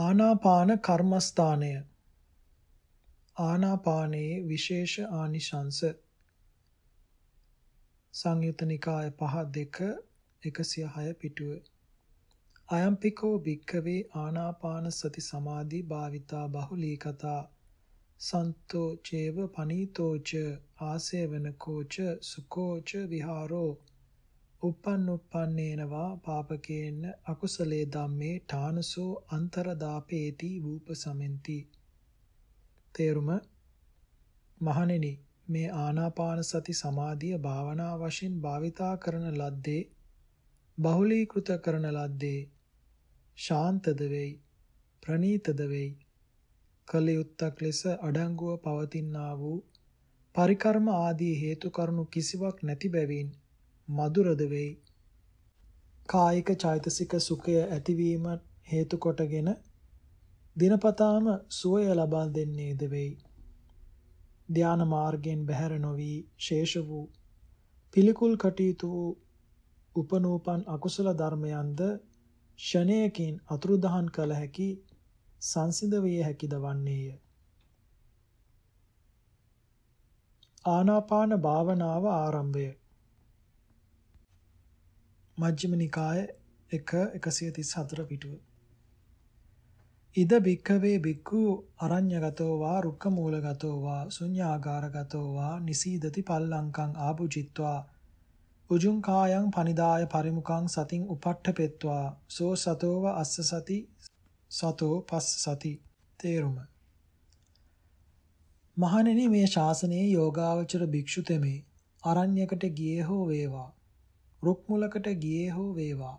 ආනාපාන කර්මස්ථානය ආනාපානයේ විශේෂ ආනිශංස සංයුත නිකාය පහ දෙක එකසිය හය පිටුව. අයම්පිකෝ භික්කවේ ආනාපාන සති සමාධී භාවිතා බහුලී කතා සන්තෝ චේව පනීතෝච ආසේවනකෝච සුකෝච විහාරෝ uppan uppanneenවා පාපකේන අකුසලේ ධම්මේ ඨානසෝ අන්තරදාපේති වූප සමෙන්ති තේරුම මහණෙනි මේ ආනාපාන සති සමාධිය භාවනා වශයෙන් භාවිතා කරන ලද්දේ බහුලීකృత කරන ලද්දේ ශාන්තද වෙයි ප්‍රණීතද වෙයි කලියුත්තක් ලෙස අඩංගුව පවතිනා වූ පරිකර්ම ආදී හේතු කරුණු කිසිවක් නැති බැවින් මధుරද වෙයි. කායික චෛතසික සුඛය ඇතිවීම හේතු කොටගෙන දිනපතාම සුවය ලබා දෙන්නේද වෙයි. ධාන මාර්ගයෙන් බැහැර නොවි ශේෂ වූ පිළිකුල් කටයුතු වූ උපනෝපන් අකුසල ධර්මයන්ද ෂණයකින් අතුරුදහන් කළ හැකි සංසිඳ විය හැකිද වන්නේය. ආනාපාන භාවනාව ආරම්භය මජ්ක්‍ධිම නිකාය 1 134 පිටුව. ඉද බික්කවේ බික්කු අරඤ්‍යගතෝ වා රුක්ක මූලගතෝ වා ශුඤ්ඤාගාරගතෝ වා නිසීදති පල්ලංකං ආපුජිත්වා උජුං කායං පනිදාය පරිමුඛං සතින් උපට්ඨපෙත්වා සෝ සතෝව අස්ස සති සතෝ පස්ස සති තේරුම මහණෙනි මේ ශාසනයේ යෝගාවචර භික්ෂුතෙමේ අරණ්‍යකට ගියේ හෝ වේවා රුක් මුලකට ගියේ හෝ වේවා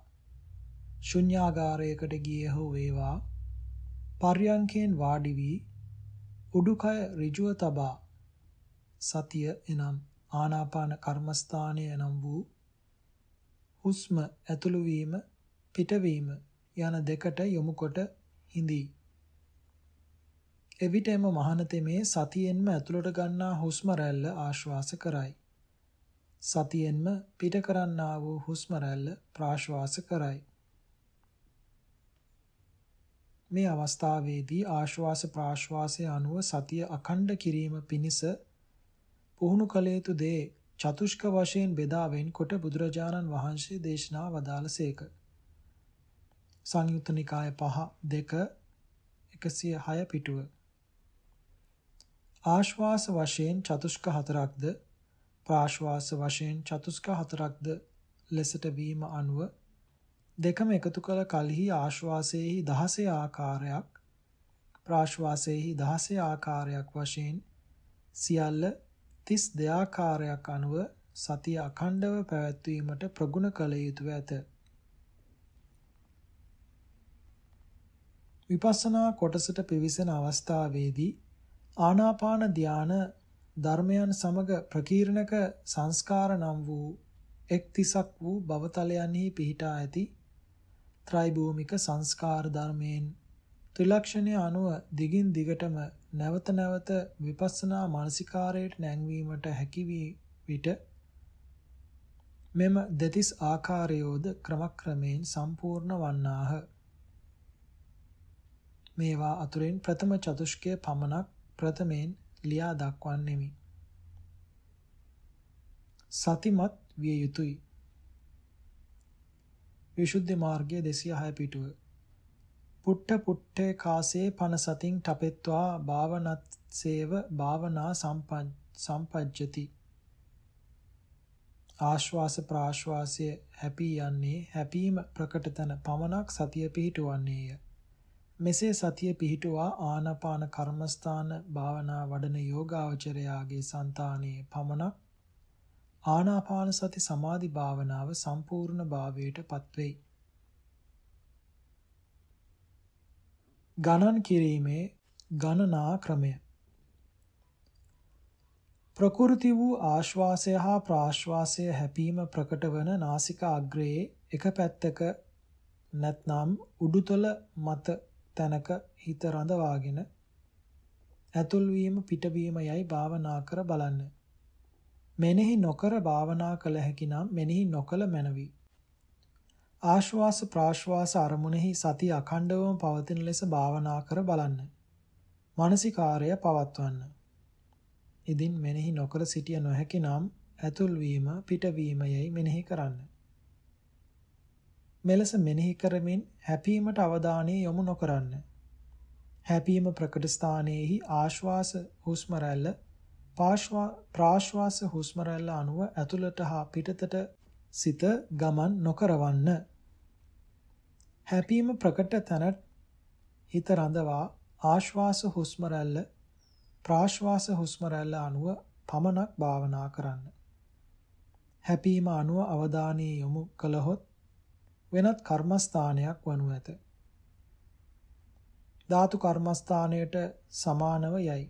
ශුන්‍යාගාරයකට ගියේ හෝ වේවා පර්යංකයෙන් වාඩි වී උඩුකය ඍජුව තබා සතිය එනම් ආනාපාන කර්මස්ථානය එනම් වූ හුස්ම ඇතුළු වීම පිටවීම යන දෙකට යොමුකොට හිඳී එවිට එම මහනතෙමේ සතියෙන්ම ඇතුළට ගන්නා හුස්ම රැල්ල ආශ්වාස කරයි. සතියෙන්ම පිට කරන්නා වූ හුස්ම රැල්ල ප්‍රාශ්වාස කරයි. මේ අවස්ථාවේදී ආශ්වාස ප්‍රාශ්වාසය අනුව සතිය අඛණ්ඩ කිරීම පිණිස පුහුණු කළ යුතු දේ චතුෂ්ක වශයෙන් බෙදා වෙන්කොට බුදුරජාණන් වහන්සේ දේශනා වදාළසේක. සංයුත්ත නිකාය පහ දෙක එකසිය හය පිටුව. ආශ්වාස වශයෙන් චතුෂ්ක හතරක්ද ප්‍රාශ්වාස වශයෙන් චතුස්ක හතරක්ද ලෙසට වීම අනුව දෙකම එකතු කළ කලෙහි ආශ්වාසයේහි 16 ආකාරයක් ප්‍රාශ්වාසයේහි 16 ආකාරයක් වශයෙන් සියල්ල 32 ආකාරයක් අනුව සතිය අඛණ්ඩව පැවැත්වීමට ප්‍රගුණ කළ යුතුය ඇත. විපස්සනා කොටසට පිවිසෙන අවස්ථාවේදී ආනාපාන ධාන ධර්මයන් සමග ප්‍රකීර්ණක සංස්කාර නම් වූ එක්තිසක් වූ භවතලයන්හි පිහිටා ඇති ත්‍රිභූමික සංස්කාර ධර්මයෙන් ත්‍රිලක්ෂණයේ අනුව දිගින් දිගටම නැවත නැවත විපස්සනා මානසිකාරයට නැංවීමට හැකි විට මෙම දෙතිස් ආකාරයෝද ක්‍රමක්‍රමයෙන් සම්පූර්ණ වන්නාහ. මේවා අතුරෙන් ප්‍රථම චතුෂ්කය පමණක් ප්‍රථමයෙන් ලියා දක්වන්නෙමි. සතිමත් විය යුතුය. විසුද්ධි මාර්ගයේ 206 පිටුව. පුට්ඨ පුට්ඨේ කාසේ පන සතින් ඨපෙත්වා භාවනත්සේව භාවනා සම්පජ්ජති. ආශ්වාස ප්‍රාශ්වාසය හැපී යන්නේ හැපීම ප්‍රකටතන පමණක් සතිය පිහිටුවන්නේය. මෙසේ සතිය පිහිටුවා ආනාපාන කර්මස්ථාන භාවනා වඩන යෝගාවචරයාගේ సంతානයේ පමණක් ආනාපාන සති සමාධි භාවනාව සම්පූර්ණ භාවයට පත්වෙයි. ගණන් කිරීමේ ගණනා ක්‍රමය ප්‍රකෘති වූ ආශ්වාසය හා ප්‍රාශ්වාසය හැපීම ප්‍රකට වන නාසික අග්‍රයේ එක පැත්තක නැත්නම් උඩුතල මත තැනක හිත රඳවාගෙන ඇතුල් වීම පිටවීම යයි භාවනා කර බලන්න. මෙනෙහි නොකර භාවනා කළ හැකි නම් මෙනෙහි නොකළ මැනවි. ආශ්වාස ප්‍රාශ්වාස අරමුණෙහි සති අඛණ්ඩවම පවතින ලෙස භාවනා කර බලන්න. මානසිකාර්ය පවත්වන්න. ඉදින් මෙනෙහි නොකර සිටිය නොහැකි නම් ඇතුල් වීම පිටවීම යයි මෙනෙහි කරන්න. මෙලෙස මෙනෙහි කරමින් හැපීමට අවධානය යොමු නොකරන්න. හැපීම ප්‍රකට ස්ථානයේහි ආශ්වාස හුස්ම රැල්ල ප්‍රාශ්වාස හුස්ම රැල්ල අනුව ඇතුළට හා පිටතට සිත ගමන් නොකරවන්න. හැපීම ප්‍රකට තැනට හිත රඳවා ආශ්වාස හුස්ම රැල්ල ප්‍රාශ්වාස හුස්ම රැල්ල අනුව පමණක් භාවනා කරන්න. හැපීම අනුව අවධානය යොමු කළහොත් වෙනත් කර්මස්ථානයක් වනු ඇත. ධාතු කර්මස්ථානයට සමානව යයි.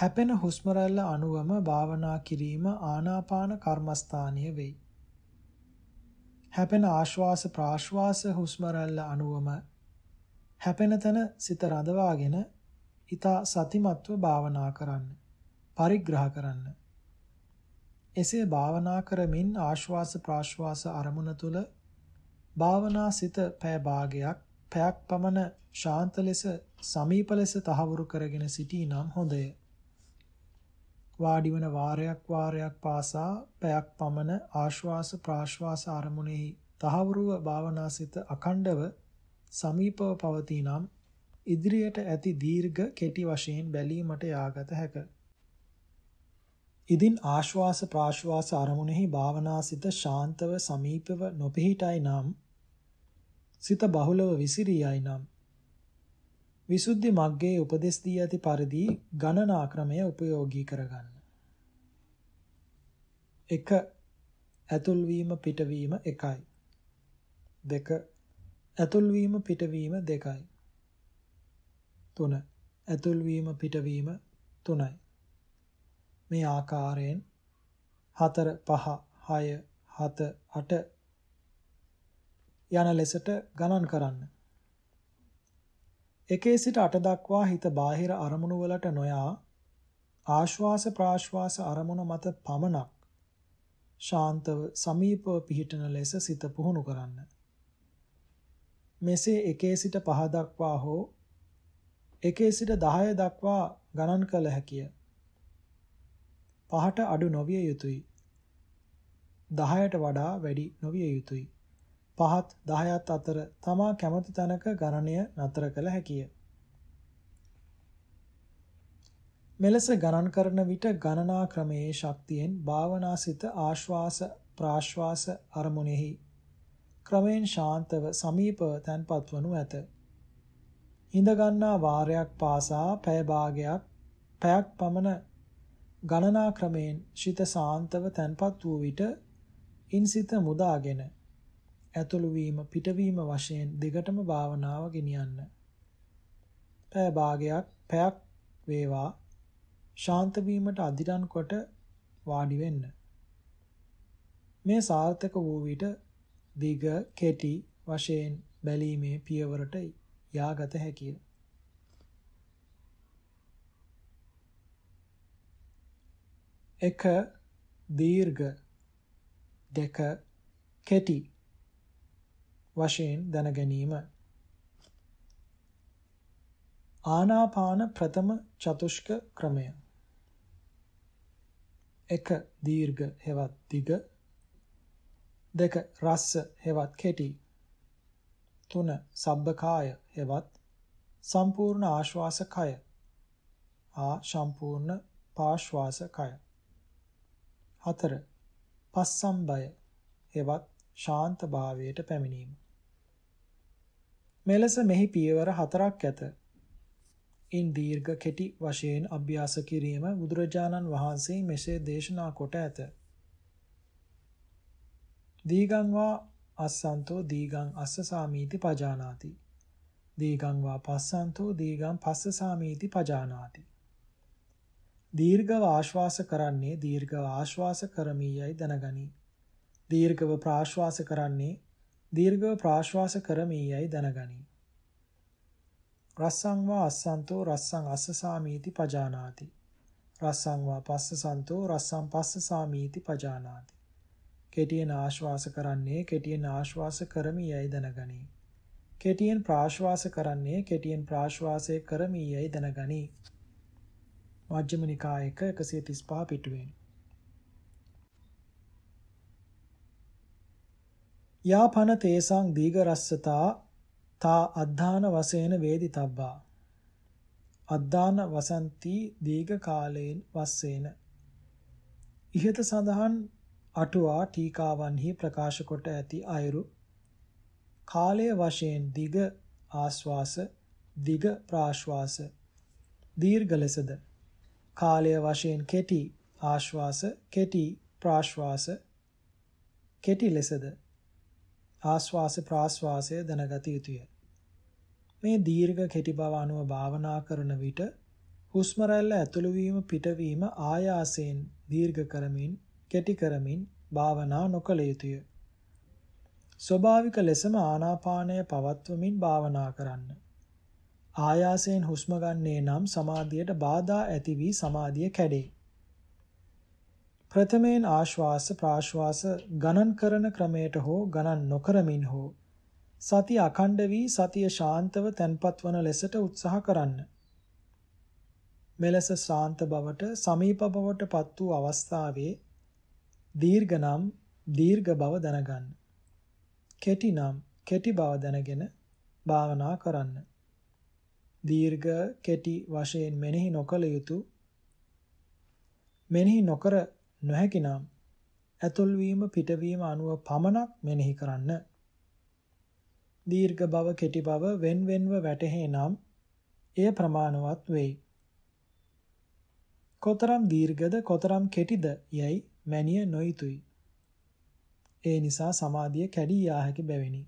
හැපෙන හුස්ම රැල්ල අනුවම භාවනා කිරීම ආනාපාන කර්මස්ථානීය වෙයි. හැපෙන ආශ්වාස ප්‍රාශ්වාස හුස්ම රැල්ල අනුවම හැපෙන තන සිත රඳවාගෙන ඊතා සතිමත්ව භාවනා කරන්න. පරිග්‍රහ කරන්න. එසේ භාවනා කරමින් ආශ්වාස ප්‍රාශ්වාස අරමුණ තුල භාවනා සිත පය භාගයක් පයක් පමණ ශාන්ත ලෙස සමීප ලෙස තහවුරු කරගෙන සිටීනම් හොඳය. වාඩිවන වාරයක් වාරයක් පාසා පයක් පමණ ආශ්වාස ප්‍රාශ්වාස අරමුණෙහි තහවුරුව භාවනා සිත අඛණ්ඩව සමීපව පවතිනම් ඉදිරියට ඇති දීර්ඝ කෙටි වශයෙන් බැලීමට යාගත හැකිය. ඉදින් ආශ්වාස ප්‍රාශ්වාස අරමුණෙහි භාවනාසිත ශාන්තව සමීපව නොපිහිටයි නම් සිත බහුලව විසිරියයි නම් විසුද්ධි මග්ගේ උපදෙස් දී ඇති පරිදි ගණනා ක්‍රමය ප්‍රයෝගී කරගන්න. 1. ඇතුල්වීම පිටවීම 1යි. 2. ඇතුල්වීම පිටවීම 2යි. 3. ඇතුල්වීම පිටවීම 3යි. මේ ආකාරයෙන් 4 5 6 7 8 යන ලෙසට ගණන් කරන්න. එකේ සිට අට දක්වා හිත බාහිර අරමුණු වලට නොයා ආශ්වාස ප්‍රාශ්වාස අරමුණ මත පමණක් ශාන්තව සමීපව පිහිටන ලෙස සිත පුහුණු කරන්න. මෙසේ එකේ සිට පහ දක්වා හෝ එකේ සිට 10 දක්වා ගණන් කළ හැකිය. 5ට අඩු නොවිය යුතුය. 10ට වඩා වැඩි නොවිය යුතුය. පහත් 10ත් අතර තමා කැමති තැනක ගණනය නතර කළ හැකිය. මෙලෙස ගණන් කරන විට ගණනා ක්‍රමයේ ශක්තියෙන් භාවනාසිත ආශ්වාස ප්‍රාශ්වාස අරමුණෙහි ක්‍රමෙන් ශාන්තව සමීපව තැන්පත් වනු ඇත. හිඳ ගන්නා වාරයක් පාසා පැය භාගයක් පැයක් පමණ ගණනා ක්‍රමයෙන් ශිත සාන්තව තැන්පත් වූ විට ඉන්සිත මුදාගෙන ඇතුළු වීම පිටවීම වශයෙන් දෙකටම භාවනාව ගෙනියන්න. පැය භාගයක් පැයක් වේවා ශාන්ත වීමට අදිටන් කොට වාඩි වෙන්න. මේ සාර්ථක වූ විට දිග කෙටි වශයෙන් බැලීමේ පියවරට යාගත හැකිය. එක දීර්ඝ දෙක කෙටි වශයෙන් දැන ගැනීම ආනාපාන ප්‍රථම චතුෂ්ක ක්‍රමය එක දීර්ඝ හෙවත් දිග දෙක රස්ස හෙවත් කෙටි තුන සබ්බකාය හෙවත් සම්පූර්ණ ආශ්වාස කය ආ සම්පූර්ණ පාශ්වාස කය 4. පස්සම්බය හෙවත් ශාන්ත භාවයට පැමිණීම. මෙලෙස මෙහි පියවර හතරක් ඇත. ඉන් දීර්ඝ කෙටි වශයෙන් අභ්‍යාස කිරීම බුදුරජාණන් වහන්සේ මෙසේ දේශනා කොට ඇත. දීගං වා අස්සන්තෝ දීගං අස්ස සාමීති පජානාති. දීගං වා පස්සන්තෝ දීගං පස්ස සාමීති පජානාති. දීර්ඝව ආශ්වාස කරන්නේ දීර්ඝව ආශ්වාස කරමීයයි දැනගනි. දීර්ඝව ප්‍රාශ්වාස කරන්නේ දීර්ඝව ප්‍රාශ්වාස කරමීයයි දැනගනි. රස්සං වා අස්සන්තෝ රස්සං අස්සසාමීති පජානාති. රස්සං වා පස්සසන්තෝ රස්සං පස්සසාමීති පජානාති. කෙටියෙන් ආශ්වාස කරන්නේ කෙටියෙන් ආශ්වාස කරමීයයි දැනගනි. කෙටියෙන් ප්‍රාශ්වාස කරන්නේ කෙටියෙන් ප්‍රාශ්වාසය කරමීයයි දැනගනි. මජ්ක්‍ධිම නිකාය 135 පිටුවෙන්. යාපන තේසං දීඝ රස්සතා තා අද්ධාන වශයෙන් වේදිතබ්බා. අද්ධාන වසන්ති දීඝ කාලයෙන් වස්සේන. ඉහත සඳහන් අටුවා ටීකාවන්හි ප්‍රකාශ කොට ඇති අයුරු කාලය වශයෙන් දිග ආශ්වාස දිග ප්‍රාශ්වාස දීර්ඝ ලෙසද කාලය වශයෙන් කෙටි ආශ්වාස කෙටි ප්‍රාශ්වාස කෙටි ලෙසද ආශ්වාස ප්‍රාශ්වාසය දැනගත යුතුය. මේ දීර්ඝ කෙටි බව අනුව භාවනා කරන විට හුස්ම රැල්ල ඇතුළු වීම පිටවීම ආයාසයෙන් දීර්ඝ කරමින් කෙටි කරමින් භාවනා නොකළ යුතුය. ස්වභාවික ලෙසම ආනාපානය පවත්වමින් භාවනා කරන්න. ආයාසයෙන් හුස්ම ගන්නේ නම් සමාධියට බාධා ඇති වී සමාධිය කැඩේ. ප්‍රථමයෙන් ආශ්වාස ප්‍රාශ්වාස ගණන් කරන ක්‍රමයට හෝ ගණන් නොකරමින් හෝ සතිය අඛණ්ඩ වී සතිය ශාන්තව තැන්පත් වන ලෙසට උත්සාහ කරන්න. මෙලෙස ශාන්ත බවට සමීප බවට පත් වූ අවස්ථාවේ දීර්ඝ නම් දීර්ඝ බව දැනගන්න. කෙටි නම් කෙටි බව දැනගෙන භාවනා කරන්න. දීර්ඝ කෙටි වශයෙන් මෙනෙහි නොකළ යුතු මෙනෙහි නොකර නොහැකිනම් ඇතුල්වීම පිටවීම අනුව පමණක් මෙනෙහි කරන්න දීර්ඝ බව කෙටි බව wen wenව වැටහෙනම් එය ප්‍රමාණවත් වෙයි කොතරම් දීර්ඝද කොතරම් කෙටිද යයි මැනිය නොයුතුයි ඒ නිසා සමාධිය කැඩී යා හැකි බැවිනි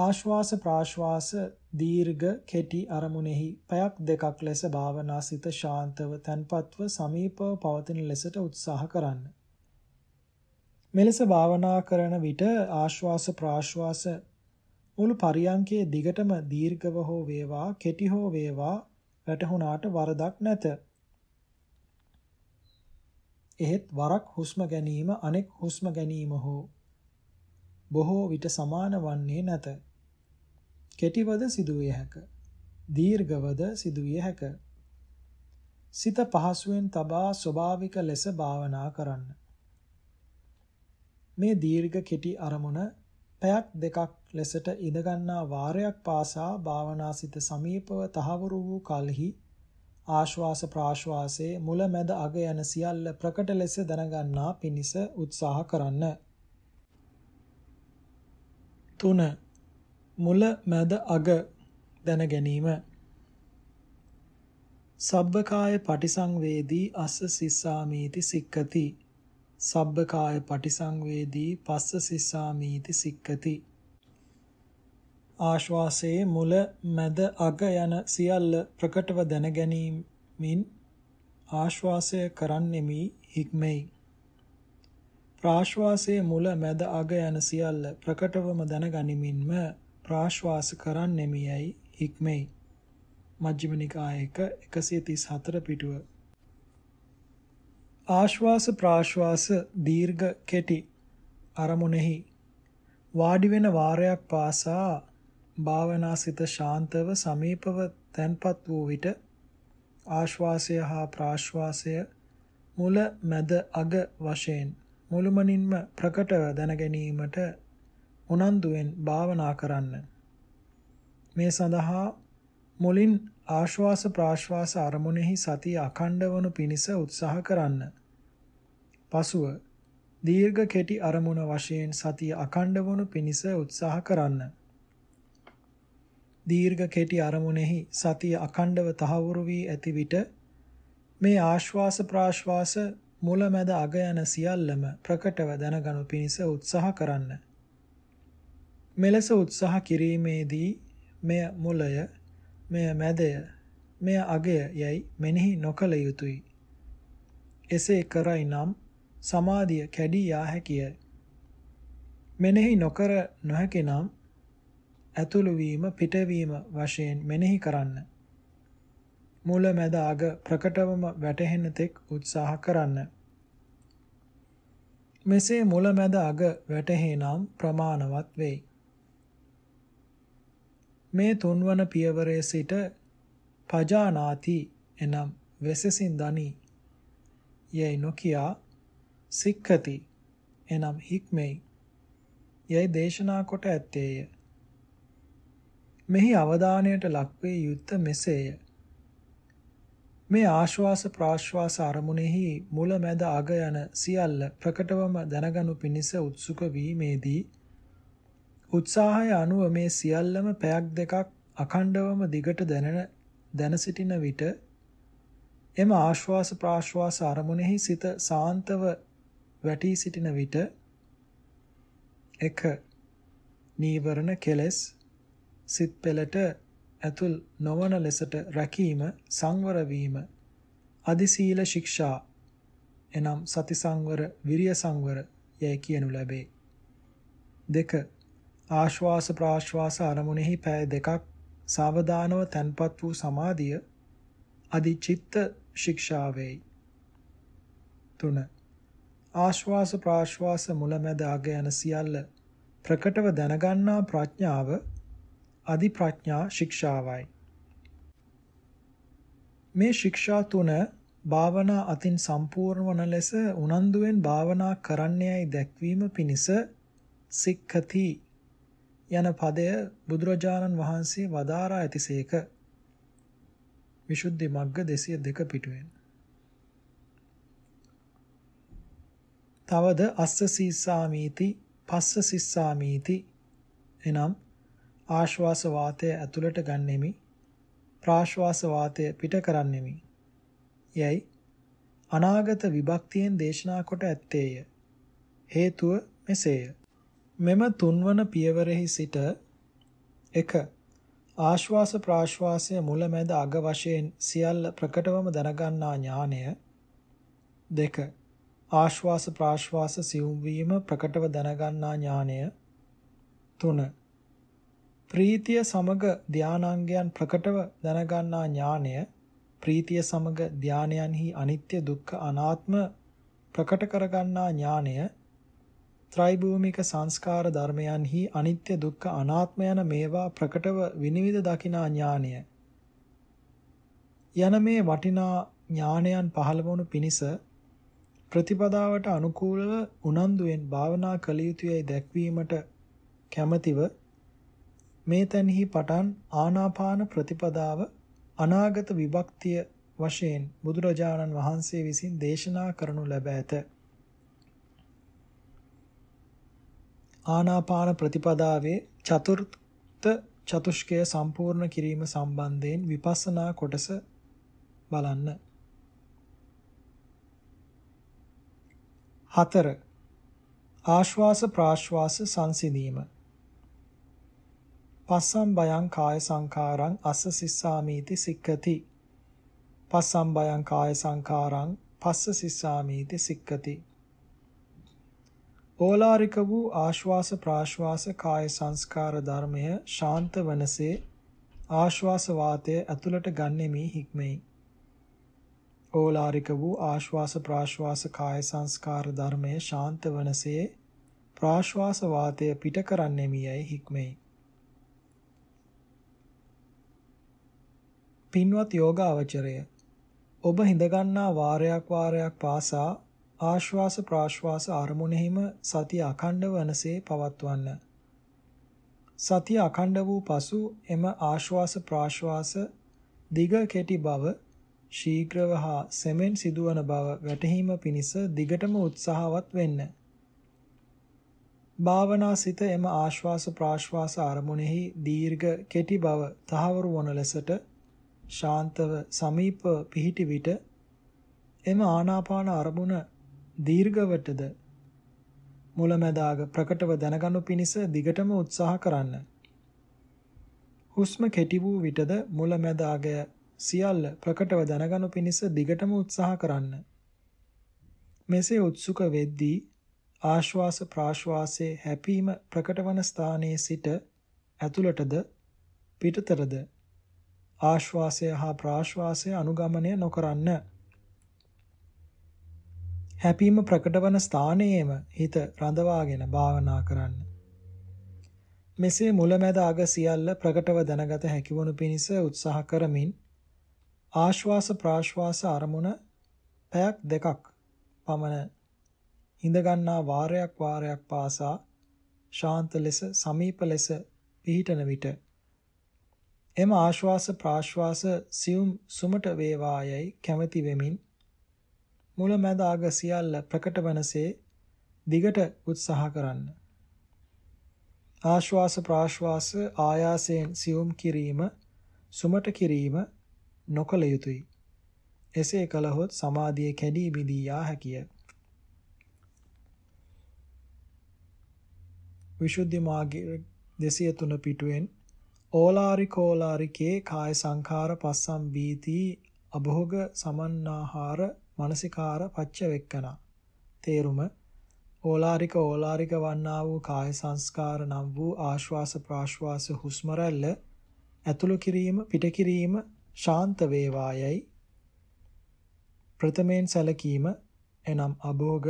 ආශ්වාස ප්‍රාශ්වාස දීර්ඝ කෙටි අරමුණෙහි පැයක් දෙකක් ලෙස භාවනා සිත ශාන්තව තන්පත්ව සමීපව පවතින ලෙසට උත්සාහ කරන්න. මෙලෙස භාවනා කරන විට ආශ්වාස ප්‍රාශ්වාස මුළු පරියන්කේ දිගටම දීර්ඝව හෝ වේවා කෙටි හෝ වේවා වැටහුණාට වරදක් නැත. එහෙත් වරක් හුස්ම ගැනීම අනෙක් හුස්ම ගැනීම හෝ බොහෝ විට සමාන වන්නේ නැත. කෙටිවද සිදුවිය හැක. දීර්ඝවද සිදුවිය හැක. සිත පහසුවෙන් තබා ස්වභාවික ලෙස භාවනා කරන්න. මේ දීර්ඝ කෙටි අරමුණ පැයක් දෙකක් ලෙසට ඉඳගන්නා වාරයක් පාසා භාවනා සිත සමීපව තහවුරු වූ කලෙහි ආශ්වාස ප්‍රාශ්වාසයේ මුල මැද අග යන සියල්ල ප්‍රකට ලෙස දැනගන්නා පිණිස උත්සාහ කරන්න. 3 මුල මැද අග දැන ගැනීම සබ්බකාය පටිසංවේදී අස්ස සිස්සාමීති සික්කති සබ්බකාය පටිසංවේදී පස්ස සිස්සාමීති සික්කති ආශ්වාසයේ මුල මැද අග යන සියල්ල ප්‍රකටව දැන ගැනීමෙන් ආශ්වාසය කරන්නෙමි හික්මෙයි ප්‍රාශ්වාසයේ මුල මැද අග යන සියල්ල ප්‍රකටවම දැනගනිමින්ම ප්‍රාශ්වාස කරන්නෙමි යයි හික්මෙයි. මජ්ක්‍ධිම නිකාය 134 පිටුව. ආශ්වාස ප්‍රාශ්වාස දීර්ඝ කෙටි අරමුණෙහි වාඩි වෙන වාරයක් පාසා භාවනාසිත ශාන්තව සමීපව තැන්පත් වූ විට ආශ්වාසය හා ප්‍රාශ්වාසය මුල මැද අග වශයෙන් මුළුමනින්ම ප්‍රකටව දැන ගැනීමට උනන්දුවෙන් භාවනා කරන්න. මේ සඳහා මුලින් ආශ්වාස ප්‍රාශ්වාස අරමුණෙහි සතිය අඛණ්ඩ වනු පිණිස උත්සාහ කරන්න. පසුව දීර්ඝ කෙටි අරමුණ වශයෙන් සතිය අඛණ්ඩ වනු පිණිස උත්සාහ කරන්න. දීර්ඝ කෙටි අරමුණෙහි සතිය අඛණ්ඩව තහවුරු වී ඇති විට මේ ආශ්වාස ප්‍රාශ්වාස මුලමැද අග යන සියල්ලම ප්‍රකටව දැනගනු පිණිස උත්සාහ කරන්න. මෙලෙස උත්සාහ කිරීමේදී මෙය මුලය, මෙය මැදය, මෙය අගය යයි මෙනෙහි නොකළ යුතුය. එසේ කරයි නම් සමාධිය කැඩී යා හැකිය. මෙනෙහි නොකර නොහැකි නම් ඇතුළු වීම පිටවීම වශයෙන් මෙනෙහි කරන්න. මුල මැද අග ප්‍රකටවම වැටහෙන තෙක් උත්සාහ කරන්න. මෙසේ මුල මැද අග වැටහෙනම් ප්‍රමාණවත් වෙයි. මේ තුන්වන පියවරේ සිට පජානාති එනම් වෙසසින් දනි යයි නොකියා සික්ඛති එනම් හික්මෙයි යයි දේශනා කොට ඇත්තේය මෙහි අවධානයට ලක්වේ යුත්ත මෙසේය මේ ආශ්වාස ප්‍රාශ්වාස අරමුණෙහි මුල මැද අග යන සියල්ල ප්‍රකටවම දැනගනු පිණිස උත්සුක වීමේදී උත්සාහය අනුව මේ සියල්ලම පැයක් දෙකක් අඛණ්ඩවම දිගට දැනෙන දැන සිටින විට එම ආශ්වාස ප්‍රාශ්වාස අරමුණෙහි සිත සාන්තව වැටි සිටින විට එක නීවරණ කෙලස් සිත් පෙළට ඇතුල් නොවන ලෙසට රැකීම සංවර වීම අදි සීල ශික්ෂා එනම් සති සංවර විරිය සංවර යැයි කියනු ලැබේ දෙක ආශ්වාස ප්‍රාශ්වාස අරමුණෙහි පය දෙකක් සාවධානව තැන්පත් වූ සමාධිය අදිචිත්ත ශික්ෂාවේයි. 3. ආශ්වාස ප්‍රාශ්වාස මුලැමැද අග යන සියල්ල ප්‍රකටව දැනගන්නා ප්‍රඥාව අදි ප්‍රඥා ශික්ෂාවයි. මේ ශික්ෂා තුන භාවනා අතින් සම්පූර්ණ වන ලෙස උනන්දුවෙන් භාවනා කරන්නේයි දැක්වීම පිණිස සික්ඛති යන පදය බුදුරජාණන් වහන්සේ වදාරා ඇතිසේක. විසුද්ධි මග්ග 202 පිටුවෙන්. තවද අස්ස සීසාමීති පස්ස සිස්සාමීති එනම් ආශ්වාස වාතය ඇතුළට ගන්නෙමි ප්‍රාශ්වාස වාතය පිට කරන්නෙමි යයි අනාගත විභක්තියෙන් දේශනා කොට ඇත්තේය හේතුව මෙසේය මෙම තුන්වන පියවරෙහි සිට 1 ආශ්වාස ප්‍රාශ්වාසය මුලැමැද අග වශයෙන් සියල්ල ප්‍රකටවම දැනගන්නා ඥානය 2 ආශ්වාස ප්‍රාශ්වාස සියුම් වීම ප්‍රකටව දැනගන්නා ඥානය 3 ප්‍රීතිය සමග ධානාංගයන් ප්‍රකටව දැනගන්නා ඥානය ප්‍රීතිය සමග ධානයන්හි අනිත්‍ය දුක්ඛ අනාත්ම ප්‍රකට කරගන්නා ඥානය ත්‍රිභූමික සංස්කාර ධර්මයන්හි අනිත්‍ය දුක්ඛ අනාත්ම යන මේවා ප්‍රකටව විනිවිද දකිනා ඥානය යන මේ වටිනා ඥානයන් පහළ වුණු පිණිස ප්‍රතිපදාවට අනුකූලව උනන්දුයෙන් භාවනා කළ යුතුයයි දැක්වීමට කැමැතිව මේ තැන්හි පටන් ආනාපාන ප්‍රතිපදාව අනාගත විභක්තිය වශයෙන් බුදුරජාණන් වහන්සේ විසින් දේශනා කරනු ලැබ ඇත. ආනාපාන ප්‍රතිපදාවේ චතුර්ථ චතුෂ්කය සම්පූර්ණ කිරීම සම්බන්ධයෙන් විපස්සනා කොටස බලන්න. 4. ආශ්වාස ප්‍රාශ්වාස සංසිඳීම. පස්සම් බයං කාය සංඛාරං අස්ස සිස්සාමීති සික්ඛති. පස්සම් බයං කාය සංඛාරං පස්ස සිස්සාමීති සික්ඛති. ඕලාරික වූ ආශ්වාස ප්‍රාශ්වාස කාය සංස්කාර ධර්මය ශාන්ත වනසේ ආශ්වාස වාතය ඇතුළට ගන්නෙමි හික්මෙයි. ඕලාරික වූ ආශ්වාස ප්‍රාශ්වාස කාය සංස්කාර ධර්මය ශාන්ත වනසේ ප්‍රාශ්වාස වාතය පිට කරන්නෙමි යයි හික්මෙයි. පින්වත් යෝගාවචරය ඔබ හිඳගන්නා වාරයක් වාරයක් පාසා ආශ්වාස ප්‍රාශ්වාස ආරමුණෙහිම සතිය අඛණ්ඩ වනසේ පවත්වන්න. සතිය අඛණ්ඩ වූ පසු එම ආශ්වාස ප්‍රාශ්වාස දිග කෙටි බව ශීඝ්‍රව හා සෙමෙන් සිදුවන බව වැටහීම පිණිස දිගටම උත්සාහවත් වෙන්න. භාවනා සිත එම ආශ්වාස ප්‍රාශ්වාස ආරමුණෙහි දීර්ඝ කෙටි බව තහවුරු වන ලෙසට ශාන්තව සමීප පිහිටි විට එම ආනාපාන අරමුණ දීර්ඝවටද මුලැමැදාග ප්‍රකටව දැනගනු පිණිස දිගටම උත්සාහ කරන්න. හුස්ම කෙටි වූ විටද මුලැමැදාගය සියල්ල ප්‍රකටව දැනගනු පිණිස දිගටම උත්සාහ කරන්න. මෙසේ උත්සුක වෙද්දී ආශ්වාස ප්‍රාශ්වාසයේ හැපීම ප්‍රකටවන ස්ථානයේ සිට ඇතුළටද පිටතරද ආශ්වාසය හා ප්‍රාශ්වාසය අනුගමනය නොකරන්න. හැපීම ප්‍රකට වන ස්ථානයේම හිත රඳවාගෙන භාවනා කරන්න. මෙසේ මුලැමැද අග සියල්ල ප්‍රකටව දැනගත හැකිවනු පිණිස උත්සාහ කරමින් ආශ්වාස ප්‍රාශ්වාස අරමුණ පැයක් දෙකක් පමණ ඉඳගන්නා වාරයක් වාරයක් පාසා ශාන්ත ලෙස සමීප ලෙස පිහිටන විට එම ආශ්වාස ප්‍රාශ්වාස සියුම් සුමට වේවායයි කැමැති වෙමින් මුලැමැද අග සියල්ල ප්‍රකට වනසේ දිගට උත්සාහ කරන්න. ආශ්වාස ප්‍රාශ්වාස ආයාසයෙන් සියුම් කිරීම සුමට කිරීම නොකළ යුතුය. එසේ කළහොත් සමාධිය කැඩී බිඳී යා හැකිය. විසුද්ධි මාර්ගයේ 203 පිටුවෙන් ඕලාරි කෝලාරිකේ කාය සංඛාර පස්සම් බීති අභෝග සමන්නාහාර මානසිකාර පච්ච වෙක්කන තේරුම ඕලාරික ඕලාරික වන්නා වූ කාය සංස්කාර නම් වූ ආශ්වාස ප්‍රාශ්වාස හුස්ම රැල්ල ඇතුළු කිරීම පිට කිරීම ශාන්ත වේවායයි ප්‍රථමයෙන් සැලකීම එනම් අභෝග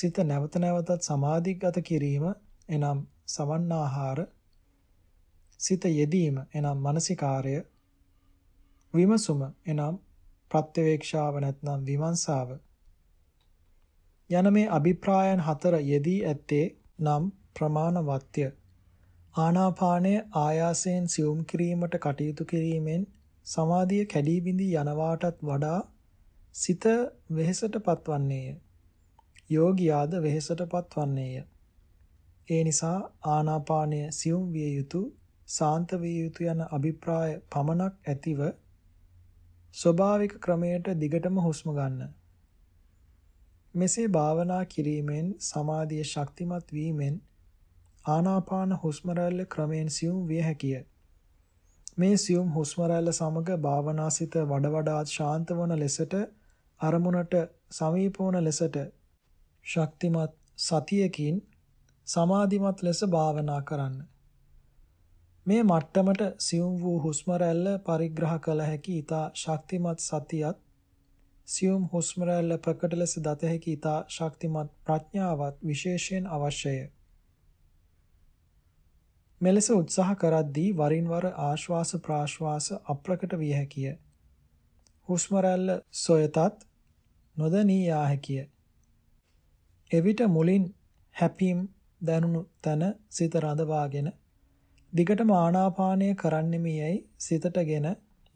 සිත නැවත නැවතත් සමාධිගත කිරීම එනම් සවන්නාහාර සිත යෙදීම එනම් මානසිකාර්ය විමසුම එනම් ප්‍රත්‍යවේක්ෂාව නැත්නම් විමර්ශාව යන මේ අභිප්‍රායන් හතර යෙදී ඇත්තේ නම් ප්‍රමාණවත්ය ආනාපානය ආයාසයෙන් සියුම් කිරීමට කටයුතු කිරීමෙන් සමාධිය කැඩී බිඳී යනවාටත් වඩා සිත වෙහෙසට පත්වන්නේය යෝගියාද වෙහෙසට පත්වන්නේය ඒ නිසා ආනාපානය සියුම් විය යුතු සාන්ත විය යුතු යන අභිප්‍රාය පමණක් ඇතිව ස්වභාවික ක්‍රමයට දිගටම හුස්ම ගන්න. මෙසේ භාවනා කිරීමෙන් සමාධිය ශක්තිමත් වීමෙන් ආනාපාන හුස්ම ක්‍රමෙන් සියුම් විය හැකිය. මේ සියුම් හුස්ම සමග භාවනාසිත වඩ වඩාත් ශාන්ත වන ලෙසට අරමුණට සමීප වන ලෙසට ශක්තිමත් සතියකින් සමාධිමත් ලෙස භාවනා කරන්න. මේ මට්ටමට සියුම් වූ හුස්ම රැල්ල පරිග්‍රහ කළ හැකි ඊතා ශක්තිමත් සතියත් සියුම් හුස්ම රැල්ල ප්‍රකට ලෙස දත හැකි ඊතා ශක්තිමත් ප්‍රඥාවත් විශේෂයෙන් අවශ්‍යය. මෙලෙස උත්සාහ කරද්දී වරින් වර ආශ්වාස ප්‍රාශ්වාස අප්‍රකට විය හැකිය. හුස්ම රැල්ල සොයතත් නොදනී යා හැකිය. එවිට මුලින් හැපීම් දැනුණු තන සිත රඳවාගෙන දිගටම ආනාපානය කරන්නෙමීයයි සිතටගෙන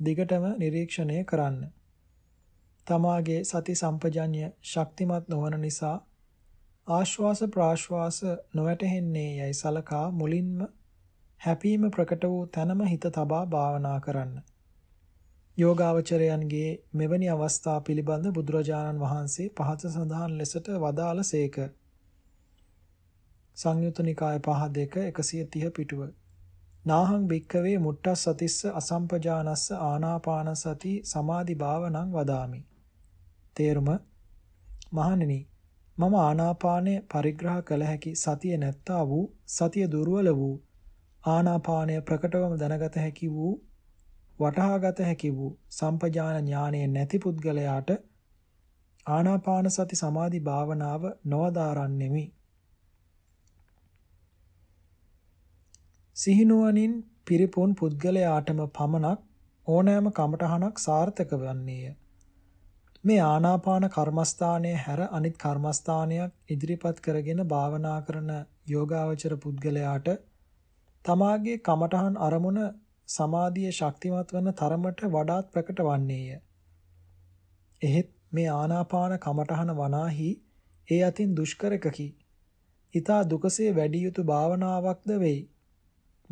දිගටම නිරීක්ෂණය කරන්න. තමාගේ සති සම්පජඤ්‍ය ශක්තිමත් නොවන නිසා ආශ්වාස ප්‍රාශ්වාස නොවැටහෙන්නේ යයි සලකා මුලින්ම හැපීම ප්‍රකට වූ තනම හිත තබා භාවනා කරන්න. යෝගාවචරයන්ගේ මෙවැනි අවස්ථා පිළිබඳ බුදුරජාණන් වහන්සේ පහත සඳහන් ලෙසට වදාළ සේක. සංයුත නිකාය පහ දෙක 130 පිටුව නාහං භික්කවේ මුට්ටස් සතිස්ස අසම්පජානස්ස ආනාපාන සති සමාධි භාවනං වදාමි. තේරුම මහණෙනි මම ආනාපානය පරිග්‍රහ කළ හැකි සතිය නැත්තා වූ සතිය දුර්වල වූ ආනාපානය ප්‍රකටවම දැනගත හැකි වූ වටහාගත හැකි වූ සම්පජාන ඥානයේ නැති පුද්ගලයාට ආනාපාන සති සමාධි භාවනාව නොවදාරන්නෙමි. සිහිනුවණින් පිරිපුන් පුද්ගලයාටම පමණක් ඕනෑම කමටහනක් සාර්ථක වන්නේය. මේ ආනාපාන කර්මස්ථානය හැර අනිත් කර්මස්ථානයක් ඉදිරිපත් කරගෙන භාවනා කරන යෝගාවචර පුද්ගලයාට තමාගේ කමටහන් අරමුණ සමාධිය ශක්තිමත් වන තරමට වඩාත් ප්‍රකට වන්නේය. එහෙත් මේ ආනාපාන කමටහන වනාහි ඒ අතින් දුෂ්කරකකි. ඊතා දුකසේ වැඩි යුතු භාවනාවක්ද වෙයි.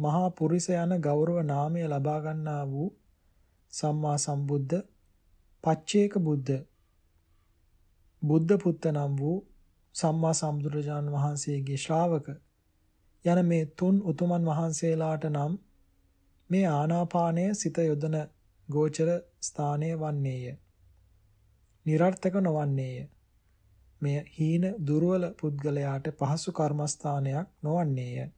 මහා පුරිස යන ගෞරව නාමය ලබා ගන්නා වූ සම්මා සම්බුද්ධ පච්චේක බුද්ධ බුද්ධ පුත්ත නම් වූ සම්මා සම්බුදුරජාන් වහන්සේගේ ශ්‍රාවක යන මේ තුන් උතුමන් වහන්සේලාට නම් මේ ආනාපානය සිත යොදන ගෝචර ස්ථානය වන්නේය. નિરර්ථක නොවන්නේය. මෙය හීන දුර්වල පුද්ගලයාට පහසු කර්මස්ථානයක් නොවන්නේය.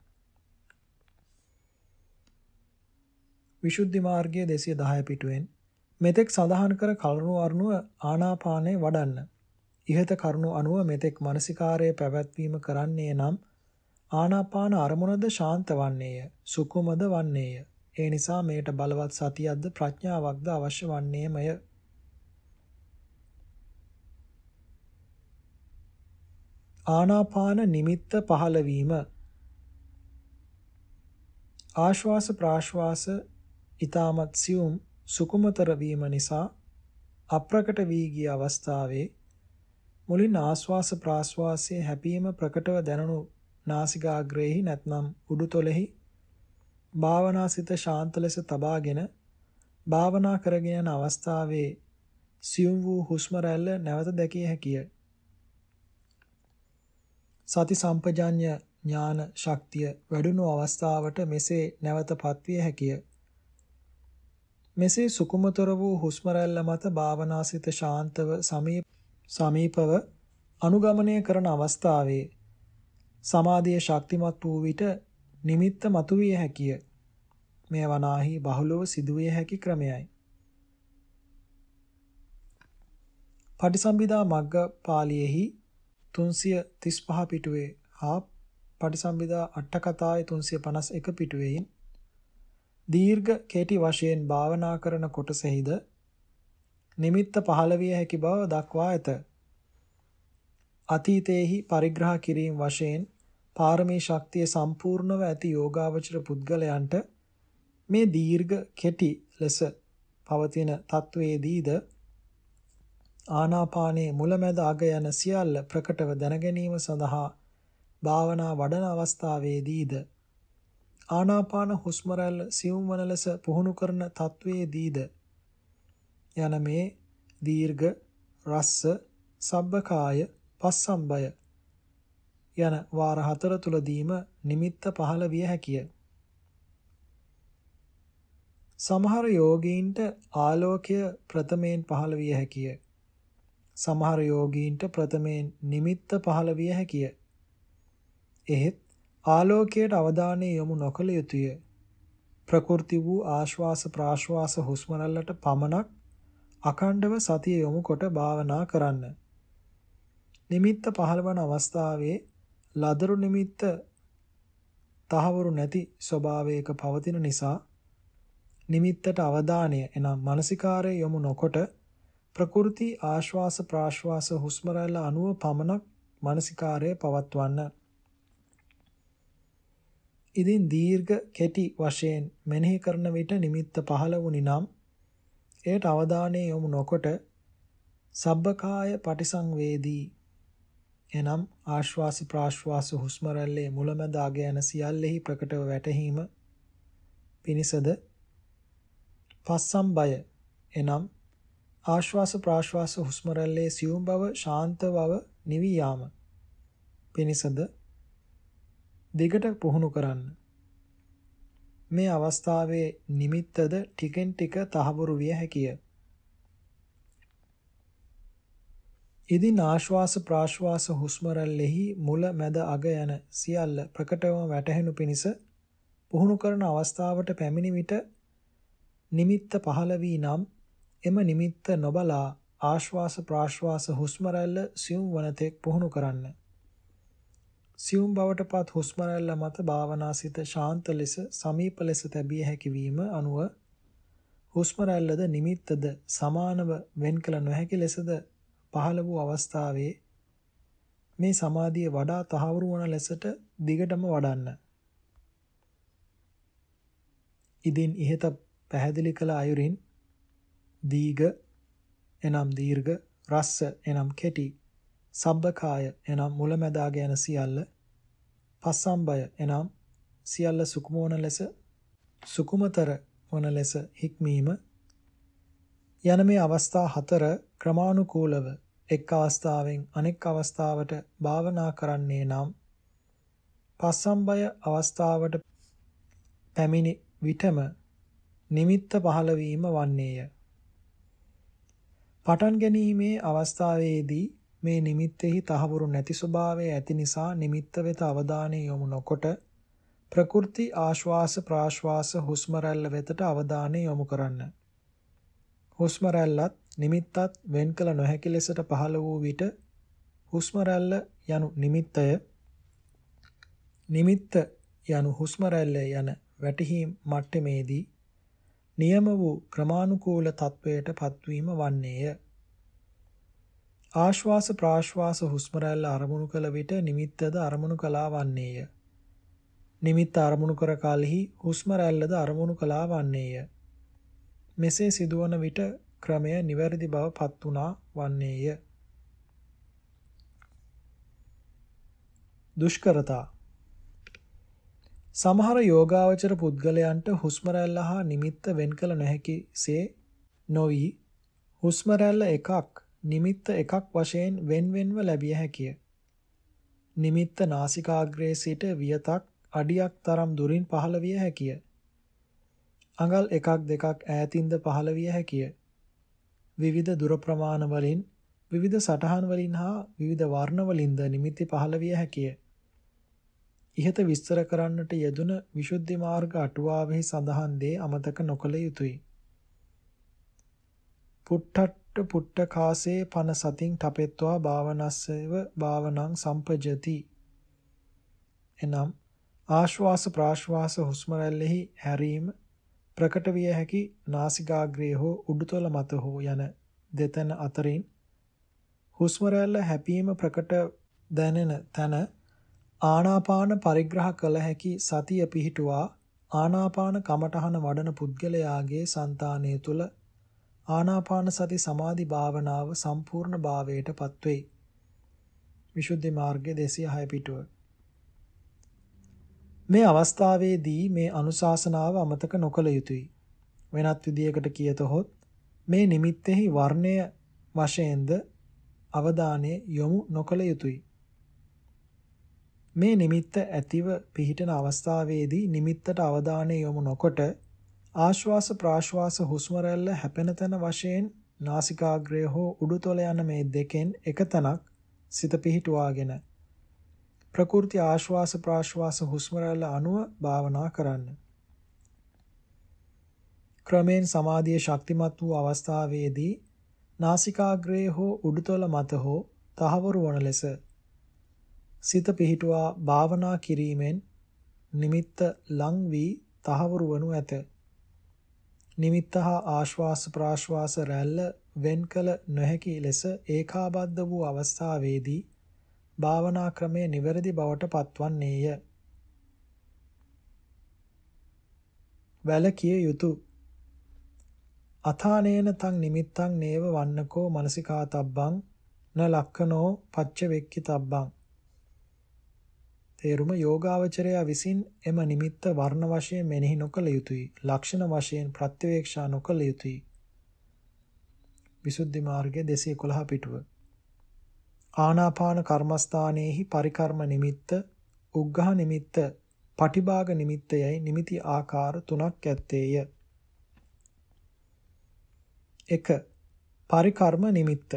විසුද්ධි මාර්ගයේ 210 පිටුවෙන් මෙතෙක් සඳහන් කර කරුණු අරුණුව ආනාපානේ වඩන්න. ඉහත කරුණු අනුව මෙතෙක් මානසිකාර්යය පැවැත්වීම කරන්නේ නම් ආනාපාන අරමුණද ශාන්ත වන්නේය, සුකුමද වන්නේය. ඒ නිසා මේට බලවත් සතියක්ද ප්‍රඥාවක්ද අවශ්‍ය වන්නේමය. ආනාපාන නිමිත්ත පහළවීම ආශ්වාස ප්‍රාශ්වාස ඊටමත් සියුම් සුකුමතර වීම නිසා අප්‍රකට වී ගිය අවස්ථාවේ මුලින් ආශ්වාස ප්‍රාශ්වාසයේ හැපීම ප්‍රකටව දැනුණු නාසිකාග්‍රේහි නැත්නම් උඩුතොලෙහි භාවනාසිත ශාන්ත ලෙස තබාගෙන භාවනා කරගෙන යන අවස්ථාවේ සියුම් වූ හුස්ම රැල්ල නැවත දැකිය හැකිය. සති සම්පජාඤ්ඤ ඥාන ශක්තිය වැඩුණු අවස්ථාවට මෙසේ නැවතපත් විය හැකිය. මෙසේ සුකුමතර වූ හුස්ම රැල්ල මත භාවනාසිත ශාන්තව සමීපව අනුගමනය කරන අවස්ථාවේ සමාධිය ශක්තිමත් වූ විට නිමිත්ත මතුවිය හැකිය. මේ වනාහි බහුලව සිදුවිය හැකි ක්‍රමයයි. පටිසම්භිදා මග්ග පාළියේහි 335 පිටුවේ හා පටිසම්භිදා අට කතාවේ 351 පිටුවේයින් දීර්ඝ කෙටි වශයෙන් භාවනා කරන කොටසෙහිද නිමිත්ත පහළ විය හැකි බව දක්වා ඇත. අතීතයේහි පරිග්‍රහ කිරීම වශයෙන් පාරමී ශක්තිය සම්පූර්ණව ඇති යෝගාවචර පුද්ගලයන්ට මේ දීර්ඝ කෙටි ලෙස පවතින තත්වයේදීද ආනාපානයේ මුලමැද අග යන සියල්ල ප්‍රකටව දැන ගැනීම සඳහා භාවනා වඩන අවස්ථාවේදීද ආනාපාන හුස්ම රැල්ල සියුම් වන ලෙස පුහුණු කරන තත්වයේදීද යන මේ දීර්ඝ රස්ස සබ්බකාය පස්සම්බය යන වාර හතර තුලදීම නිමිත්ත පහළ විය හැකිය. සමහර යෝගීන්ට ආලෝකය ප්‍රථමයෙන් පහළ විය හැකිය. සමහර යෝගීන්ට ප්‍රථමයෙන් නිමිත්ත පහළ විය හැකිය. එහෙත් ආලෝකයට අවධානය යොමු නොකළ යුතුය. ප්‍රකෘති වූ ආශ්වාස ප්‍රාශ්වාස හුස්ම පමණක් අකණ්ඩව සතිය යොමු කොට භාවනා කරන්න. නිමිත්ත පහළවන අවස්ථාවේ ලදරු නිමිත්ත තහවුරු නැති ස්වභාවයක පවතින නිසා නිමිත්තට අවධානය එනම් මානසිකාරය යොමු නොකොට ප්‍රකෘති ආශ්වාස ප්‍රාශ්වාස හුස්ම අනුව පමණක් මානසිකාරය පවත්වන්න. ඉතින් දීර්ඝ කෙටි වශයෙන් මෙනෙහි කරන විට නිමිත්ත පහළ වුණි නම් එයට අවධානය යොමු නොකොට සබ්බකාය පටිසංවේදී එනම් ආශ්වාස ප්‍රාශ්වාස හුස්ම රැල්ලේ මුලමැද අග යන සියල්ලෙහි ප්‍රකටව වැටහීම පිනිසද පස්සම් බය එනම් ආශ්වාස ප්‍රාශ්වාස හුස්ම රැල්ලේ සියුම් බව ශාන්ත බව නිවි යාම පිනිසද දෙකට පුහුණු කරන්න. මේ අවස්ථාවේ නිමිත්තද ටිකෙන් ටික තහවුරු විය හැකිය. ඉදින් ආශ්වාස ප්‍රාශ්වාස හුස්ම රැල්ලෙහි මුල මැද අග යන සියල්ල ප්‍රකටවම වැටහෙනු පිණිස පුහුණු කරන අවස්ථාවට පැමිණි විට නිමිත්ත පහළ වී නම් එම නිමිත්ත නොබලා ආශ්වාස ප්‍රාශ්වාස හුස්ම රැල්ල සියුම් වනතෙක් පුහුණු කරන්න. සියුම් බවට පත් හුස්ම රැල්ල මත භාවනාසිත ශාන්ත ලෙස සමීප ලෙස තැබිය හැකි වීම අනුව හුස්ම රැල්ලද නිමිත්තද සමානව වෙන් කළ නොහැකි ලෙසද පහළ වූ අවස්ථාවේ මේ සමාධිය වඩා තහවුරු වන ලෙසට දිගටම වඩන්න. ඉදින් ඉහත පැහැදිලි කළ අයුරින් දීඝ එනම් දීර්ඝ රස්ස එනම් කෙටි සබ්බකාය එනම් මුලැමැදාග යන සියල්ල පස්සම්බය එනම් සියල්ල සුකුම වන ලෙස සුකුමතර වන ලෙස හික්මීම යන මේ අවස්ථා හතර ක්‍රමානුකූලව එක් අවස්ථාවෙන් අනෙක් අවස්ථාවට භාවනා කරන්නේ නම් පස්සම්බය අවස්ථාවට පැමිණි විටම නිමිත්ත පහළ වීම වන්නේය. පටන් ගැනීමේ අවස්ථාවේදී මේ නිමිත්තෙහි තහවුරු නැති ස්වභාවය ඇති නිසා නිමිත්ත වෙත අවධානය යොමු නොකොට ප්‍රකෘති ආශ්වාස ප්‍රාශ්වාස හුස්ම රැල්ල වෙතට අවධානය යොමු කරන්න. හුස්ම රැල්ලත් නිමිත්තත් වෙන් කළ නොහැකි ලෙසට පහළ වූ විට හුස්ම රැල්ල යනු නිමිත්තය නිමිත්ත යනු හුස්ම රැල්ල යන වැටහීම් මට්ටමේදී නියම වූ ක්‍රමානුකූල තත්වයට පත්වීම වන්නේය. ආශ්වාස ප්‍රාශ්වාස හුස්ම රැල්ල අරමුණු කළ විට නිමිත්තද අරමුණු කළා වන්නේය. නිමිත්ත අරමුණු කර කලෙහි හුස්ම රැල්ලද අරමුණු කළා වන්නේය. මෙසේ සිදුවන විට ක්‍රමය නිවැරදි බව පත් වුණා වන්නේය. දුෂ්කරතා සමහර යෝගාවචර පුද්ගලයන්ට හුස්ම රැල්ල හා නිමිත්ත වෙන් කළ නොහැකිසේ නොවි හුස්ම රැල්ල එකක් නිමිත්ත එකක් වශයෙන් වෙන්වෙන්ව ලැබිය හැකිය. නිමිත්ත නාසිකාග්‍රයේ සිට වියතක් අඩියක් තරම් දුරින් පහළ විය හැකිය. අඟල් එකක් දෙකක් ඈතින්ද පහළ විය හැකිය. විවිධ දුර ප්‍රමාණ වලින් විවිධ සටහන් වලින් හා විවිධ වර්ණ වලින්ද නිමිති පහළ විය හැකිය. ইহත විස්තර කරන්නට යෙදුන විසුද්ධි මාර්ග අටුවාවෙහි සඳහන් දේ අමතක නොකළ යුතුය. පුට්ටට්ට පුට්ට කාසේ පන සතින් තපෙත්වා භාවනස්සව භාවනං සම්පජති එනම් ආශ්වාස ප්‍රාශ්වාස හුස්ම රැල්ලෙහි හැරීම ප්‍රකට විය හැකි නාසිකාග්‍රයේ හෝ උඩුතල මත හෝ යන දෙතන අතරින් හුස්ම රැල්ල හැපීම ප්‍රකට දැනෙන තන ආනාපාන පරිග්‍රහ කළ හැකි සතිය පිහිටුවා ආනාපාන කමඨහන වඩන පුද්ගලයාගේ సంతානය තුළ ආනාපාන සති සමාධි භාවනාව සම්පූර්ණ භාවයට පත්වෙයි. විසුද්ධි මාර්ගයේ 206 පිටුව. මේ අවස්ථාවේදී මේ අනුශාසනාව අමතක නොකළ යුතුය. වෙනත් විදියකට කියතොත් මේ නිමිත්තෙහි වර්ණය වශයෙන්ද අවධානය යොමු නොකළ යුතුය. මේ නිමිත්ත ඇතිව පිහිටන අවස්ථාවේදී නිමිත්තට අවධානය යොමු නොකොට ආශ්වාස ප්‍රාශ්වාස හුස්ම රැල්ල හැපෙන තැන වශයෙන් නාසිකාග්‍රය හෝ උඩුතොල යන මේ දෙකෙන් එක තැනක් සිත පිහිටුවාගෙන ප්‍රකෘති ආශ්වාස ප්‍රාශ්වාස හුස්ම රැල්ල අනුව භාවනා කරන්න. ක්‍රමෙන් සමාධිය ශක්තිමත් වූ අවස්ථාවේදී නාසිකාග්‍රයේ හෝ උඩුතොල මත හෝ තහවුරු වන ලෙස සිත පිහිටුවා භාවනා කිරීමෙන් නිමිත්ත ලං වී තහවුරු වනු ඇත. නිමිත්ත හා ආශ්වාස ප්‍රාශ්වාස රැල්ල වෙන් කළ නොහැකි ලෙස ඒකාබද්ධ වූ අවස්ථාවේදී භාවනා ක්‍රමය නිවැරදි බවට පත්වන්නේය. වැලකිය යුතුය අථානේන තං නිමිත්තං නේව වන්නකෝ මනසිකාතබ්බං න ලක්කනෝ පච්ච වෙක්කිතබ්බං තේරුම යෝගාවචරය විසින් එම නිමිත්ත වර්ණ වශයෙන් මෙනෙහි නොකළ යුතුයි. ලක්ෂණ වශයෙන් ප්‍රත්‍යවේක්ෂා නොකළ යුතුයි. විසුද්ධි මාර්ගයේ 211 පිටුව. ආනාපාන කර්මස්ථානයේහි පරිකර්ම නිමිත්ත, උග්ඝහ නිමිත්ත, පටිභාග නිමිත්ත යයි නිමිති ආකාර තුනක් ඇත්තේය. 1. පරිකර්ම නිමිත්ත.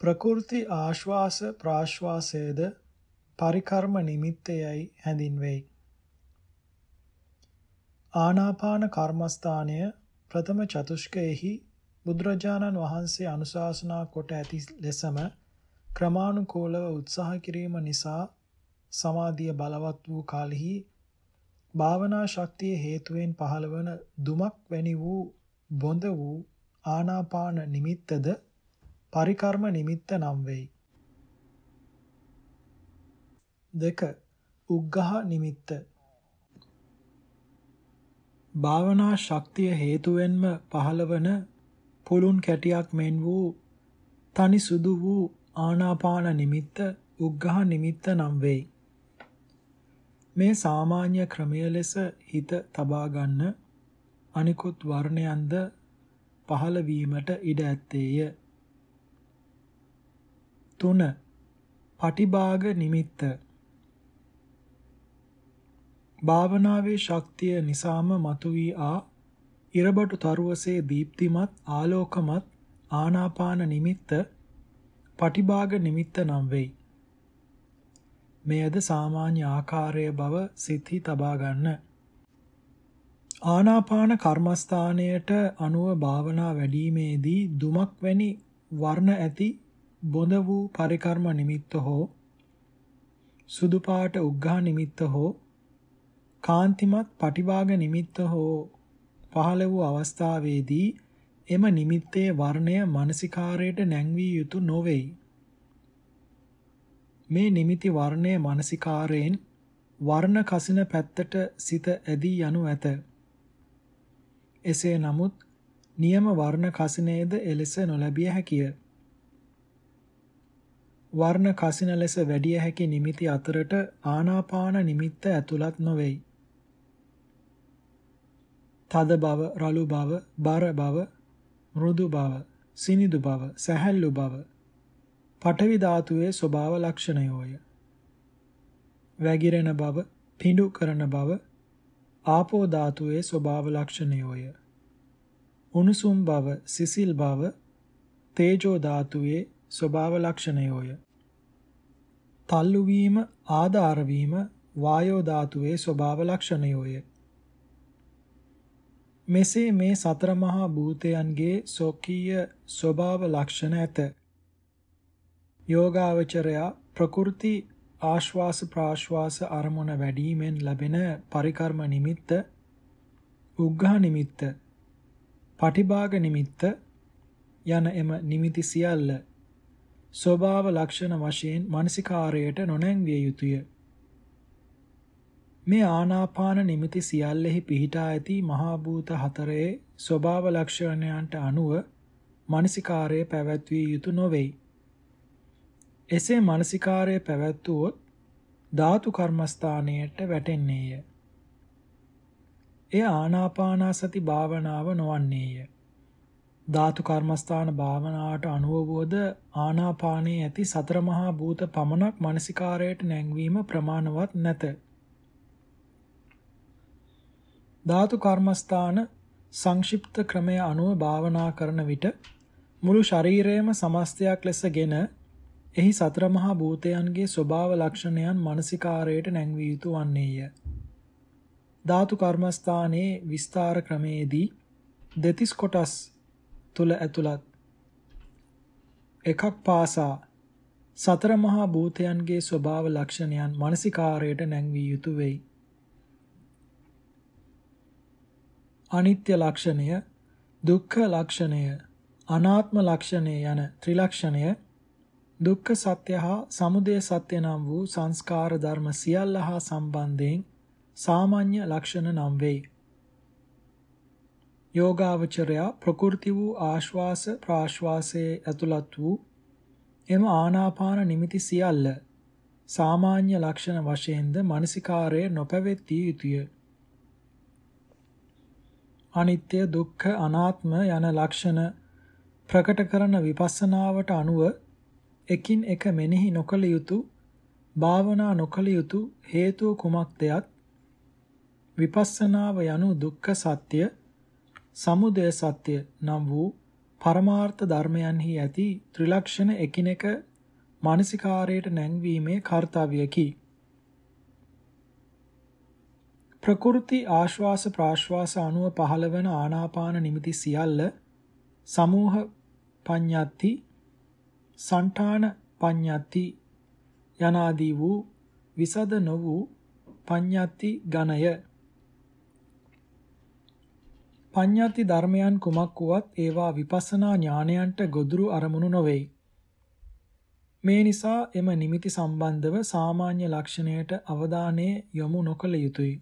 ප්‍රකෘති ආශ්වාස ප්‍රාශ්වාසයේද පරිකර්ම නිමිත්තයයි හැඳින්වෙයි. ආනාපාන කර්මස්ථානය ප්‍රථම චතුෂ්කයෙහි බුදුරජාණන් වහන්සේ අනුශාසනා කොට ඇති ලෙසම ක්‍රමානුකූලව උත්සාහ කිරීම නිසා සමාධිය බලවත් වූ කාලෙහි භාවනා ශක්තිය හේතුවෙන් පහළවන දුමක් වැනි වූ බොඳ වූ ආනාපාන නිමිත්තද පරිකර්ම නිමිත්ත නම් වෙයි. දෙක උග්ඝහ නිමිත්ත භාවනා ශක්තිය හේතුවෙන්ම පහළවන පුළුන් කැටියක් මෙන් වූ තනි සුදු වූ ආනාපාන නිමිත්ත උග්ඝහ නිමිත්ත නම් වෙයි. මේ සාමාන්‍ය ක්‍රමය ලෙස හිත තබා ගන්න අනිකුත් වර්ණයන්ද පහළ වීමට ඉඩ ඇත්තේය. 3. පටිභාග නිමිත්ත භාවනාවේ ශක්තිය නිසාම මතුවී ආ ඉරබටු තරුවසේ දීප්තිමත් ආලෝකමත් ආනාපාන නිමිත්ත පටිභාග නිමිත්ත නම් වෙයි. මෙයද සාමාන්‍ය ආකාරය බව සිතහි තබා ගන්න. ආනාපාන කර්මස්ථානයට අනුව භාවනා වැඩිීමේදී දුමක් වැනි වර්ණ ඇති බොඳ වූ පරිකර්ම නිමිත්ත හෝ සුදු පාට උග්ඝා නිමිත්ත හෝ කාන්තිමත් පටිභාග නිමිත්ත හෝ පහළ වූ අවස්ථාවේදී එම නිමිත්තේ වර්ණය මානසිකාරයට නැංවිය යුතු නොවේයි. මේ නිමිති වර්ණය මානසිකාරයෙන් වර්ණ කසින පැත්තට සිත ඇදී යනු ඇත. එසේ නමුත් නියම වර්ණ කසිනේද එලෙස නොලැබිය හැකිය. වර්ණ කසින ලෙස වැඩිය හැකි නිමිති අතරට ආනාපාන නිමිත්ත ඇතුළත් නොවේයි. තද බව, රළු බව, බර බව, මෘදු බව, සිනිදු බව, සැහැල්ලු බව. පඨවි ධාතුවේ ස්වභාව ලක්ෂණයෝය. වැగిරෙන බව, පිඬු කරන බව, ආපෝ ධාතුවේ ස්වභාව ලක්ෂණයෝය. උණුසුම් බව, සිසිල් බව, තේජෝ ධාතුවේ ස්වභාව ලක්ෂණයෝය. තල්ලු වීම, ආධාර වීම වායෝ ධාතුවේ ස්වභාව ලක්ෂණයෝය. මෙසේ මේ සතර මහා භූතයන්ගේ සෝකීය ස්වභාව ලක්ෂණ ඇත. යෝගාවචරයා ප්‍රකෘති ආශ්වාස ප්‍රාශ්වාස අරමුණ වැඩිමෙන් ලැබෙන පරිකර්ම නිමිත්ත, උග්ඝා නිමිත්ත, පටිභාග නිමිත්ත යන එම නිමිති සියල්ල ස්වභාව ලක්ෂණ වශයෙන් මානසිකාරයට නොනැංවිය යුතුය. මේ ආනාපාන නිමිති සියල්ලෙහි පිහිටා ඇති මහා භූත හතරේ ස්වභාව ලක්ෂණයන්ට අනුව මානසිකාර්යය පැවැත්විය යුතු නොවේ. එසේ මානසිකාර්යය පැවැත්වුවොත් ධාතු කර්මස්ථානයට වැටෙන්නේය. එය ආනාපානසති භාවනාව නොවන්නේය. ධාතු කර්මස්ථාන භාවනාවට අනුව වූද ආනාපානයේ ඇති සතර මහා භූත පමණක් මානසිකාරයට නැංවීම ප්‍රමාණවත් නැත. ධාතු කර්මස්ථාන සංක්ෂිප්ත ක්‍රමය අනුව භාවනා කරන විට මුළු ශරීරයම සමස්තයක් ලෙසගෙන එහි සතර මහා භූතයන්ගේ ස්වභාව ලක්ෂණයන් මානසිකාරයට නැංවිය යුතු වන්නේය. ධාතු කර්මස්ථානයේ විස්තර ක්‍රමයේදී දෙතිස් කොටස් තුල ඇතුළත් එකක් පාසා සතර මහා භූතයන්ගේ ස්වභාව ලක්ෂණයන් මානසිකාරයට නැංවිය යුතු වෙයි. අනිත්‍ය ලක්ෂණය, දුක්ඛ ලක්ෂණය, අනාත්ම ලක්ෂණය යන ත්‍රිලක්ෂණය දුක්ඛ සත්‍ය හා සමුදය සත්‍ය නම් වූ සංස්කාර ධර්ම සියල්ල හා සම්බන්ධයෙන් සාමාන්‍ය ලක්ෂණ නම් වෙයි. යෝගාවචරයා ප්‍රකෘති වූ ආශ්වාස ප්‍රාශ්වාසයේ ඇතුළත් වූ එම ආනාපාන නිමිති සියල්ල සාමාන්‍ය ලක්ෂණ වශයෙන්ද මානසිකාරයේ නොපැවැත්විය යුතුය. අනිත්‍ය දුක්ඛ අනාත්ම යන ලක්ෂණ ප්‍රකට කරන විපස්සනාවට අනුව එකින් එක මෙනෙහි නොකළ යුතු භාවනා නොකළ යුතු හේතුව කුමක්දයත් විපස්සනාව යනු දුක්ඛ සත්‍ය සමුදය සත්‍ය නම් වූ පරමාර්ථ ධර්මයන්හි ඇති ත්‍රිලක්ෂණ එකිනෙක මානසිකාරයට නැංවීමේ කාර්යයකි ප්‍රකෘති ආශ්වාස ප්‍රාශ්වාස අනුව පහළවන ආනාපාන නිමිති සියල්ල සමෝහ පඤ්ඤත්ති සණ්ඨාන පඤ්ඤත්ති යනාදී වූ විසද නො වූ පඤ්ඤත්ති ඝණය පඤ්ඤාති ධර්මයන් කුමක් වුවත් ඒවා විපස්සනා ඥානයන්ට ගොදුරු අරමුණු නොවේ. මේ නිසා එම නිමිති සම්බන්ධව සාමාන්‍ය ලක්ෂණයට අවධානය යොමු නොකළ යුතුය.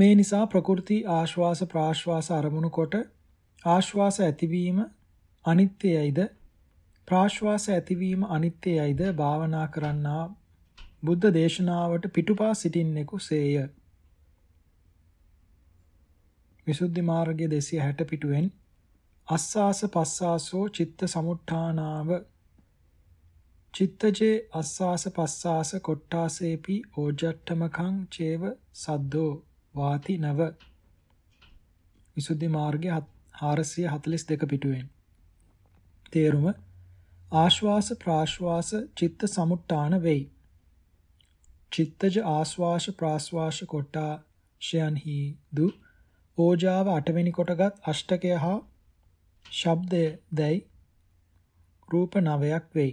මේ නිසා ප්‍රකෘති ආශ්වාස ප්‍රාශ්වාස අරමුණු කොට ආශ්වාස ඇතිවීම අනිත්‍යයයිද ප්‍රාශ්වාස ඇතිවීම අනිත්‍යයයිද භාවනා කරන්නා බුද්ධ දේශනාවට පිටුපා සිටින්නෙකු සේය. විසුද්ධි මාර්ගයේ 260 පිටුවෙන් අස්සාස පස්සාසෝ චිත්ත සමුට්ඨානාව චිත්තජේ අස්සාස පස්සාස කොට්ටාසේපි ඕජට්ඨමකං චේව සද්දෝ වාති නව විසුද්ධි මාර්ගය 442 පිටුවෙන් තේරුම ආශ්වාස ප්‍රාශ්වාස චිත්ත සමුට්ටාන වෙයි චිත්තජ ආශ්වාස ප්‍රාශ්වාස කොටාශයන්හි දු ඕජාව අටවෙනි කොටගත් අෂ්ටකය හා ශබ්දය දැයි රූප නවයක් වෙයි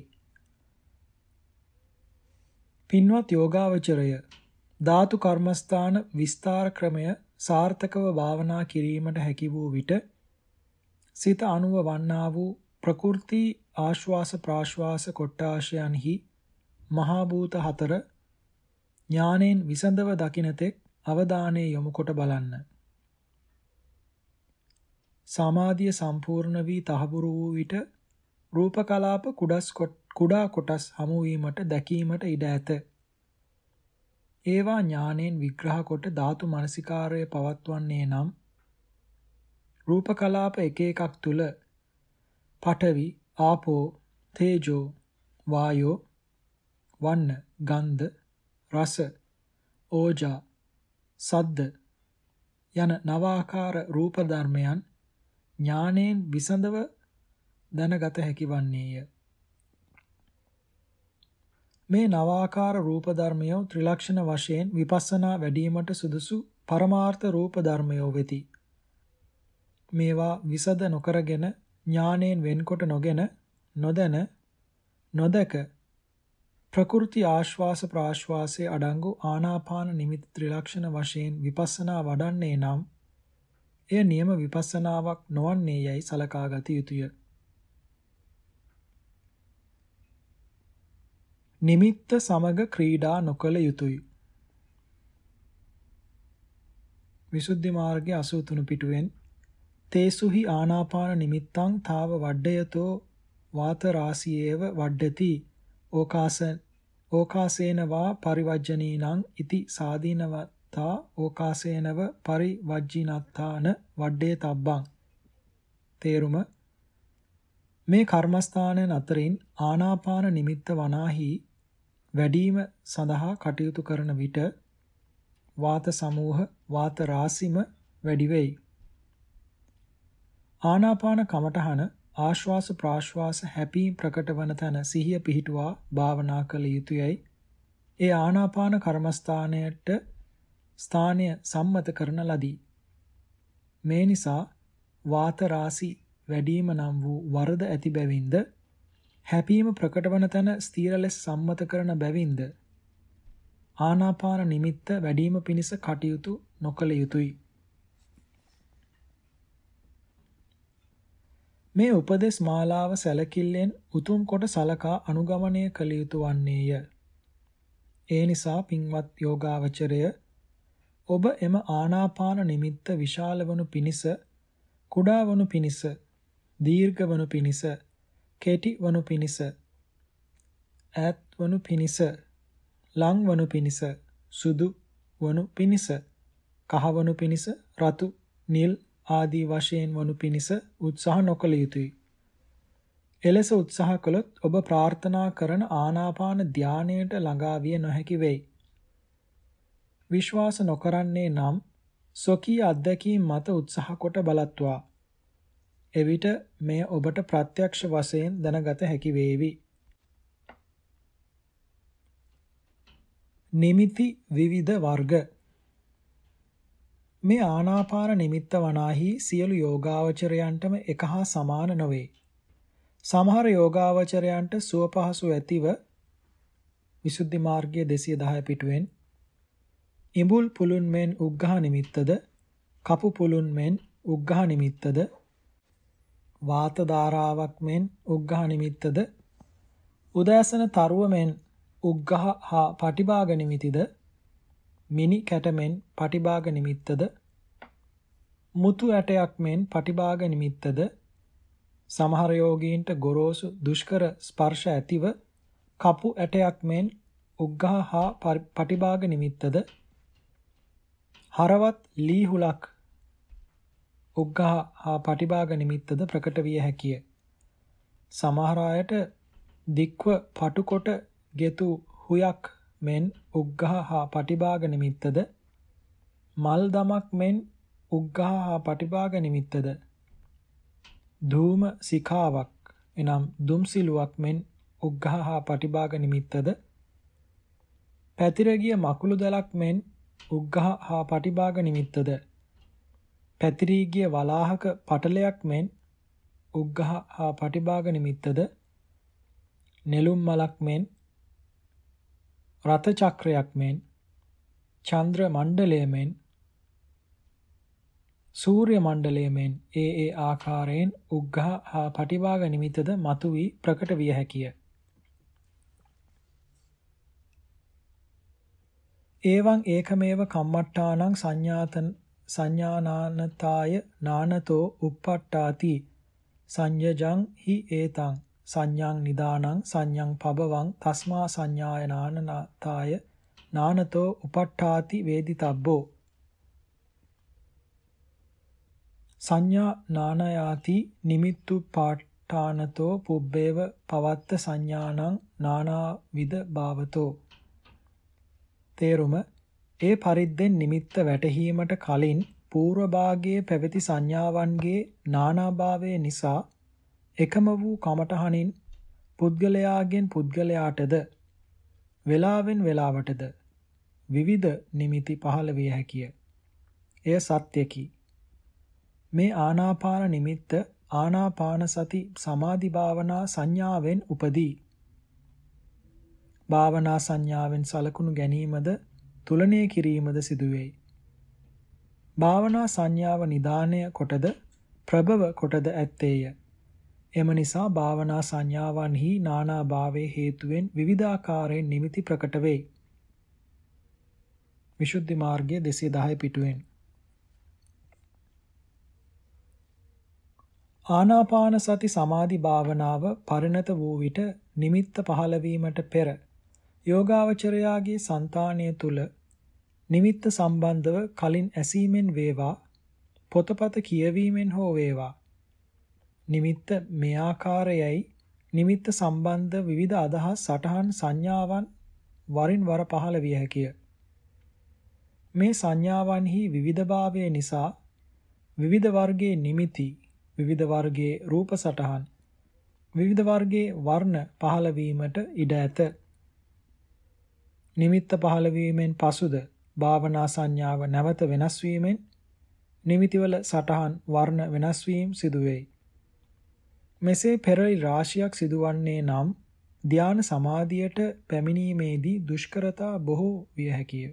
පින්වත් යෝගාවචරය ධාතු කර්මස්ථාන විස්තර ක්‍රමය සාර්ථකව භාවනා කිරීමට හැකි වූ විට සිත අනුව වන්නා වූ ප්‍රකෘති ආශ්වාස ප්‍රාශ්වාස කොට්ටාශයන්හි මහා භූත හතර ඥානෙන් විසඳව දකින්නතෙක් අවධානය යොමු කොට බලන්න. සමාධිය සම්පූර්ණ වී තහවුරු වූ විට රූප කලාප කුඩස් කුඩා කොටස් හමු වීමට දැකීමට ඉඩ ඇත. ඒවා ඥානෙන් විග්‍රහ කොට ධාතු මනසිකාරය පවත්වන්නේ නම් රූප කලාප එක එකක් තුල පඨවි ආපෝ තේජෝ වායෝ වන්න ගන්ධ රස ඕජා සද්ද යන නවාකාර රූප ධර්මයන් ඥානෙන් විසඳව දැනගත හැකි වන්නේය මේ නවාකාර රූප ධර්මය ත්‍රිලක්ෂණ වශයෙන් විපස්සනා වැඩිවීමට සුදුසු පරමාර්ථ රූප ධර්මයෝ වෙති. මේවා විසද නොකරගෙන ඥාණයෙන් වෙන්කොට නොගෙන නොදැන නොදක ප්‍රකෘති ආශ්වාස ප්‍රාශ්වාසයේ අඩංගු ආනාපාන නිමිති ත්‍රිලක්ෂණ වශයෙන් විපස්සනා වඩන්නේ නම් එය නියම විපස්සනාවක් නොවන්නේ යයි සලකා ගත යුතුය. නිමිත්ත සමග ක්‍රීඩා නොකළ යුතුය. විසුද්ධි මාර්ගයේ 83 පිටුවෙන් තේසුහි ආනාපාන නිමිත්තං තාව වඩ්ඩයතෝ වාත රාසියේව වඩ්ඩති ඕකාසන ඕකාසේනවා පරිවර්ජනීනං ඉති සාදීනවත්තා ඕකාසේනව පරිවර්ජිනත්තාන වඩ්ඩේ තබ්බං තේරුම මේ කර්මස්ථානයන් අතරින් ආනාපාන නිමිත්ත වනාහි වැඩිම සඳහා කටයුතු කරන විට වාත සමූහ වාත රාසිම වැඩි වෙයි. ආනාපාන කමඨහන ආශ්වාස ප්‍රාශ්වාස හැපී ප්‍රකට වන තන සිහිය පිහිටුවා භාවනා කළ යුතුයයි. ඒ ආනාපාන කර්මස්ථානයට ස්ථානය සම්මත කරන ලදී. මේ නිසා වාත රාසි වැඩිම නම් වූ වරද ඇති බැවින්ද හැපීම ප්‍රකට වන තැන ස්ථීර ලෙස සම්මත කරන බැවින්ද ආනාපාන නිමිත්ත වැඩිම පිණිස කටයුතු නොකළ යුතුය. මේ උපදේශ මාලාව සැලකිල්ලෙන් උතුම් කොට සලකා අනුගමනය කළ යුතු වන්නේය. ඒ නිසා පින්වත් යෝගාවචරය ඔබ එම ආනාපාන නිමිත්ත විශාල වනු පිණිස කුඩා වනු පිණිස දීර්ඝ වනු පිණිස කෙටි වනු පිණිස ඈත් වනු පිණිස ලං වනු පිණිස සුදු වනු පිණිස කහ වනු පිණිස රතු නිල් ආදී වශයෙන් වනු පිණිස උත්සාහ නොකළ යුතුය. එලෙස උත්සාහ කළොත් ඔබ ප්‍රාර්ථනා කරන ආනාපාන ධානයට ළඟා විය නොහැකි වෙයි. විශ්වාස නොකරන්නේ නම් සොකී අත්දැකීම් මත උත්සාහ කොට බලත්වා. එවිට මෙය ඔබට ප්‍රත්‍යක්ෂ වශයෙන් දැනගත හැකි වේවි. නිමිති විවිධ වර්ග මේ ආනාපාන නිමිත්ත වනාහි සියලු යෝගාවචරයන්ටම එක හා සමාන නොවේ. සමහර යෝගාවචරයන්ට සුවපහසු ඇතිව විසුද්ධි මාර්ගයේ 210 පිටුවෙන් ඉඹුල් පුලුන් මෙන් උග්ඝා නිමිත්තද කපු පුලුන් මෙන් උග්ඝා නිමිත්තද වාත ධාරාවක් මෙන් උග්ඝහ නිමිත්තද උදෑසන තරුව මෙන් උග්ඝහ හා පටිභාග නිමිතිද මිනි කැට මෙන් පටිභාග නිමිත්තද මුතු ඇටයක් මෙන් පටිභාග නිමිත්තද සමහර යෝගීන්ට ගොරෝසු දුෂ්කර ස්පර්ශ ඇතිව කපු ඇටයක් මෙන් උග්ඝහ හා පටිභාග නිමිත්තද හරවත් ලී හුලක් උග්ගහ හා පටිභාග නිමිත්තද ප්‍රකට විය හැකිය. සමහර අයට දික්ව පටුකොට ගෙතු හුයක් මෙන් උග්ගහ හා පටිභාග නිමිත්තද මල් දමක් මෙන් උග්ගහ හා පටිභාග නිමිත්තද ධූම සිකාවක් එනම් දුම්සිලුවක් මෙන් උග්ගහ හා පටිභාග නිමිත්තද පැතිරගිය මකුළු දලක් මෙන් උග්ගහ හා පටිභාග නිමිත්තද පැතිරී ගිය වලාහක පටලයක් මෙන් උග්ගහ හා පටිභාග නිමිත්තද නෙළුම් මලක් මෙන් රත චක්‍රයක් මෙන් චන්ද්‍ර මණ්ඩලය මෙන් සූර්ය මණ්ඩලය මෙන් ඒ ඒ ආකාරයෙන් උග්ගහ හා පටිභාග නිමිතද මතුවී ප්‍රකට විය හැකිය. ඒවං ඒකමේව කම්මට්ටානං සංඥාතන සංඥානානතාය නානතෝ uppattāti සංයජං හි ඒතං සංඥාං නිදානං සංඥාං පබවං තස්මා සංඥාය නානනාතාය නානතෝ uppattāti වේදිතබ්බෝ සංඥා නානයාති නිමිත්තු පාඨානතෝ පුබ්බේව පවත්ත සංඥානං නානාවිද භාවතෝ තේරුම ඒ පරිද්දෙන් නිමිත්ත වැටහීමට කලින් పూర్ව භාගයේ පැවති සංඥාවන්ගේ නානාභාවය නිසා එකම වූ කමඨහණින් පුද්ගලයාගෙන් පුද්ගලයාටද වේලාවෙන් වේලාවටද විවිධ නිමිති පහළ විය හැකිය. එය සත්‍යකි. මේ ආනාපාන නිමිත්ත ආනාපාන සති සමාධි භාවනා සංඥාවෙන් උපදී. භාවනා සංඥාවෙන් සලකුණු ගැනීමද තුලනය කිරීමද සිදුවේයි. භාවනා සංඥාව නිදානය කොටද ප්‍රබව කොටද ඇත්තේය. එම නිසා භාවනා සංඥාවන්හි නානාභාවයේ හේතුවෙන් විවිධාකාරයෙන් නිමිති ප්‍රකට වේ. විසුද්ධි මාර්ගය 210 පිටුවෙන් ආනාපාන සති සමාධි භාවනාව පරිණත වූ විට නිමිත්ත පහළ වීමට පෙර යෝගාවචරයාගේ సంతාණය තුල නිමිත්ත සම්බන්ධව කලින් ඇසීමෙන් වේවා පොතපත කියවීමෙන් හෝ වේවා නිමිත්ත මේ ආකාරයයි නිමිත්ත සම්බන්ධ විවිධ අදහස් සටහන් සංඥාවන් වරින් වර පහළ විය හැකිය මේ සංඥාවන්හි විවිධභාවය නිසා විවිධ වර්ගයේ නිමිති විවිධ වර්ගයේ රූප සටහන් විවිධ වර්ගයේ වර්ණ පහළ වීමට ඉඩ ඇත නිමිත්ත පහළ වීමෙන් පසුද භාවනා සංඥාව නැවත වෙනස් වීමෙන් නිමිතිවල සටහන් වර්ණ වෙනස් වීම සිදු වෙයි. මෙසේ පෙරලි රාශියක් සිදුවන්නේ නම් ධාන සමාධියට පැමිණීමේදී දුෂ්කරතා බොහෝ විය හැකිය.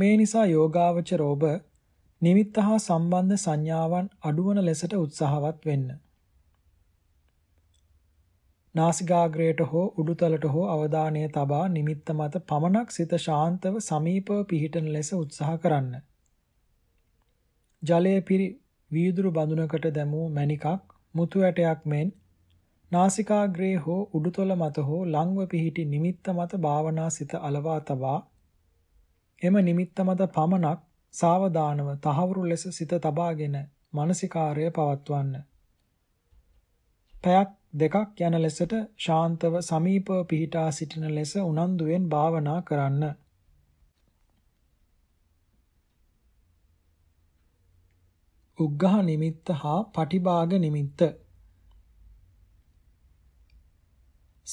මේ නිසා යෝගාවචර ඔබ නිමිත්ත හා සම්බන්ධ සංඥාවන් අඩුවන ලෙසට උත්සාහවත් වෙන්න. නාසිකාග්‍රයට හෝ උඩුතලට හෝ අවධානය තබා නිමිත්ත මත පමණක් සිත ශාන්තව සමීපව පිහිටන ලෙස උත්සාහ කරන්න. ජලයේ පිරි වීදුරු බඳුනකට දැමූ මණිකක් මුතු ඇටයක් මෙන් නාසිකාග්‍රේ හෝ උඩුතල මත හෝ ලංව පිහිටි නිමිත්ත මත භාවනා සිත අලවා තබා එම නිමිත්ත මත පමණක් සාවධානව තහවුරු ලෙස සිත තබාගෙන මානසිකාර්යය පවත්වන්න. පැයක් දෙකක් යන ලෙසට ශාන්තව සමීපව පිහිටා සිටින ලෙස උනන්දුවෙන් භාවනා කරන්න. උග්ඝහ නිමිත්ත හා පටිභාග නිමිත්ත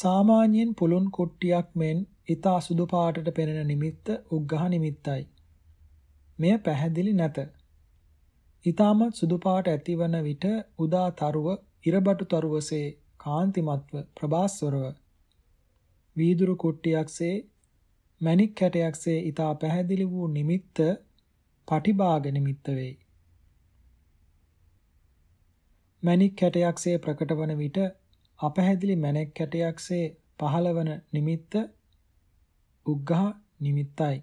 සාමාන්‍යයෙන් පුලුන් කුට්ටියක් මෙන් ඊතා සුදු පාටට පෙනෙන නිමිත්ත උග්ඝහ නිමිත්තයි. මෙය පැහැදිලි නැත. ඊතාමත් සුදු පාට ඇතිවන විට උදාතරුව ඉරබටු තරුවසේ කාන්තිමත්ව ප්‍රභාස්වරව වීදුරු කුට්ටියක්සේ මණික් කැටයක්සේ ඊතා පැහැදිලි වූ නිමිත්ත පටිභාග නිමිත්ත වෙයි. මණික් කැටයක්සේ ප්‍රකටවන විට අපැහැදිලි මණික් කැටයක්සේ පහළවන නිමිත්ත උග්ඝහ නිමිත්තයි.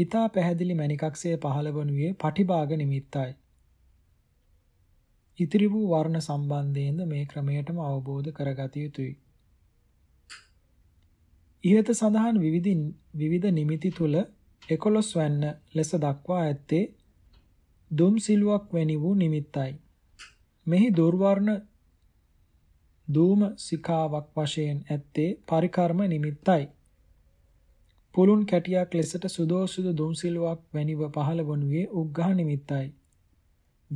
ඊතා පැහැදිලි මණිකක්සේ පහළවනුයේ පටිභාග නිමිත්තයි. ඉතිරි වූ වර්ණ සම්බන්ධයෙන්ද මේ ක්‍රමයටම අවබෝධ කරගත යුතුයි. ඉහත සඳහන් විවිධ විවිධ නිමිති තුල 11 වන්න ලෙස දක්වා ඇත්තේ දුම් සිලුවක් වැනි වූ නිමිත්තයි. මෙහි දුර්වර්ණ දූම සිකාවක් වශයෙන් ඇත්තේ පරිකර්ම නිමිත්තයි. පුළුන් කැටියක් ලෙසට සුදෝසුදු දුම් සිලුවක් වැනිව පහළ වනුයේ උග්ඝා නිමිත්තයි.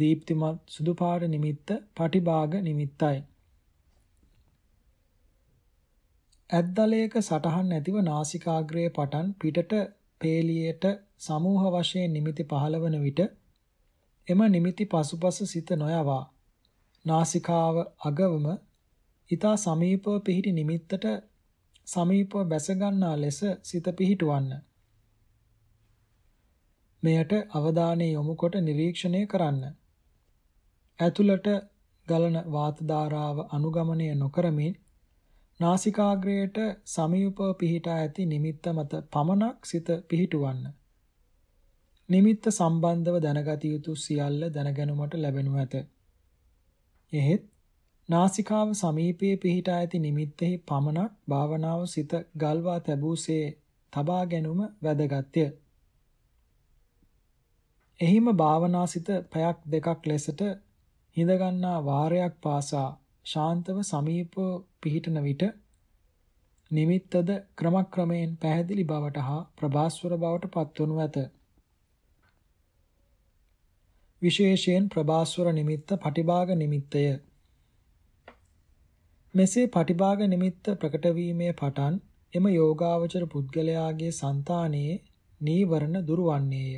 දීප්තිමත් සුදු පාට නිමිත්ත පටිභාග නිමිත්තයි. ඇද්දලයක සටහන් නැතිව නාසිකාග්‍රයේ පටන් පිටට පේලියට සමූහ වශයෙන් නිමිති පහළවන විට එම නිමිති පසුපස සිත නොයවා නාසිකාව අගවම ඊතා සමීපව පිහිටි නිමිත්තට සමීපව බැස ගන්නා ලෙස සිත පිහිටවන්න. මෙයට අවධානය යොමු කොට නිරීක්ෂණය කරන්න. ඇතුළට ගලන වාත ධාරාව අනුගමනය නොකරමින් නාසිකාග්‍රයට සමීපව පිහිටා ඇති නිමිත්ත මත පමණක් සිත පිහිටුවන්න. නිමිත්ත සම්බන්ධව දැනගත යුතු සියල්ල දැනගැනුමට ලැබෙනු ඇත. එහෙත් නාසිකාව සමීපයේ පිහිටා ඇති නිමිත්තෙහි පමණක් භාවනාව සිත ගල්වා තැබූසේ තබා ගැනීම වැදගත්ය. එහිම භාවනාසිත පැයක් දෙකක් ලෙසට හිඳගන්නා වාරයක් පාසා ශාන්තව සමීප පිහිටන විට නිමිත්තද ක්‍රමක්‍රමයෙන් පැහැදිලි බවට හා ප්‍රභාස්වර බවට පත්වනු ඇත. විශේෂයෙන් ප්‍රභාස්වර නිමිත්ත පටිභාග නිමිත්තය. මෙසේ පටිභාග නිමිත්ත ප්‍රකට වීමේ පටන් එම යෝගාවචර පුද්ගලයාගේ సంతානයේ නීවරණ දුරවන්නේය.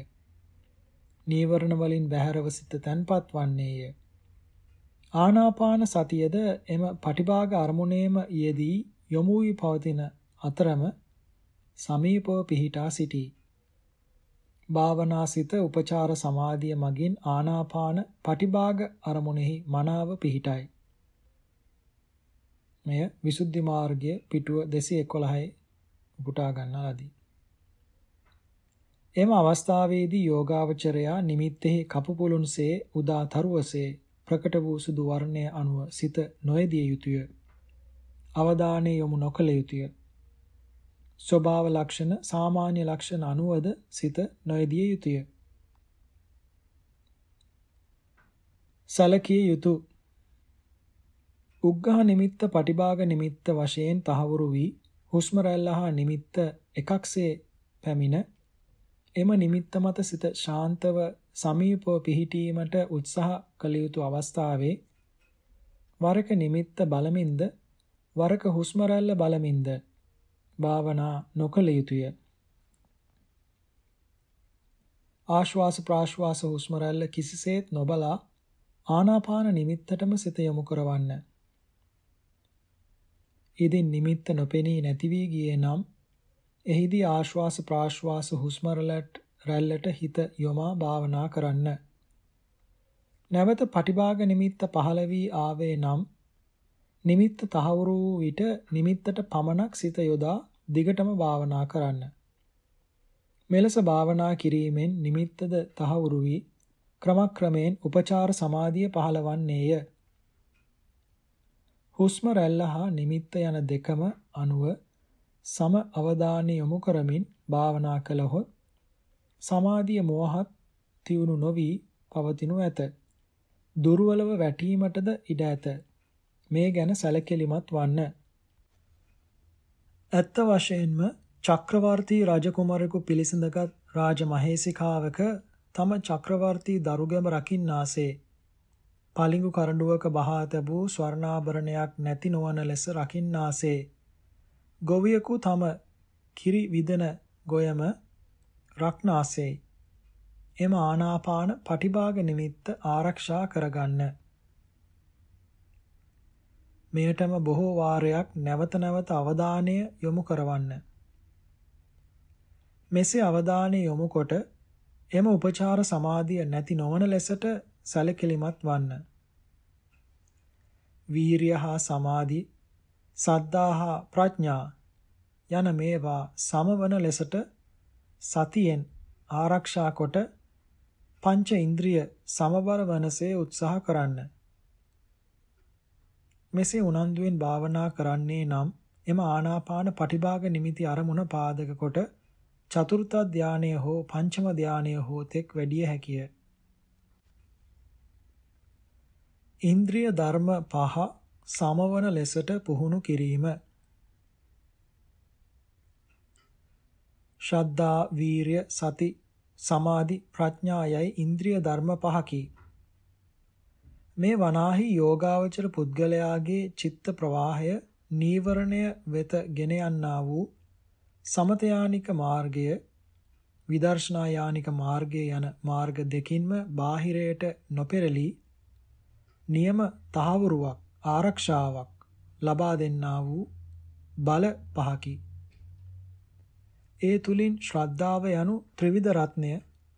නීවරණ වලින් බැහැරව සිත තැන්පත් වන්නේය. ආනාපාන සතියද එම පටිභාග අරමුණේම යෙදී යොමු වී පවතින අතරම සමීපව පිහිටා සිටී. භාවනාසිත උපචාර සමාධිය මගින් ආනාපාන පටිභාග අරමුණෙහි මනාව පිහිටයි. මෙය විසුද්ධි මාර්ගයේ පිටුව 211යි උපුටා ගන්නා ලදී. එම අවස්ථාවේදී යෝගාවචරයා නිමිත්තෙහි කපුපුලුන්සේ උදාතරුවසේ ප්‍රකට වූ සුදු වර්ණය අනුව සිත නොයදිය යුතුය. අවධානය යොමු නොකළ යුතුය. ස්වභාව ලක්ෂණ සාමාන්‍ය ලක්ෂණ අනුවද සිත නොයදිය යුතුය. සලකිය යුතුය. උග්ඝහ නිමිත්ත පටිභාග නිමිත්ත වශයෙන් තහවුරු වී හුස්ම රැල්ලහා නිමිත්ත එකක්සේ පැමිණ එම නිමිත්ත මත සිත ශාන්තව සමීපව පිහිටීමට උත්සාහ කළ යුතු අවස්ථාවේ වරක නිමිත්ත බලමින්ද වරක හුස්ම රැල්ල බලමින්ද භාවනා නොකළ යුතුය ආශ්වාස ප්‍රාශ්වාස හුස්ම රැල්ල කිසිසේත් නොබලා ආනාපාන නිමිත්තටම සිත යොමු කරවන්න. ඉදින් නිමිත්ත නොපෙනී නැති වී ගියේ නම් එහිදී ආශ්වාස ප්‍රාශ්වාස හුස්ම රැල්ලට රැල්ලට හිත යොමා භාවනා කරන්න. නැවත පටිභාග නිමිත්ත පහළ වී ආවේ නම් නිමිත්ත තහවුරු වූ විට නිමිත්තට පමණක් සිත යොදා දිගටම භාවනා කරන්න. මෙලෙස භාවනා කිරීමෙන් නිමිත්තද තහවුරු වී ක්‍රමක්‍රමයෙන් උපචාර සමාධිය පහළවන්නේය. හුස්ම රැල්ල හා නිමිත්ත යන දෙකම අනුව සම අවධානය යොමු කරමින් භාවනා කළහොත් සමාධිය මෝහත් තියුණු නොවි පවතිනු ඇත. දුර්වලව වැටීමටද ඉඩ ඇත. මේ ගැන සැලකිලිමත් වන්න. ඇත්ත වශයෙන්ම චක්‍රවර්තී රජකුමරෙකු පිළිසඳගත් රාජමහේසිකාවක තම චක්‍රවර්තී දරුගැම රකින්නාසේ පලිඟු කරඬුවක බහා තබූ ස්වර්ණාභරණයක් නැති නොවන ලෙස රකින්නාසේ ගොවියෙකු තම කිරි විදන ගොයම රක්නාසෙයි. එම ආනාපාන පටිභාග නිමිත්ත ආරක්ෂා කරගන්න. මෙයටම බොහෝ වාරයක් නැවත නැවත අවධානය යොමු කරවන්න. මෙසේ අවධානය යොමුකොට එම උපචාර සමාධිය නැති නොවන ලෙසට සැලකිලිමත් වන්න. වීරිය හා සමාධි, සද්ධා හා ප්‍රඥා යන මේවා සමවන ලෙසට සතියෙන් ආරක්ෂා කොට පංච ඉන්ද්‍රිය සමබර වනසේ උත්සාහ කරන්න. මෙසේ උනන්දුවෙන් භාවනා කරන්නේ නම් එම ආනාපාන පටිභාග නිමිති අරමුණ පාදක කොට චතුර්ථ ධානය හෝ පංචම ධානය හෝ තෙක් වැඩිය හැකිය. ඉන්ද්‍රිය ධර්ම පහ සමවන ලෙසට පුහුණු කිරීම ශ්‍රද්ධා, වීරය, සති, සමාධි, ප්‍රඥායයි ඉන්ද්‍රිය ධර්ම පහකි. මේ වනාහි යෝගාවචර පුද්ගලයාගේ චිත්ත ප්‍රවාහය නීවරණය වෙත ගෙන යන්නා වූ සමතයානික මාර්ගය විදර්ශනා යානික මාර්ගය යන මාර්ග දෙකින්ම බාහිරයට නොපෙරළී නියම තහවුරුවක් ආරක්ෂාවක් ලබා දෙන්නා වූ බල පහකි. ඒ තුලින් ශ්‍රද්ධාව යනු ත්‍රිවිධ රත්නය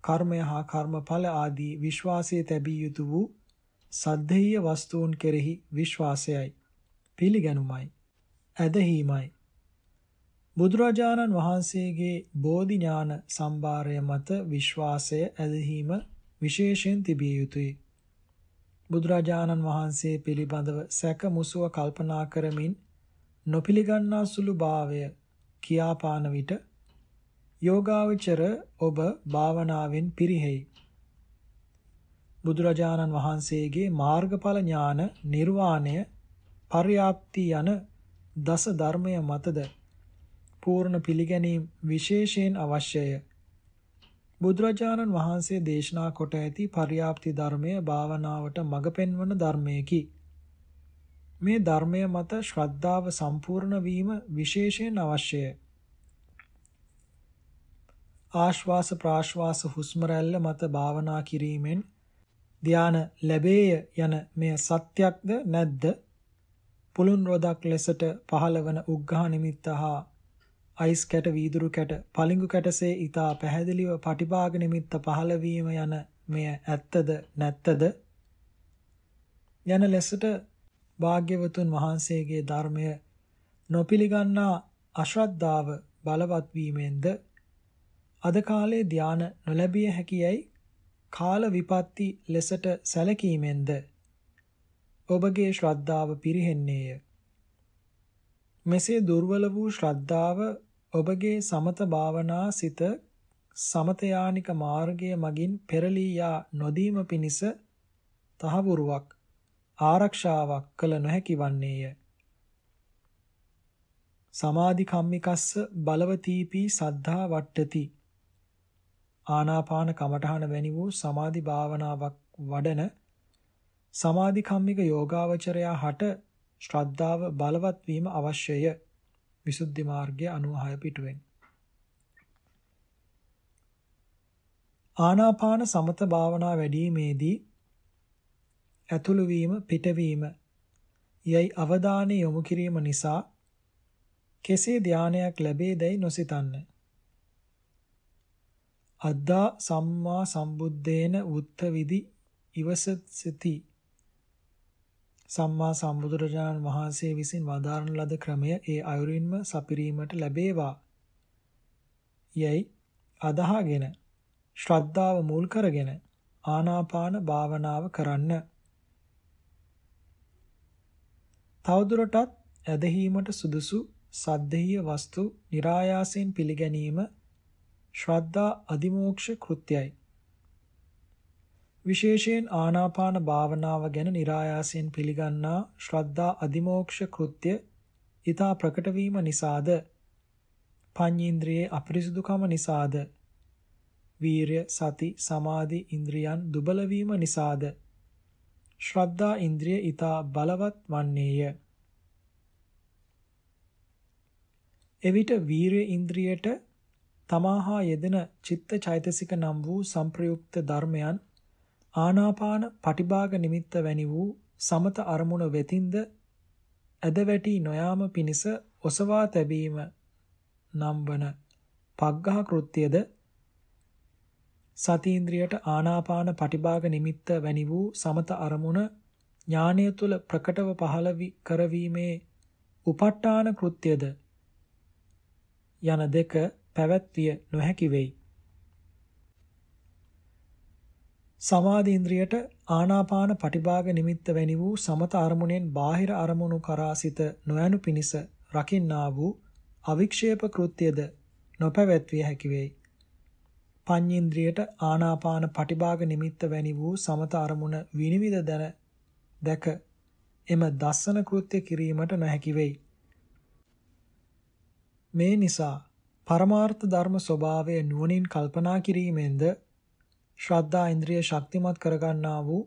කර්මය හා කර්මඵල ආදී විශ්වාසයේ තැබිය යුතු වූ සද්ධේය වස්තුන් කෙරෙහි විශ්වාසයයි පිළිගැනුමයි ඇදහිීමයි බුදුරජාණන් වහන්සේගේ බෝධි ඥාන සම්භාරය මත විශ්වාසය ඇදහිීම විශේෂයෙන් තිබිය යුතුය. බුදුරජාණන් වහන්සේ පිළිබඳව සැක මුසුව කල්පනා කරමින් නොපිළිගන්නා සුළු භාවය කියාපාන විට යෝගාවචර ඔබ භාවනාවෙන් පිරිහෙයි. බුදුරජාණන් වහන්සේගේ මාර්ගඵල ඥාන නිර්වාණය පර්‍යාප්ති යන දස ධර්මය මතද පූර්ණ පිළිගැනීම විශේෂයෙන් අවශ්‍යය. බුදුරජාණන් වහන්සේ දේශනා කොට ඇති පර්‍යාප්ති ධර්මය භාවනාවට මඟ පෙන්වන ධර්මයකි. මේ ධර්මය මත ශ්‍රද්ධාව සම්පූර්ණ වීම විශේෂයෙන් අවශ්‍යය. ආශ්වාස ප්‍රාශ්වාස හුස්ම මත භාවනා කිරීමෙන් ධාන ලැබේය යන මෙය සත්‍යක්ද නැද්ද? පුලුන් රොදක් ලෙසට පහළවන උග්ඝා නිමිත්ත හා අයිස් කැට වීදුරු කැට පලිඟු කැටසේ ඊතා පැහැදිලිව පටිභාග නිමිත්ත පහළවීම යන මෙය ඇත්තද නැත්තද යන ලෙසට භාග්‍යවතුන් වහන්සේගේ ධර්මය නොපිළිගන්නා අශ්‍රද්ධාව බලවත් වීමෙන්ද අද කාලේ ධාන නොලැබිය හැකියයි කාල විපත්ති ලෙසට සැලකීමෙන්ද ඔබගේ ශ්‍රද්ධාව පිරිහෙන්නේය. මෙසේ දුර්වල වූ ශ්‍රද්ධාව ඔබගේ සමත භාවනා සිත සමතයානික මාර්ගය මගින් පෙරලී යා නොදීම පිණිස තහවුරුවක් ආරක්ෂාවක් කළ නොහැකි වන්නේය. සමාධි කම්මිකස්ස බලවතීපී සද්ධා වට්ටති ආනාපාන කමඨහන වැනි වූ සමාධි භාවනාවක් වඩන සමාධි කම්මික යෝගාවචරයා හට ශ්‍රද්ධාව බලවත් වීම අවශ්‍යය. විසුද්ධි මාර්ගය 96 පිටුවෙන්. ආනාපාන සමත භාවනා වැඩිීමේදී ඇතුළු වීම පිටවීම යයි අවධානය යොමු කිරීම නිසා කෙසේ ධානයක් ලැබේදයි නොසිතන්නේ අද්දා සම්මා සම්බුද්දේන උත්තවිදි ඉවසති සම්මා සම්බුදුරජාණන් වහන්සේ විසින් වදාරන ලද ක්‍රමය ඒ අයුරින්ම සපිරීමට ලැබේවා යයි අදහාගෙන ශ්‍රද්ධාව මුල් කරගෙන ආනාපාන භාවනාව කරන්න. තවදුරටත් ඇදහිීමට සුදුසු සද්දේය වස්තු નિરાයාසයෙන් පිළිගැනීම ශ්‍රද්ධා අධිමෝක්ෂ කෘත්‍යයි. විශේෂයෙන් ආනාපාන භාවනාව ගැන નિરાයාසයෙන් පිළිගන්නා ශ්‍රද්ධා අධිමෝක්ෂ කෘත්‍ය ඊතා ප්‍රකට වීම නිසාද පඤ්චේන්ද්‍රියේ අපිරිසුදුකම නිසාද වීරය සති සමාධි ඉන්ද්‍රියන් දුබල වීම නිසාද ශ්‍රද්ධා ඉන්ද්‍රිය ඊතා බලවත් වන්නේය එවිට වීරය ඉන්ද්‍රියට තමාහා යෙදෙන චිත්ත චෛතසික නම් වූ සංප්‍රයුක්ත ධර්මයන් ආනාපාන පටිභාග නිමිත්ත වැනි වූ සමත අරමුණ වෙතින්ද ඇදවැටි නොයාම පිණිස ඔසවා තැබීම නම් වන පග්ඝහ කෘත්‍යද සතීන්ද්‍රියට ආනාපාන පටිභාග නිමිත්ත වැනි වූ සමත අරමුණ ඥානය තුල ප්‍රකටව පහළ කරවීමේ උප ဋ ාණ කෘත්‍යද යන දෙක පැවැත්විය නොහැකි වෙයි. සමාධි ඉන්ද්‍රියට ආනාපාන පටිභාග නිමිත්ත වැනි වූ සමත අරමුණෙන් බාහිර අරමුණු කරා සිත නොයනු පිණිස රකින්නා වූ අවික්ෂේප කෘත්‍යද නොපැවැත්විය හැකි වෙයි. පඤ්ඤේන්ද්‍රියට ආනාපාන පටිභාග නිමිත්ත වැනි වූ සමත අරමුණ විනිවිද දැන දැක එම දස්සන කෘත්‍ය කිරීමට නොහැකි වෙයි. මේ නිසා පරමාර්ථ ධර්ම ස්වභාවය නුවණින් කල්පනා කිරීමෙන්ද ශ්‍රද්ධා ඉන්ද්‍රිය ශක්තිමත් කරගන්නා වූ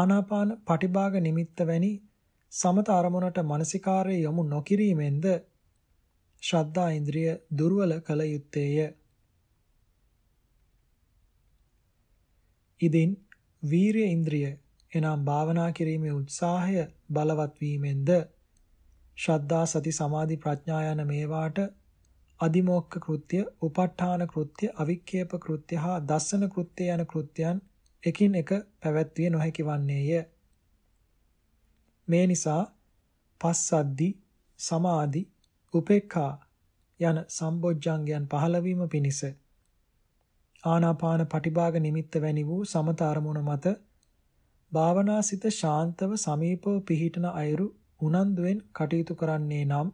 ආනාපාන පටිභාග නිමිත්ත වැනි සමත අරමුණට මානසිකාර්ය යොමු නොකිරීමෙන්ද ශ්‍රද්ධා ඉන්ද්‍රිය දුර්වල කළ යුත්තේය. ඉදින් වීරිය ඉන්ද්‍රිය එනම් භාවනා කිරීමේ උත්සාහය බලවත් වීමෙන්ද ශ්‍රද්ධා සති සමාධි ප්‍රඥා යන මේවාට අදිමෝක්ක කෘත්‍ය, උප ဋ ාණ කෘත්‍ය, අවික්කේප කෘත්‍ය හා දස්සන කෘත්‍ය යන කෘත්‍යයන් එකින් එක පැවැත්විය නොහැකි වන්නේය. මේ නිසා පස්සද්දි, සමාධි, උපේක්ඛා යන සම්බොජ්ජංගයන් පහළවීම පිණිස ආනාපාන පටිභාග නිමිත්ත වැනි වූ සමත අරමුණ මත භාවනාසිත ශාන්තව සමීපව පිහිටන අයුරු උනන්දුවෙන් කටයුතු කරන්නේ නම්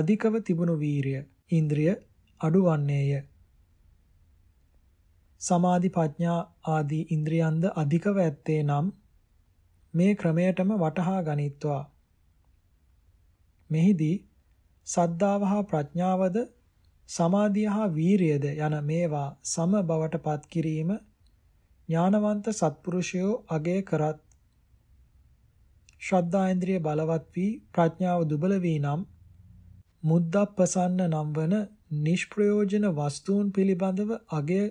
අධිකව තිබුණු වීරිය ඉන්ද්‍රිය අඩු වන්නේය. සමාධි ප්‍රඥා ආදී ඉන්ද්‍රියන්ද අධිකව ඇත්තේ නම් මේ ක්‍රමයටම වටහා ගනිත්වා. මෙහිදී සද්ධාව හා ප්‍රඥාවද සමාධිය හා වීරියද යන මේවා සම බවට පත් කිරීම ඥානවන්ත සත්පුරුෂයෝ අගය කරත් ශ්‍රද්ධා ඉන්ද්‍රිය බලවත් වී ප්‍රඥාව දුබල වී නම් මුද්දප්පසන්න නම් වන නිෂ්ප්‍රයෝජන වස්තුන් පිළිබඳව අගය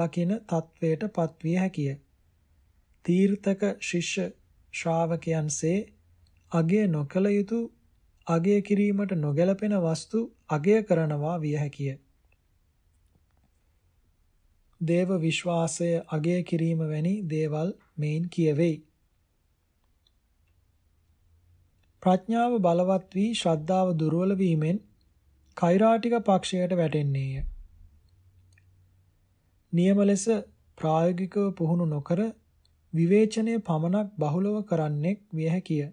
දකින තත්වයට පත්විය හැකිය. තීර්ථක ශිෂ්‍ය ශ්‍රාවකයන්සේ අගය නොකළ යුතු අගය කිරීමට නොගැලපෙන වස්තු අගය කරනවා විය හැකිය. දේව විශ්වාසය අගය කිරීම වැනි දේවල් මෙයින් කියවෙයි. ප්‍රඥාව බලවත් වී ශ්‍රද්ධාව දුර්වල වීමෙන් කෛරාටික පක්ෂයට වැටෙන්නේය. නියම ලෙස ප්‍රායෝගිකව පුහුණු නොකර විවේචනයේ පමණක් බහුලව කරන්නෙක් විය හැකිය.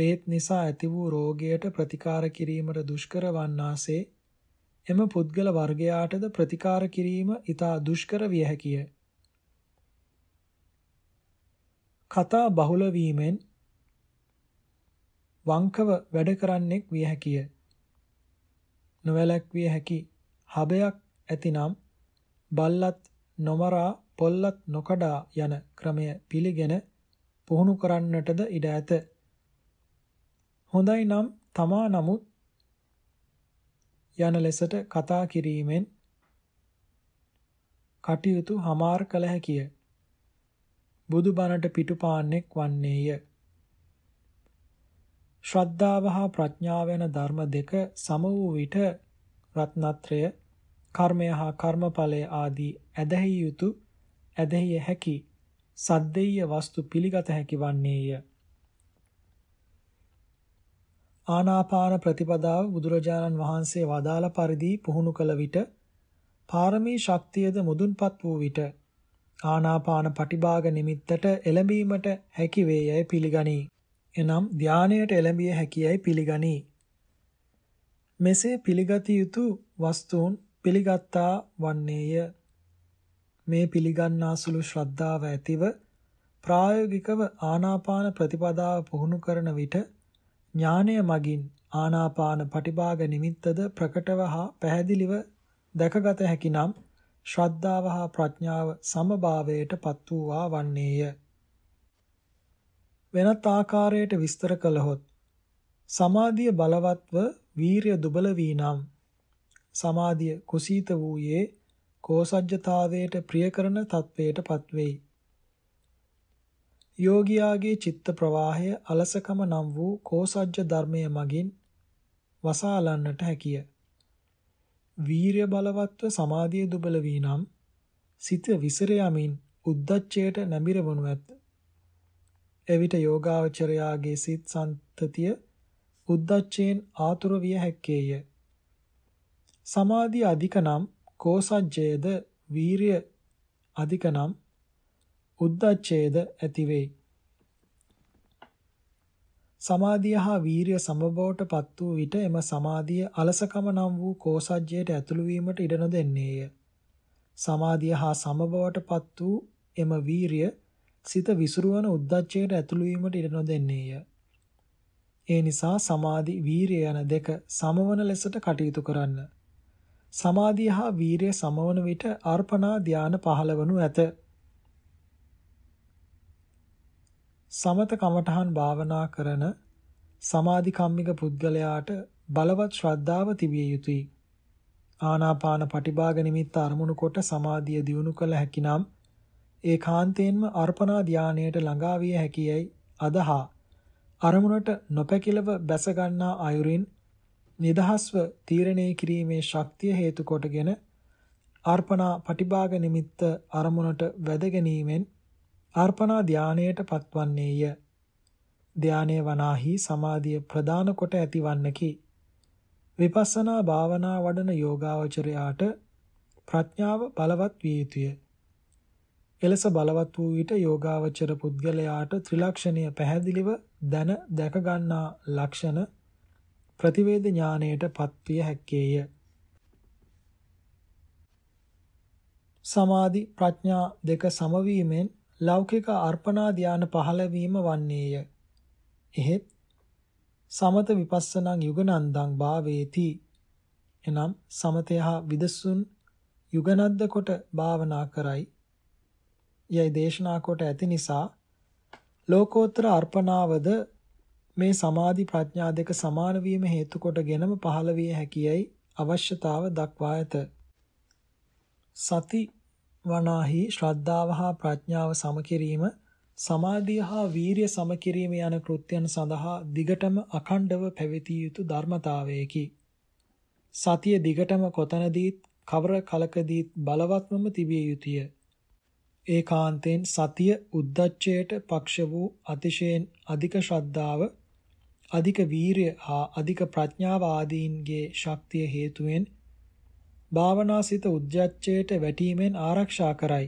බේත් නිසා ඇති වූ රෝගයට ප්‍රතිකාර කිරීමට දුෂ්කර වන්නාසේ එම පුද්ගල වර්ගයාටද ප්‍රතිකාර කිරීම ඊට දුෂ්කර විය හැකිය. කතා බහුල වීමෙන් වංකව වැඩ කරන්නෙක් විය හැකිය. නොවැළැක්විය හැකි හබයක් ඇතිනම් බල්ලත් නොමරා පොල්ලත් නොකඩා යන ක්‍රමය පිළිගෙන පුහුණු කරන්නටද ඉඩ ඇත. හොඳයි නම් තමා නමුත් යන ලෙසට කතා කිරීමෙන් කටයුතු හමාර කළ හැකිය. බුදුබණට පිටුපාන්නෙක් වන්නේය. ශ්‍රද්ධාව හා ප්‍රඥාව යන ධර්ම දෙක සම වූ විට රත්නත්‍රය කර්මය හා කර්මඵලය ආදී ඇදහිය යුතු ඇදහිය හැකි සද්දේය වස්තු පිළිගත හැකි වන්නේය. ආනාපාන ප්‍රතිපදාව බුදුරජාණන් වහන්සේ වදාළ පරිදි පුහුණු කළ විට පාරමී ශක්තියද මුදුන්පත් වූ විට ආනාපාන පටිභාග නිමිත්තට එළඹීමට හැකි වේයයි පිළිගනී. එනම් ධානයට එළඹිය හැකියයි පිළිගනී. මෙසේ පිළිගත යුතු වස්තුන් පිළිගත්තා වන්නේය. මේ පිළිගන්නා සුළු ශ්‍රද්ධාව ඇතිව ප්‍රායෝගිකව ආනාපාන ප්‍රතිපදාව පුහුණු කරන විට ඥානය මගින් ආනාපාන පටිභාග නිමිත්තද ප්‍රකටව හා පැහැදිලිව දැකගත හැකිනම් ශ්‍රද්ධාව හා ප්‍රඥාව සමභාවයට පත් වූවා වන්නේය. වෙනත් ආකාරයට විස්තර කළහොත් සමාධිය බලවත්ව වීරය දුබල වී නම් සමාධිය කුසීත වූයේ කෝසජ්ජතාවයට ප්‍රියකරන තත්වයට පත්වෙයි. යෝගියාගේ චිත්ත ප්‍රවාහය අලසකම නම් වූ කෝසජ්ජ ධර්මය මගින් වසාලන්නට හැකිය. වීරය බලවත්ව සමාධිය දුබල වී නම් සිත විසිර යමින් උද්දච්චයට නැඹිරවනු ඇත. එවිට යෝගාවචරයාගේ සිත් සන්තතිය උද්දච්චයෙන් ආතුර විය හැක්කේය. සමාධිය අධික නම් කෝසජ්ජයේද වීරය අධික නම් උද්දච්චයේද ඇතිවෙයි. සමාධිය හා වීරිය සමබවට පත් වූ විට එම සමාධිය අලසකම නම් වූ කෝසජ්ජයට ඇතුළු වීමට ඉඩ නොදෙන්නේය. සමාධිය හා සමබවට පත් වූ එම වීරිය සිත විසිරුවන උද්දච්චයට ඇතුළු වීමට ඉඩ නොදෙන්නේය. ඒ නිසා සමාධි වීරිය යන දෙක සමවන ලෙසට කටයුතු කරන්න. සමාධිය හා වීරිය සමවන විට අර්පණා ධාන පහළවනු ඇත. සමත කමඨහන් භාවනා කරන සමාධි කම්මික පුද්ගලයාට බලවත් ශ්‍රද්ධාව තිබිය යුතුයි. ආනාපාන පටිභාග නිමිත්ත අරමුණු කොට සමාධිය දියුණු කළ හැකිනම් ඒකාන්තයෙන්ම අර්පණා ධානයට ළඟා විය හැකියයි අදහා අරමුණට නොපැකිලව බැස ගන්නා අයුරින් නිදහස්ව තීරණය කිරීමේ ශක්තිය හේතු කොටගෙන අර්පණා පටිභාග නිමිත්ත අරමුණට වැද ගැනීමෙන් අර්පණා ධානයට පත්වන්නේය. ධානයේ වනාහි සමාධිය ප්‍රදාන කොට ඇතිවන්නකි. විපස්සනා භාවනා වඩන යෝගාවචරයාට ප්‍රඥාව බලවත් විය යුතුය. එලෙස බලවත් වූ විට යෝගාවචර පුද්ගලයාට ත්‍රිලක්ෂණීය පැහැදිලිව දැන දැක ගන්නා ලක්ෂණ ප්‍රතිවේද ඥාණයට පත්විය හැක්කේය. සමාධි ප්‍රඥා දෙක සමවීමෙන් ලෞකික අර්පණා ධාන පහළවීම වන්නේය. එහෙත් සමත විපස්සනා යුගනන්දං භාවේති එනම් සමතය හා විදසුන් යුගනද්ද කොට භාවනා කරයි යයි දේශනා කොට ඇති නිසා ලෝකෝත්තර අර්පණාවද මේ සමාධි ප්‍රඥා දෙක සමාන වීම හේතු කොටගෙනම පහළ විය හැකියයි අවශ්‍යතාව දක්වා ඇත. සති වනාහි ශ්‍රද්ධාව හා ප්‍රඥාව සමකිරීම සමාධිය හා වීරිය සමකිරීම යන කෘත්‍යයන් සඳහා දිගටම අඛණ්ඩව පැවතිය යුතු ධර්මතාවයකි. සතිය දිගටම කොතනදීත් කවර කලකදීත් බලවත්වම තිබිය යුතුය. ඒකාන්තයෙන් සතිය උද්දච්චයට පක්ෂ වූ අතිශයෙන් අධික ශ්‍රද්ධාව අධික වීරිය හා අධික ප්‍රඥාව ආදීන්ගේ ශක්තිය හේතුවෙන් භාවනාසිත උද්දච්චයට වැටීමෙන් ආරක්ෂා කරයි.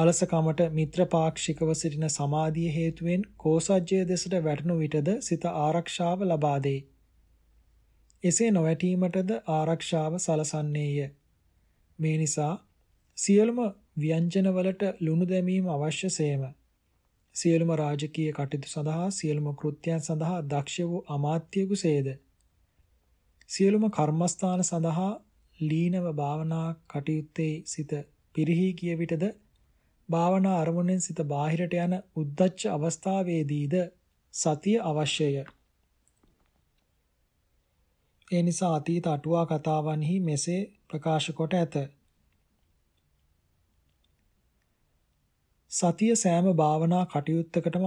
අලසකමට මිත්‍රපාක්ෂිකව සිටින සමාධිය හේතුවෙන් කෝසජ්ජය දෙසට වැටුණු විටද සිත ආරක්ෂාව ලබා දෙයි. එසේ නොවැටීමටද ආරක්ෂාව සලසන්නේය. මේ නිසා සියලුම ව්‍යංජනවලට ලුණු දැමීම අවශ්‍යසේම සියලුම රාජකීය කටයුතු සඳහා සියලුම කෘත්‍යයන් සඳහා දක්ෂ වූ අමාත්‍යයෙකු සේද සියලුම කර්මස්ථාන සඳහා ලීනව භාවනා කටයුත්තේ සිත පිරිහි ගිය විටද භාවනා අරමුණෙන් සිත බාහිරට යන උද්දච්ච අවස්ථාවේදීද සතිය අවශ්‍යය. ඒ නිසා අතීත අටුවා කතාවන්හි මෙසේ ප්‍රකාශ කොට ඇත. සතිය සෑම භාවනා කටයුත්තකටම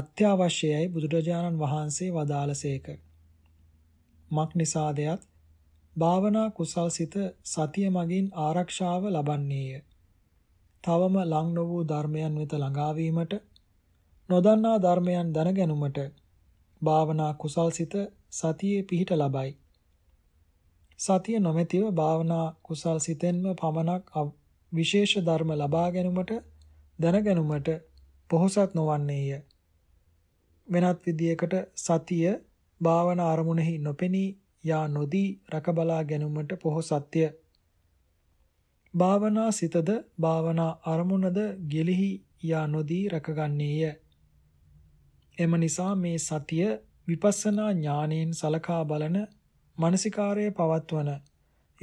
අත්‍යවශ්‍යයි බුදුරජාණන් වහන්සේ වදාළසේක. මක් නිසාදයත් භාවනා කුසල්සිත සතිය මගින් ආරක්ෂාව ලබන්නේය. තවම ලං නොවූ ධර්මයන් වෙත ළඟාවීමට නොදන්නා ධර්මයන් දැනගැනුමට භාවනා කුසල්සිත සතියේ පිහිට ලබයි. සතිය නොමැතිව භාවනා කුසල්සිතෙන්ම පමණක් විශේෂ ධර්ම ලබා ගැනීමට දැනගැනුමට පොහොසත් නොවන්නේය. වෙනත් විදියකට සතිය භාවනා අරමුණෙහි නොපෙනී යා නොදී රකබලා ගැනීමට පොහොසත්ය. භාවනා සිතද භාවනා අරමුණද ගෙලිහි යා නොදී රකගන්නේය. එම නිසා මේ සතිය විපස්සනා ඥානයෙන් සලකා බලන මානසිකාරයේ පවත්වන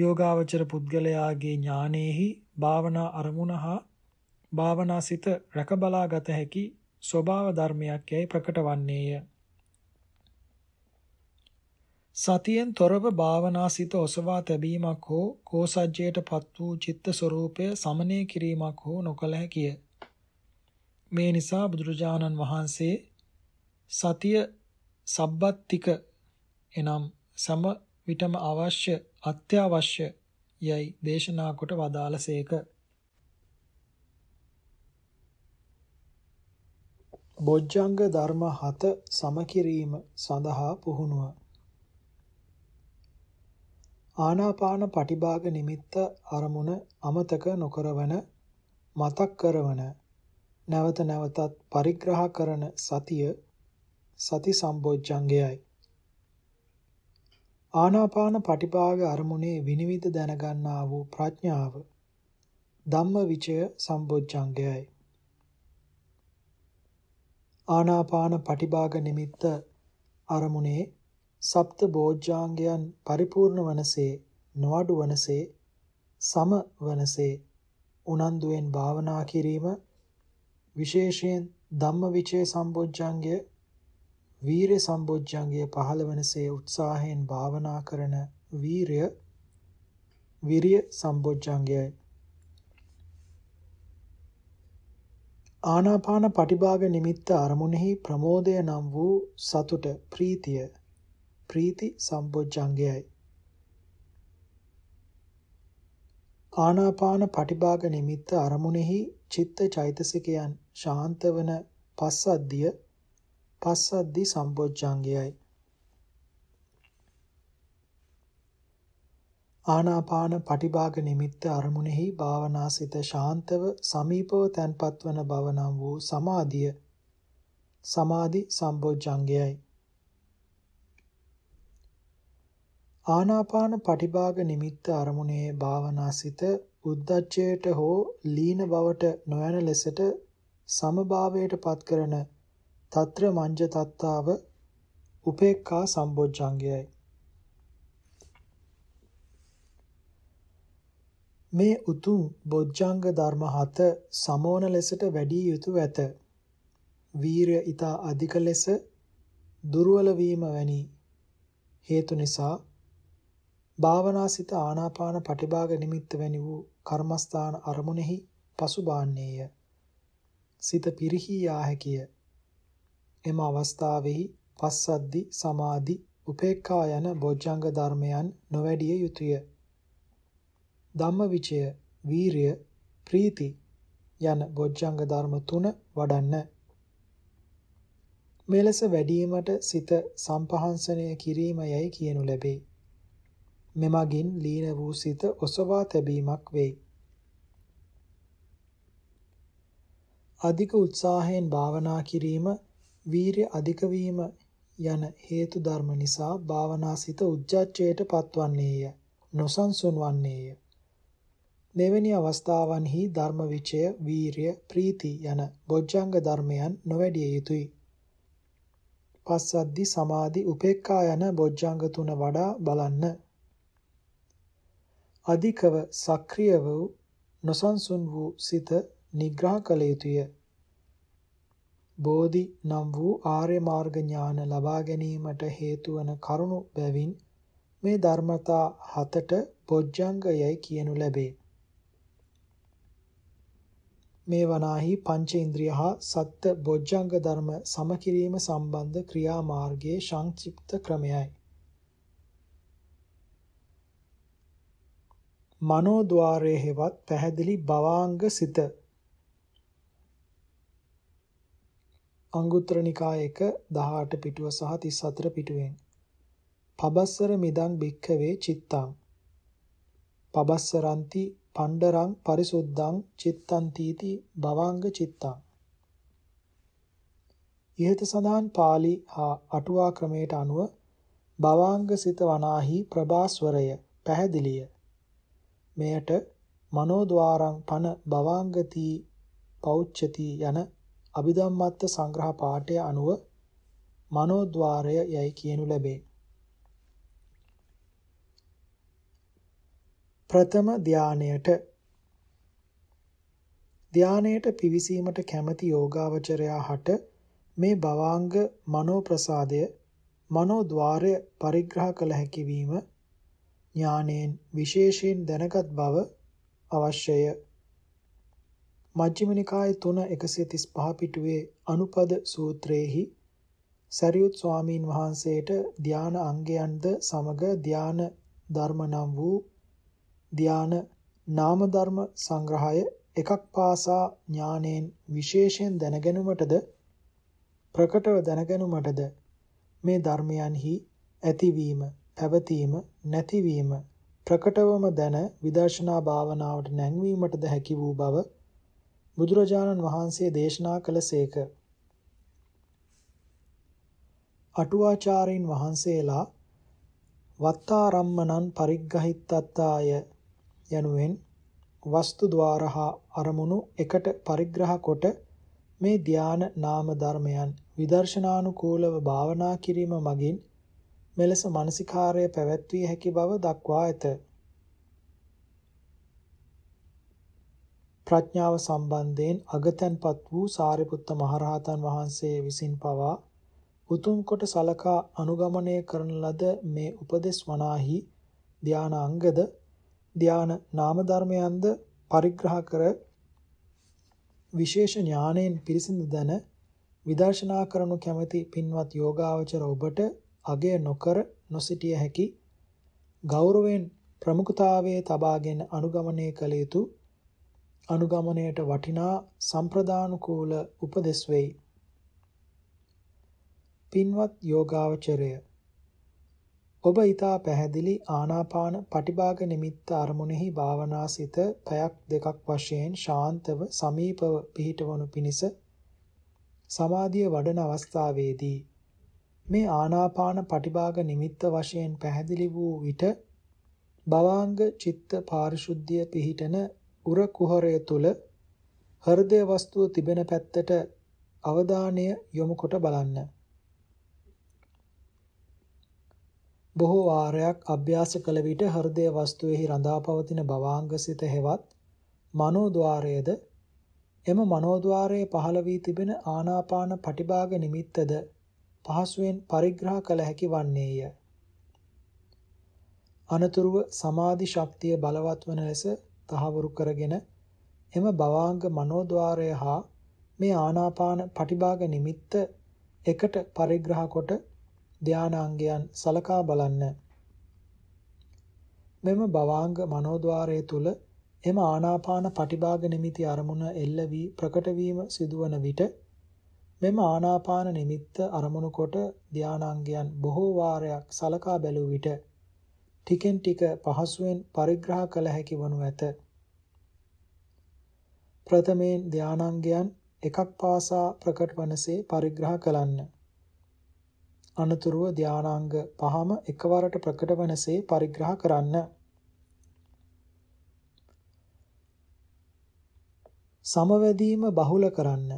යෝගාවචර පුද්ගලයාගේ ඥානෙහි භාවනා අරමුණ හා භාවනා සිත රැකබලා ගත හැකි ස්වභාව ධර්මයක් යයි ප්‍රකට වන්නේය. සතියෙන් තොරව භාවනා සිත ඔසවා තැබීමක් හෝ කෝසජ්ජයටපත් වූ චිත්ත ස්වરૂපය සමනය කිරීමක් හෝ නොකළ හැකිය. මේ නිසා බුදුරජාණන් වහන්සේ සතිය සබ්බත්තික එනම් සම විටම අවශ්‍ය අත්‍යවශ්‍ය යයි දේශනා කොට වදාළසේක. බොජ්ජංග ධර්ම 7 සමකිරීම සඳහා පුහුණුව ආනාපාන පටිභාග නිමිත්ත අරමුණ අමතක නොකරවන මතක් කරවන නැවත නැවතත් පරිග්‍රහ කරන සතිය සති සම්බොජ්ජංගයයි ආනාපාන පටිභාග අරමුණේ විනිවිද දැනගන්නා වූ ප්‍රඥාව ධම්ම විචය සම්බොජ්ජංගයයි ආනාපාන පටිභාග නිමිත්ත අරමුණේ සප්ත බෝධ්‍යාංගයන් පරිපූර්ණ වනසේ නොඅඩු වනසේ සම වනසේ උනන්දුයෙන් භාවනා කිරීම විශේෂයෙන් ධම්මවිචේ සම්බොජ්ජංගය වීර සම්බොජ්ජංගය පහළ වනසේ උත්සාහයෙන් භාවනා කරන වීරය විරිය සම්බොජ්ජංගයයි ආනාපාන පටිභාග නිමිත්ත අරමුණෙහි ප්‍රමෝදය නම් වූ සතුට ප්‍රීතිය ප්‍රීති සම්බොජ්ජංගයයි ආනාපාන පටිභාග නිමිත්ත අරමුණෙහි චිත්ත චෛතසිකයන් ශාන්ත වන පස්සද්ධිය පස්සද්ධි සම්බොජ්ජංගයයි ආනාපාන පටිභාග නිමිත්ත අරමුණෙහි භාවනාසිත ශාන්තව සමීපව තැන්පත් වන බව නම් වූ සමාධිය සමාධි සම්බොජ්ජංගයයි ආනාපාන පටිභාග නිමිත්ත අරමුණේ භාවනාසිත උද්දච්චයට හෝ ලීන බවට නොයන ලෙසට සමභාවයට පත් කරන తත්‍ර මංජ තත්තාව උපේක්ඛා සම්බොජ්ජංගයයි මේ උතුම් බොජ්ජංග ධර්ම හත සමෝන ලෙසට වැඩි යුතුය ඇත. වීරය ඊට අධික ලෙස දුර්වල වීම වැනි හේතු නිසා භාවනාසිත ආනාපාන පටිභාග නිමිත්ත වැනි වූ කර්මස්ථාන අරමුණෙහි පසුබාන්නේය. සිත පිරිහි යා හැකිය. එම අවස්ථාවෙහි පස්සද්දි සමාධි උපේක්ඛා යන බොජ්ජංග ධර්මයන් නොවැඩිය යුතුය. ධම්මවිචය, වීරය, ප්‍රීති යන බොජ්ජංග ධර්ම තුන වඩන්න. මෙලෙස වැඩිවීමට සිත සම්පහන්සනය කිරීමයයි කියනු ලැබේ. මෙමගින් ලීන වූ සිත ඔසවා තැබීමක් වෙයි. අධික උත්සාහයෙන් භාවනා කිරීම, වීරිය අධික වීම යන හේතු ධර්ම නිසා භාවනාසිත උජ්ජච්චයට පත්වන්නේය, නොසන්සුන් වන්නේය. මෙවැනි අවස්ථාවන්හි ධර්ම විචය, වීරය, ප්‍රීති යන බොජ්ජංග ධර්මයන් නොවැඩිය යුතුය. පස්සද්දි සමාධි උපේක්ඛා යන බොජ්ජංග තුන වඩා බලන්න. අධිකව සක්‍රිය වූ නොසන්සුන් වූ සිත නිග්‍රහ කළ යුතුය. බෝධි නම් වූ ආර්ය මාර්ග ඥාන ලබා ගැනීමට හේතු වන කරුණු බැවින් මේ ධර්මතා හතට බොජ්ජංගයයි කියනු ලැබේ. මේ වනාහි පංචේන්ද්‍රිය හා සත්ත්‍ය බොජ්ජංග ධර්ම සමකිරීම සම්බන්ධ ක්‍රියාමාර්ගයේ සංක්ෂිප්ත ක්‍රමයයි. මනෝ ద్వාරයේ හෙවත් පැහැදිලි භවාංග සිත අංගුත්තර නිකාය 1 18 පිටුව සහ 34 පිටුවෙන් පබස්සර මිදං භික්ඛවේ චිත්තං පබස්සරಂತಿ පණ්ඩරං පරිසුද්ධං චිත්තං තීති භවංග චිත්තං ইহත සඳහන් pāli හා අටුවා ක්‍රමයට අනුව භවංග සිත වනාහි ප්‍රභාස්වරය පැහැදිලිය මෙයට මනෝද්වාරං පන භවංගති පෞච්ඡති යන අභිධම්මත්ත සංග්‍රහ පාඨය අනුව මනෝද්වාරය යයි කියනු ලැබේ ප්‍රථම ධානයට ධානයට පිවිසීමට කැමැති යෝගාවචරයා හට මේ භවාංග මනෝ ප්‍රසාදය මනෝ ద్వාරය පරිග්‍රහ කළ හැකි වීම ඥානයෙන් විශේෂයෙන් දැනගත් බව අවශ්‍යය මජ්ක්‍ධිම නිකාය 3 135 පිටුවේ අනුපද සූත්‍රයේහි සරියුත් ස්වාමීන් වහන්සේට ධාන අංගයන්ද සමග ධාන ධර්ම නම් වූ ධ්‍යාන නාම ධර්ම සංග්‍රහය එකක් පාසා ඥානෙන් විශේෂයෙන් දැනගැනුමටද ප්‍රකටව දැනගැනුමටද මේ ධර්මයන්හි ඇතිවීම පැවතීම නැතිවීම ප්‍රකටවම දැන විදර්ශනා භාවනාවට නැංවීමටද හැකි වූ බව බුදුරජාණන් වහන්සේ දේශනා කළසේක. අටුවාචාරීන් වහන්සේලා වත්තාරම්මනන් පරිග්ගහිත්තත්තාය යනුවෙන් වස්තු ద్వාර හා අරමුණු එකට පරිග්‍රහ කොට මේ ධාන නාම ධර්මයන් විදර්ශනානුකූලව භාවනා කිරීම මගින් මෙලෙස මානසිකාර්ය පැවැත්විය හැකි බව දක්වා ඇත. ප්‍රඥාව සම්බන්ධයෙන් අගතන්පත් වූ සාරිපුත්ත මහරහතන් වහන්සේ විසින් පවා උතුම් කොට සලකා අනුගමනය කරන ලද මේ උපදෙස් වනාහි ධානාංගද ධාන නාම ධර්මයන්ද පරිග්‍රහ කර විශේෂ ඥාණයෙන් පිරිසිදු දන විදර්ශනා කරනු කැමැති පින්වත් යෝගාවචර ඔබට අගය නොකර නොසිටිය හැකි ගෞරවයෙන් ප්‍රමුඛතාවයේ තබාගෙන අනුගමනය කළ යුතු අනුගමනයට වටිනා සම්ප්‍රදානුකූල උපදෙස් වෙයි. පින්වත් යෝගාවචරය ඔබ ඊතා පැහැදිලි ආනාපාන පටිභාග නිමිත්ත අරමුණෙහි භාවනාසිත පැයක් දෙකක් වශයෙන් ශාන්තව සමීපව පිහිටවනු පිණිස සමාධිය වඩන අවස්ථාවේදී මේ ආනාපාන පටිභාග නිමිත්ත වශයෙන් පැහැදිලි වූ විට භවාංග චිත්ත පාරිශුද්ධිය පිහිටන උර කුහරය තුල හෘදය වස්තුව තිබෙන පැත්තට අවධානය යොමු කොට බලන්න. බොහෝ වාරයක් අභ්‍යාස කළ විට හෘදය වස්තුවේහි රඳා පවතින භවාංග සිත හෙවත් මනෝද්වාරයේද එම මනෝද්වාරයේ පහළ වී තිබෙන ආනාපාන පටිභාග නිමිත්තද පහසුවෙන් පරිග්‍රහ කළ හැකි වන්නේය. අනතුරුව සමාධි ශක්තිය බලවත් වන ලෙස තහවුරු කරගෙන එම භවාංග මනෝද්වාරය හා මේ ආනාපාන පටිභාග නිමිත්ත එකට පරිග්‍රහ කොට ධානාංගයන් සලකා බලන්න. මෙම භවාංග මනෝද්වාරය තුල එම ආනාපාන පටිභාග නිමිති අරමුණ එල්ල වී ප්‍රකට වීම සිදුවන විට මෙම ආනාපාන නිමිත්ත අරමුණු කොට ධානාංගයන් බොහෝ වාරයක් සලකා බැලුව විට ටිකෙන් ටික පහසුවෙන් පරිග්‍රහ කළ හැකි වනු ඇත. ප්‍රථමයෙන් ධානාංගයන් එකක් පාසා ප්‍රකට වනසේ පරිග්‍රහ කළන්න. අනතුරුව ධානාංග පහම එකවරට ප්‍රකට වනසේ පරිග්‍රහ කරන්න. සමවැදීම බහුල කරන්න.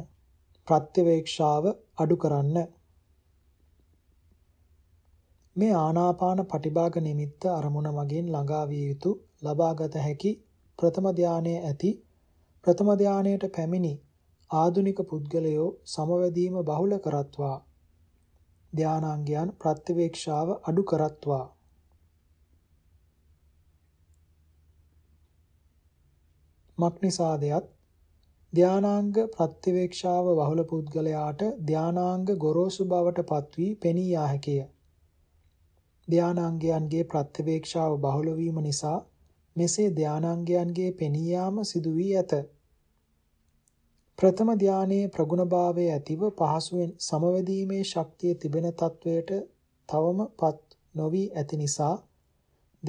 ප්‍රත්‍යවේක්ෂාව අඩු කරන්න. මේ ආනාපාන පටිභාග නිමිත්ත අරමුණ මගින් ළඟා විය යුතු ලබාගත හැකි ප්‍රථම ධානයේ ඇති ප්‍රථම ධානයට පැමිණි ආදුනික පුද්ගලයෝ සමවැදීම බහුල කරත්වා ධානාංගයන් ප්‍රත්‍යවේක්ෂාව අඩු කරත්වා මක්නිසාදයත් ධානාංග ප්‍රත්‍යවේක්ෂාව වහුල පුද්ගලයාට ධානාංග ගොරෝසු බවට පත්වී පෙනී යා හැකිය. ධානාංගයන්ගේ ප්‍රත්‍යවේක්ෂාව බහුල වීම නිසා මෙසේ ධානාංගයන්ගේ පෙනී යාම සිදු වී ඇත. ප්‍රථම ධානයේ ප්‍රගුණභාවය ඇතිව පහසුවෙන් සමවැදීමේ ශක්තිය තිබෙන තත්වයට තවමපත් නොවි ඇති නිසා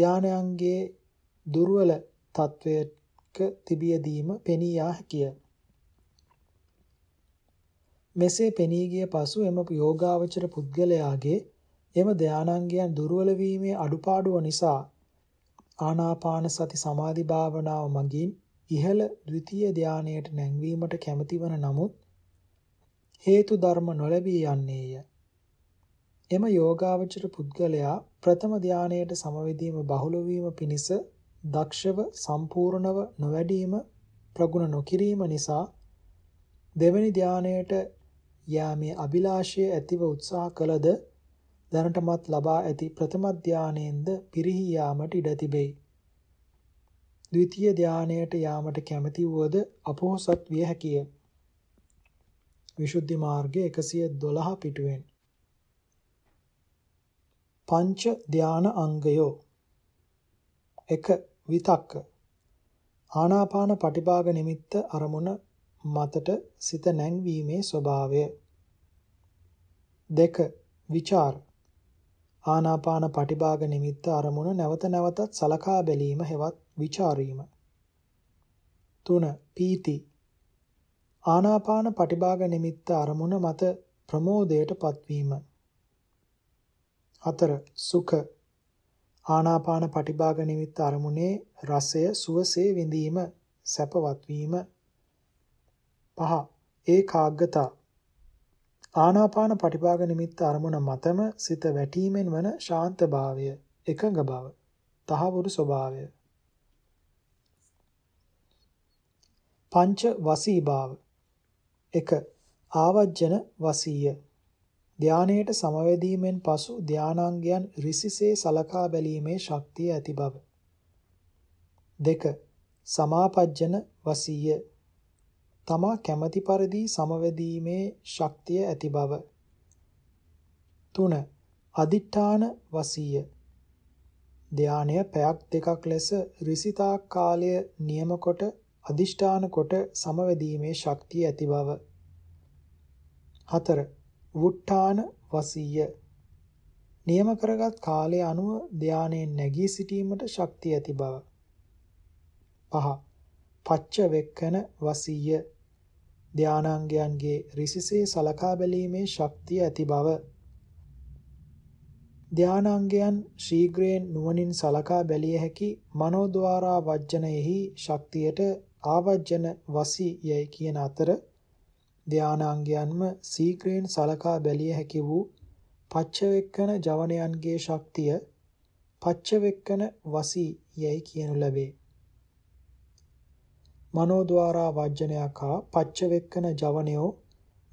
ධානයන්ගේ දුර්වල තත්වයක තිබියදීම පෙනී යා හැකිය. මෙසේ පෙනී ගිය පසු එම යෝගාවචර පුද්ගලයාගේ එම ධානාංගයන් දුර්වල වීමේ අඩුපාඩුව නිසා ආනාපාන සති සමාධි භාවනාව මගින් ඉහළ ද්විතීය ධානයට නැංවීමට කැමතිවන නමුත් හේතු ධර්ම නොලැබී යන්නේය. එම යෝගාවචර පුද්ගලයා ප්‍රථම ධානයට සමවැදීම බහුල වීම පිණිස දක්ෂව සම්පූර්ණව නොවැඩීම ප්‍රගුණ නොකිරීම නිසා දෙවැනි ධානයට යාමේ අභිලාෂය ඇතිව උත්සාහ කළද දැනටමත් ලබා ඇති ප්‍රථම ධානයෙන්ද පිරිහී යාමට ඉඩ තිබේ. ද්විතීය ධානයට යාමට කැමැති වුවද අපොහසත් විය හැකිය. විසුද්ධි මාර්ගයේ 112 පිටුවෙන් පංච ධාන අංගයෝ 1 විතක්ක ආනාපාන පටිභාග නිමිත්ත අරමුණ මතට සිත නැංවීමේ ස්වභාවය 2 විචාර ආනාපාන පටිභාග නිමිත්ත අරමුණ නැවත නැවතත් සලකා බැලීම හෙවත් ਵਿਚාරීම 3 පීති ආනාපාන පටිභාග නිමිත්ත අරමුණ මත ප්‍රමෝදයට පත්වීම 4 සුඛ ආනාපාන පටිභාග නිමිත්ත අරමුණේ රසය සුවසේ විඳීම සැපවත් වීම 5 ඒකාග්‍රතා ආනාපාන පටිභාග නිමිත්ත අරමුණ මතම සිත වැටීමෙන් වන ශාන්ත භාවය එකඟ බව තහවුරු ස්වභාවය පංච වසී භාව 1 ආවජන වසීය ධානයට සමවැදීමෙන් පසු ධානාංගයන් රිසිසේ සලකා බැලීමේ ශක්තිය ඇති බව 2 සමාපජ්ජන වසීය තමා කැමැති පරිදි සමවැදීමේ ශක්තිය ඇති බව 3 අදිඨාන වසීය ධානය පැයක් දෙකක් ලෙස රිසිතා කාලය නියම කොට අදිෂ්ඨාන කොට සමවැදීමේ ශක්තිය ඇති බව. 4. වුට්ටාන වසීය නියම කරගත් කාලය අනුව ධානයෙන් නැගී සිටීමට ශක්තිය ඇති බව. පහ. පච්ච වෙක්කන වසීය ධානාංගයන්ගේ රිසිසේ සලකා බැලීමේ ශක්තිය ඇති බව. ධානාංගයන් ශීඝ්‍රයෙන් නුවණින් සලකා බැලිය හැකි මනෝද්වාරා වජ්ජනයෙහි ශක්තියට ආවජන වසී යයි කියන අතර ධානාංගයන්ම සීක්‍රේන් සලකා බැලිය හැකි වූ පච්චවෙක්කන ජවනයන්ගේ ශක්තිය පච්චවෙක්කන වසී යයි කියනු ලැබේ. මනෝද්වාරා වජ්ජනයක් හා පච්චවෙක්කන ජවනයෝ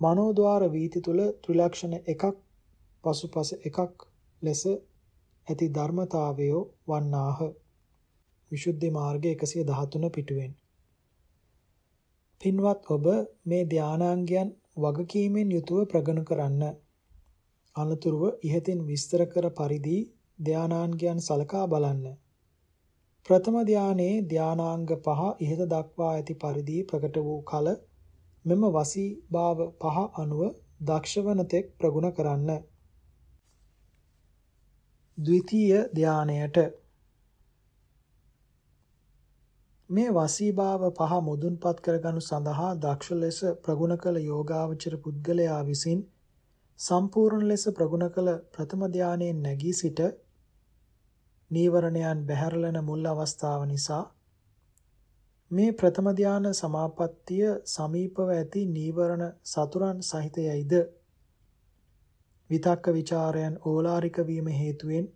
මනෝද්වාර වීති තුල ත්‍රිලක්ෂණ එකක් පසුපස එකක් ලෙස ඇති ධර්මතාවය වන්නාහ. විසුද්ධි මාර්ගය 113 පිටුවෙන් පින්වත් ඔබ මේ ධානාංගයන් වගකීමෙන් යුතුව ප්‍රගුණ කරන්න. අනතුරුව ඉහතින් විස්තර කර පරිදි ධානාංගයන් සලකා බලන්න. ප්‍රථම ධානයේ ධානාංග පහ ඉහත දක්වා ඇති පරිදි ප්‍රකට වූ කල මෙම වසී භාව පහ අනුව දක්ෂවන තෙක් ප්‍රගුණ කරන්න. ද්විතීය ධානයට මේ වසීභාව පහ මුදුන්පත් කරගනු සඳහා දක්ෂ ලෙස ප්‍රගුණ කළ යෝගාවචර පුද්ගලයා විසින් සම්පූර්ණ ලෙස ප්‍රගුණ කළ ප්‍රථම ධානයෙන් නැගී සිට නීවරණයන් බැහැරලන මුල් අවස්ථාව නිසා මේ ප්‍රථම ධාන સમાපත්තිය සමීපව ඇති නීවරණ සතුරන් සහිතයයිද විතක්ක ਵਿਚාරයන් ඕලාරික වීම හේතුවෙන්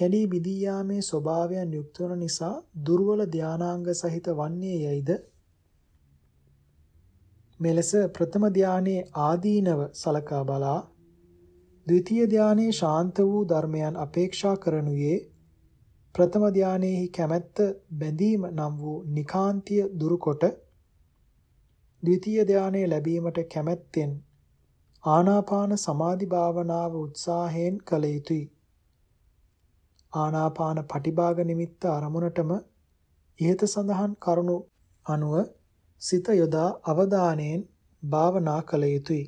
කැඩී බිදී යාමේ ස්වභාවයන් යුක්ත වන නිසා දුර්වල ධානාංග සහිත වන්නේ යයිද මෙලෙස ප්‍රථම ධානයේ ආදීනව සලකා බලා ද්විතීය ධානයේ ශාන්ත වූ ධර්මයන් අපේක්ෂා කරනුයේ ප්‍රථම ධානයේහි කැමැත්ත බැඳීම නම් වූ නිකාන්තිය දුරුකොට ද්විතීය ධානය ලැබීමට කැමැත්තෙන් ආනාපාන සමාධි භාවනාව උත්සාහයෙන් කළ යුතුයි ආනාපාන පටිභාග නිමිත්ත අරමුණටම ඉහත සඳහන් කරුණු අනුව සිත යොදා අවධානයෙන් භාවනා කළ යුතුය.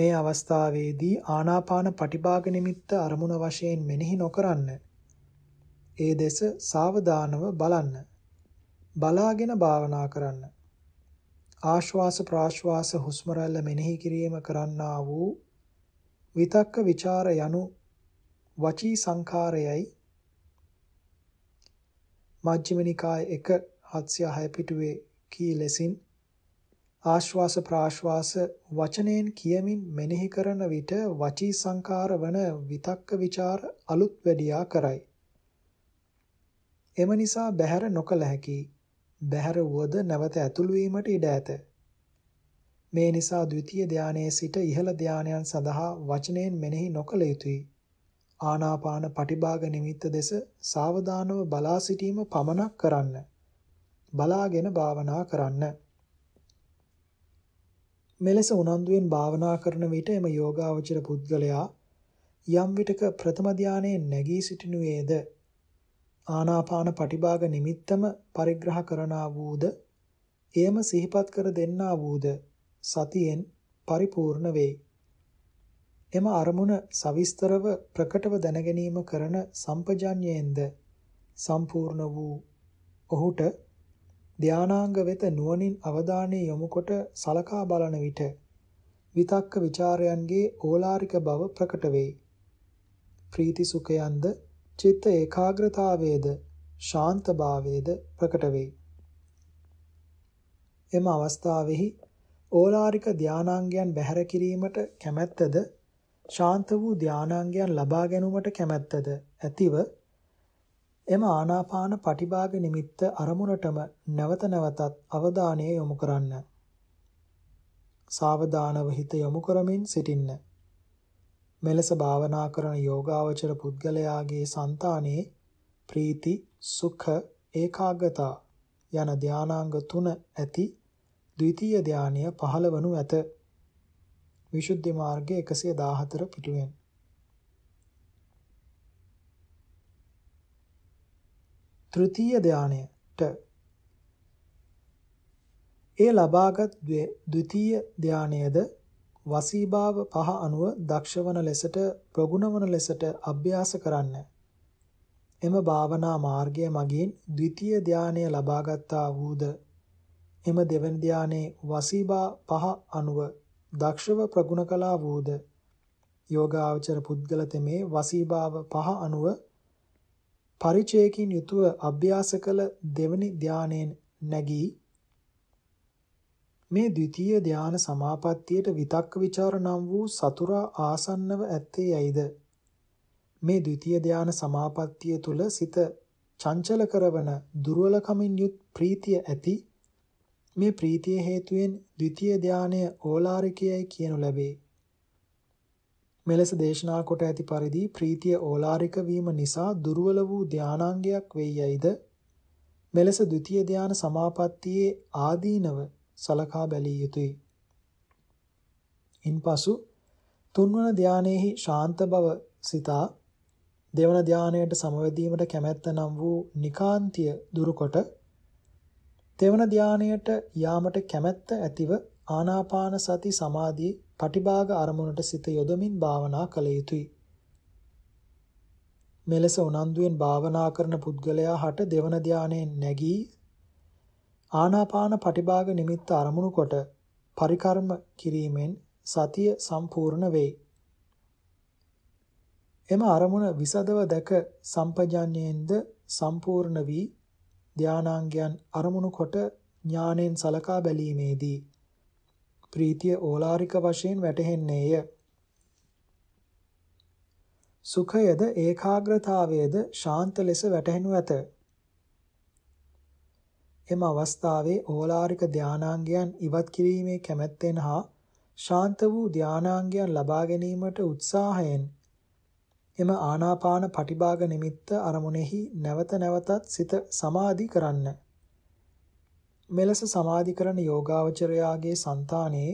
මේ අවස්ථාවේදී ආනාපාන පටිභාග නිමිත්ත අරමුණ වශයෙන් මෙනෙහි නොකරන්න. ඒ දෙස සාවධානව බලන්න. බලාගෙන භාවනා කරන්න. ආශ්වාස ප්‍රාශ්වාස හුස්ම රැල්ල මෙනෙහි කිරීම කරන්නා වූ විතක්ක ਵਿਚාර යනු වචී සංඛාරයයි මජ්ක්‍ධිම නිකාය 1 706 පිටුවේ කී ලෙසින් ආශ්වාස ප්‍රාශ්වාස වචනෙන් කියමින් මෙනෙහි කරන විට වචී සංඛාර වන විතක්ක ਵਿਚාර අලුත් වැඩියා කරයි. එම නිසා බහැර නොකල හැකි. බහැර වුවද නැවත ඇතුළු වීමට ඉඩ ඇත. මේ නිසා ද්විතීය ධානයේ සිට ඉහළ ධානයන් සඳහා වචනෙන් මෙනෙහි නොකල යුතුය. ආනාපාන පටිභාග නිමිත්ත දෙස සාවධානව බලා සිටීම පමණක් කරන්න. බලාගෙන භාවනා කරන්න. මෙලෙස උනන්දුවෙන් භාවනා කරන විට එම යෝගාවචර පුද්ගලයා යම් විටක ප්‍රථම ධානයේ නැගී සිටිනුවේද ආනාපාන පටිභාග නිමිත්තම පරිග්‍රහ කරනා වූද එයම සිහිපත් කර දෙන්නා වූද සතියෙන් පරිපූර්ණ වෙයි. එම අරමුණ සවිස්තරව ප්‍රකටව දැනගැනීම කරන සම්පජාඤ්ඤයෙන්ද සම්පූර්ණ වූ ඔහුට ධානාංග වෙත නුවණින් අවධානය යොමුකොට සලකා බලන විට විතක්ක ਵਿਚාරයන්ගේ ඕලාරික බව ප්‍රකට වේ. ප්‍රීති සුඛයන්ද චිත්ත ඒකාග්‍රතාවයේද ශාන්ත භාවයේද ප්‍රකට වේ. එම අවස්ථාවෙහි ඕලාරික ධානාංගයන් බැහැර කිරීමට කැමැත්තද ශාන්ත වූ ධානාංගයන් ලබා ගැනීමට කැමැත්තද ඇතිව එම ආනාපාන පටිභාග නිමිත්ත අරමුණටම නැවත නැවතත් අවධානය යොමු කරන්න. සාවධානව හිත යොමු කරමින් සිටින්න. මෙලෙස භාවනා කරන යෝගාවචර පුද්ගලයාගේ సంతානේ ප්‍රීති, සුඛ, ඒකාග්‍රතා යන ධානාංග තුන ඇති ද්විතීය ධානය පහළවනු ඇත. විසුද්ධි මාර්ගයේ 114 පිටුවෙන් තෘතීය ධානයට ඒ ලබාගත් ද්විතීය ධානයේද වසීභාව පහ අනුව දක්ෂවන ලෙසට ප්‍රගුණවන ලෙසට අභ්‍යාස කරන්න. එම භාවනා මාර්ගය මගින් ද්විතීය ධානය ලබාගත්තා වූද එම දෙවන ධානයේ වසීභා පහ අනුව දක්ෂව ප්‍රගුණ කළා වූද යෝගාචර පුද්ගල තෙමේ වසීභාව පහ අනුව පරිචයකින් යුතුව අභ්‍යාස කළ දෙවනි ධානයෙන් නැගී මේ ද්විතීය ධාන සමාපත්තියට විතක්ක ਵਿਚාර නම් වූ සතුරා ආසන්නව ඇත්තේ යයිද මේ ද්විතීය ධාන සමාපත්තිය තුල සිත චංචල කරවන දුර්වලකමින් යුත් ප්‍රීතිය ඇති මේ ප්‍රීතිය හේතුවෙන් ද්විතීය ධානය ඕලාරිකයයි කියනු ලැබේ. මෙලෙස දේශනා කොට ඇති පරිදි ප්‍රීතිය ඕලාරික වීම නිසා දුර්වල වූ ධානාංගයක් වෙයයිද මෙලෙස ද්විතීය ධාන සමාපත්තියේ ආදීනව සලකා බැලිය යුතුය. ඉන්පසු තුන්වන ධානයේහි ශාන්ත බව සිතා දෙවන ධානයට සමවැදීමට කැමැත්ත නම් වූ නිකාන්තිය දුරුකොට තෙවන ධානයට යාමට කැමැත්ත ඇතිව ආනාපාන සති සමාධියේ පටිභාග අරමුණට සිත යොදමින් භාවනා කළ යුතුය. මෙලෙස උනන්දුයෙන් භාවනා කරන පුද්ගලයා හට දෙවන ධානයෙන් නැගී ආනාපාන පටිභාග නිමිත්ත අරමුණු කොට පරිකර්ම කිරීමෙන් සතිය සම්පූර්ණ වෙයි. එම අරමුණ විසදව දැක සම්පජාඤ්ඤයෙන්ද සම්පූර්ණ වී ධානාංගයන් අරමුණු කොට ඥාණයෙන් සලකා බැලීමේදී ප්‍රීතිය ඕලාරික වශයෙන් වැටහෙන්නේය. සුඛයද ඒකාග්‍රතාවයේද ශාන්ත ලෙස වැටහෙනු ඇත. එම අවස්ථාවේ ඕලාරික ධානාංගයන් ඉවත් කිරීමේ කැමැත්තෙන් හා ශාන්ත වූ ධානාංගයන් ලබා ගැනීමට උත්සාහයෙන් එම ආනාපාන පටිභාග නිමිත්ත අරමුණෙහි නැවත නැවතත් සිත සමාධි කරන්න. මෙලෙස සමාධි කරන යෝගාවචරයාගේ సంతානයේ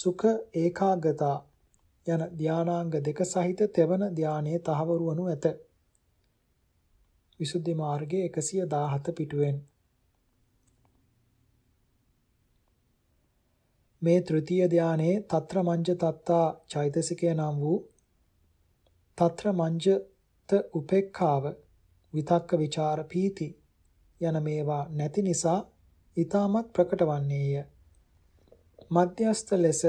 සුඛ ඒකාගතා යන ධානාංග දෙක සහිත තෙවන ධානයේ තහවුරු වනු ඇත. විසුද්ධි මාර්ගයේ 117 පිටුවෙන් මේ තෘතීය ධානයේ తත්‍ර මංජ තත්තා චෛතසිකය නම් වූ తత్‍ර මංජත උපේක්ඛාව විතක්ක ਵਿਚාර පීති යන මේවා නැති නිසා ඊටමත් ප්‍රකට වන්නේය. මධ්‍යස්ත ලෙස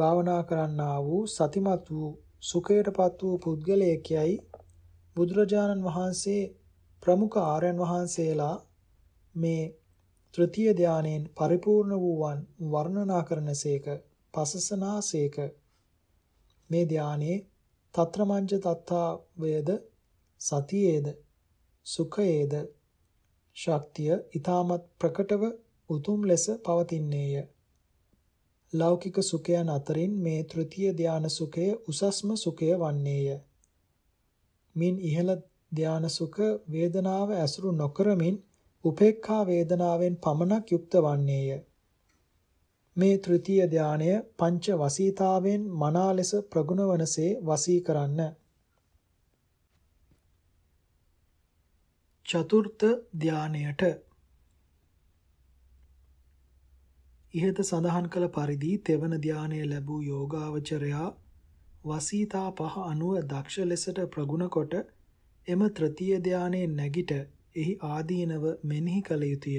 භාවනා කරන්නා වූ සතිමත් වූ සුඛයටපත් වූ පුද්ගලයෙක්යයි බුදුරජාණන් වහන්සේ ප්‍රමුඛ ආර්යයන් වහන්සේලා මේ තෘතිය ධානයෙන් පරිපූර්ණ වූවන් වර්ණනා කරනසේක පසසනාසේක මේ ධානයේ తత్రమంජ තත්තාවයද සතියේද සුඛයේද ශක්තිය ඊ타මත් ප්‍රකටව උතුම් ලෙස පවතින්නේය. ලෞකික සුඛයන් අතරින් මේ තෘතිය ධාන සුඛය උසස්ම සුඛය වන්නේය. මින් ඉහළ ධාන සුඛ වේදනාව ඇසුරු නොකරමින් උපේක්ඛා වේදනාවෙන් පමණක් යුක්ත වන්නේය. මේ තෘතීය ධානය පංච වසීතාවෙන් මනා ලෙස ප්‍රගුණවනසේ වසී කරන්න. චතුර්ථ ධානයට ඉහත සඳහන් කළ පරිදි තෙවන ධානය ලැබූ යෝගාවචරයා වසීතා පහ අනුව දක්ෂ ලෙසට ප්‍රගුණ කොට එම තෘතීය ධානයේ නැගිට එහි ආදීනව මෙනෙහි කළ යුතුය.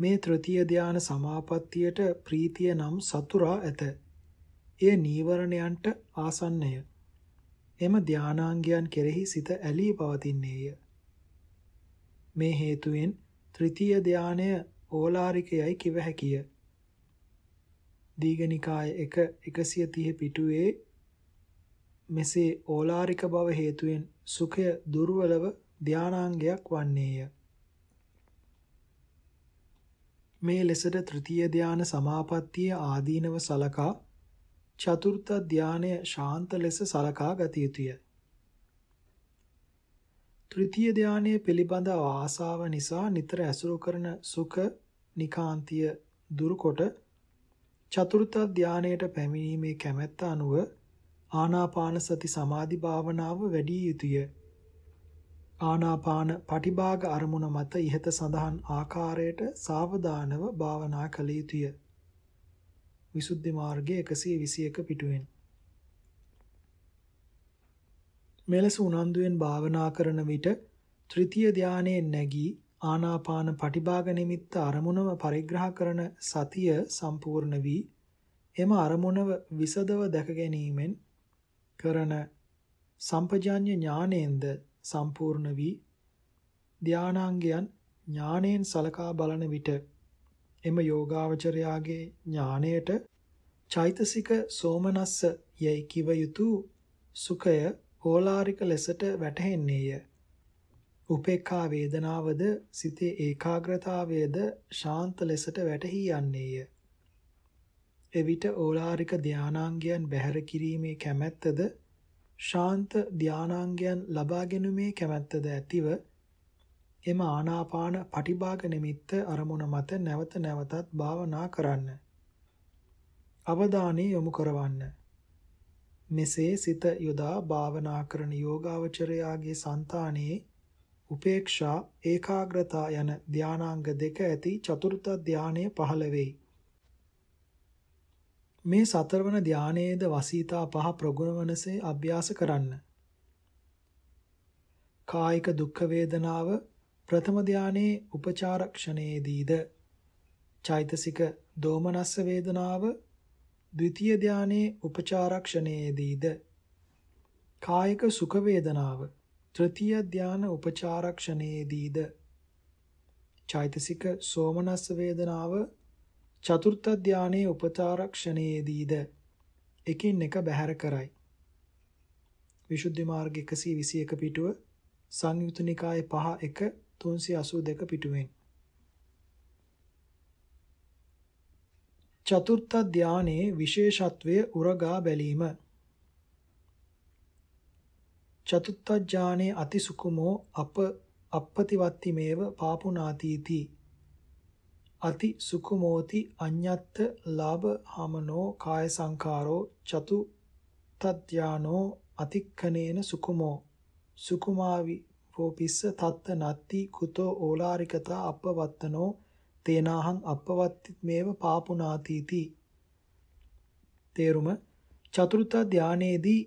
මේ ත්‍ෘතිය ධාන සමාපත්තියට ප්‍රීතිය නම් සතුරා ඇත. එය නීවරණයන්ට ආසන්නය. එම ධානාංගයන් කෙරෙහි සිත ඇලී පවතින්නේය. මේ හේතුවෙන් ත්‍ෘතිය ධානය ඕලාරිකයයි කිව හැකිය. දීඝනිකාය 1 130 පිටුවේ මෙසේ ඕලාරික බව හේතුවෙන් සුඛය දුර්වලව ධානාංගයක් වන්නේය. මේ ලෙසට තෘතීය ධාන සමාපත්තිය ආදීනව සලකා චතුර්ථ ධානය ශාන්ත ලෙස සලකා ගත යුතුය. තෘතීය ධානයේ පිළිබඳ ආසාව නිසා නිතර ඇසුරු කරන සුඛ නිකාන්තිය දුරුකොට චතුර්ථ ධානයට පැමිණීමේ කැමැත්ත අනුව ආනාපාන සති සමාධි භාවනාව වැඩි යුතුය. ආනාපාන පටිභාග අරමුණ මත ඉහත සඳහන් ආකාරයට සාවධානව භාවනා කළ යුතුය. විසුද්ධි මාර්ගයේ 121 පිටුවෙන් මෙලෙස උනන්දුයෙන් භාවනා කරන විට ත්‍රිතිය ධානයෙන් නැගී ආනාපාන පටිභාග නිමිත්ත අරමුණම පරිග්‍රහ කරන සතිය සම්පූර්ණ වී එම අරමුණව විසදව දැක ගැනීමෙන් කරන සම්පජාඤ්ඤ ඥානෙන්ද සම්පූර්ණ වී ධානාංගයන් ඥාණයෙන් සලකා බලන විට එම යෝගාවචරයාගේ ඥාණයට චෛතසික සෝමනස්ස යයි කිව යුතු සුඛය ඕලාරික ලෙසට වැටහෙන්නේය. උපේක්ඛා වේදනාවද සිතේ ඒකාග්‍රතාවයද ශාන්ත ලෙසට වැටහි යන්නේය. එවිට ඕලාරික ධානාංගයන් බැහැර කිරීමේ කැමැත්තද ශාන්ත ධානාංගයන් ලබා ගැනීමේ කැමැත්තද ඇතිව එම ආනාපාන පටිභාග නිමිත්ත අරමුණ මත නැවත නැවතත් භාවනා කරන්න. අවධානය යොමු කරවන්න. මෙසේ සිත යොදා භාවනා කරන යෝගාවචරයාගේ సంతානයේ උපේක්ෂා ඒකාග්‍රතා යන ධානාංග දෙක ඇති චතුර්ථ ධානය පහළ වෙයි. මේ සතරවන ධානයේද වසීතා පහ ප්‍රගුණ වනසේ අභ්‍යාස කරන්න. කායික දුක් වේදනාව ප්‍රථම ධානයේ උපචාරක්ෂණයේදීද චෛතසික දෝමනස්ස වේදනාව ද්විතීය ධානයේ උපචාරක්ෂණයේදීද කායික සුඛ වේදනාව තෘතීය ධාන උපචාරක්ෂණයේදීද චෛතසික සෝමනස්ස වේදනාව චතුර්ථ ධානයේ උපචාරක්ෂණයේදීද එකින් එක බැහැර කරයි. විසුද්ධි මාර්ග 121 පිටුව සංයුත නිකායේ 5 1 382 පිටුවෙන් චතුර්ථ ධානයේ විශේෂත්වය උරගා බැලීම චතුත්ථ ඥානේ අති සුකුමෝ අප අපපතිවත්තිමේව පාපුනාතීති අති සුකුමෝති අඤ්ඤත්ත ලාභ හමනෝ කාය සංඛාරෝ චතු තත්‍යානෝ අතික්ඛනේන සුකුමෝ සුකුමාවි වෝපිස්ස තත්ත නත්ති කුතෝ ඕලාරිකතා අපවත්තනෝ තේනාහං අපවත්තිත් මේව පාපුනාතීති තේරුම චතුර්ථ ධානයේදී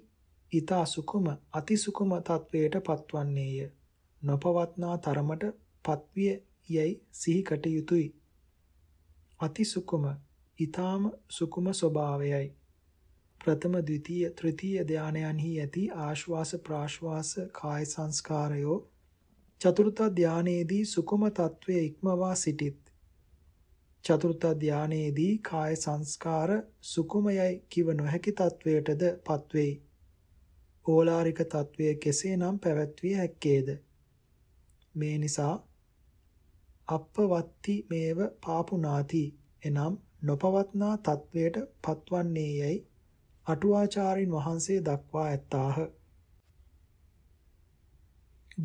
ඊත සුකුම අති සුකුම තත්වයට පත්වන්නේය නොපවත්නා තරමට පත්විය යයි සිහි කටයුතුයි අති සුකුම, ඊ타ම සුකුම ස්වභාවයයි. ප්‍රථම ද්විතීය තෘතීය ධානයන්හි ඇති ආශ්වාස ප්‍රාශ්වාස කාය සංස්කාරයෝ චතුර්ථ ධානයේදී සුකුම తත්වයේ ඉක්මවා සිටිත් චතුර්ථ ධානයේදී කාය සංස්කාර සුකුමයයි කිව නොහැකි తත්වයටද පත්වෙයි ඕලාරික తත්වය කෙසේනම් පැවැත්විය හැක්කේද මේ නිසා අපවත්ති මේව පාපුනාති එනම් නොපවත්නා තත්වයට පත්වන්නේයයි අටුවාචාරින් වහන්සේ දක්වා ඇත්තාහ.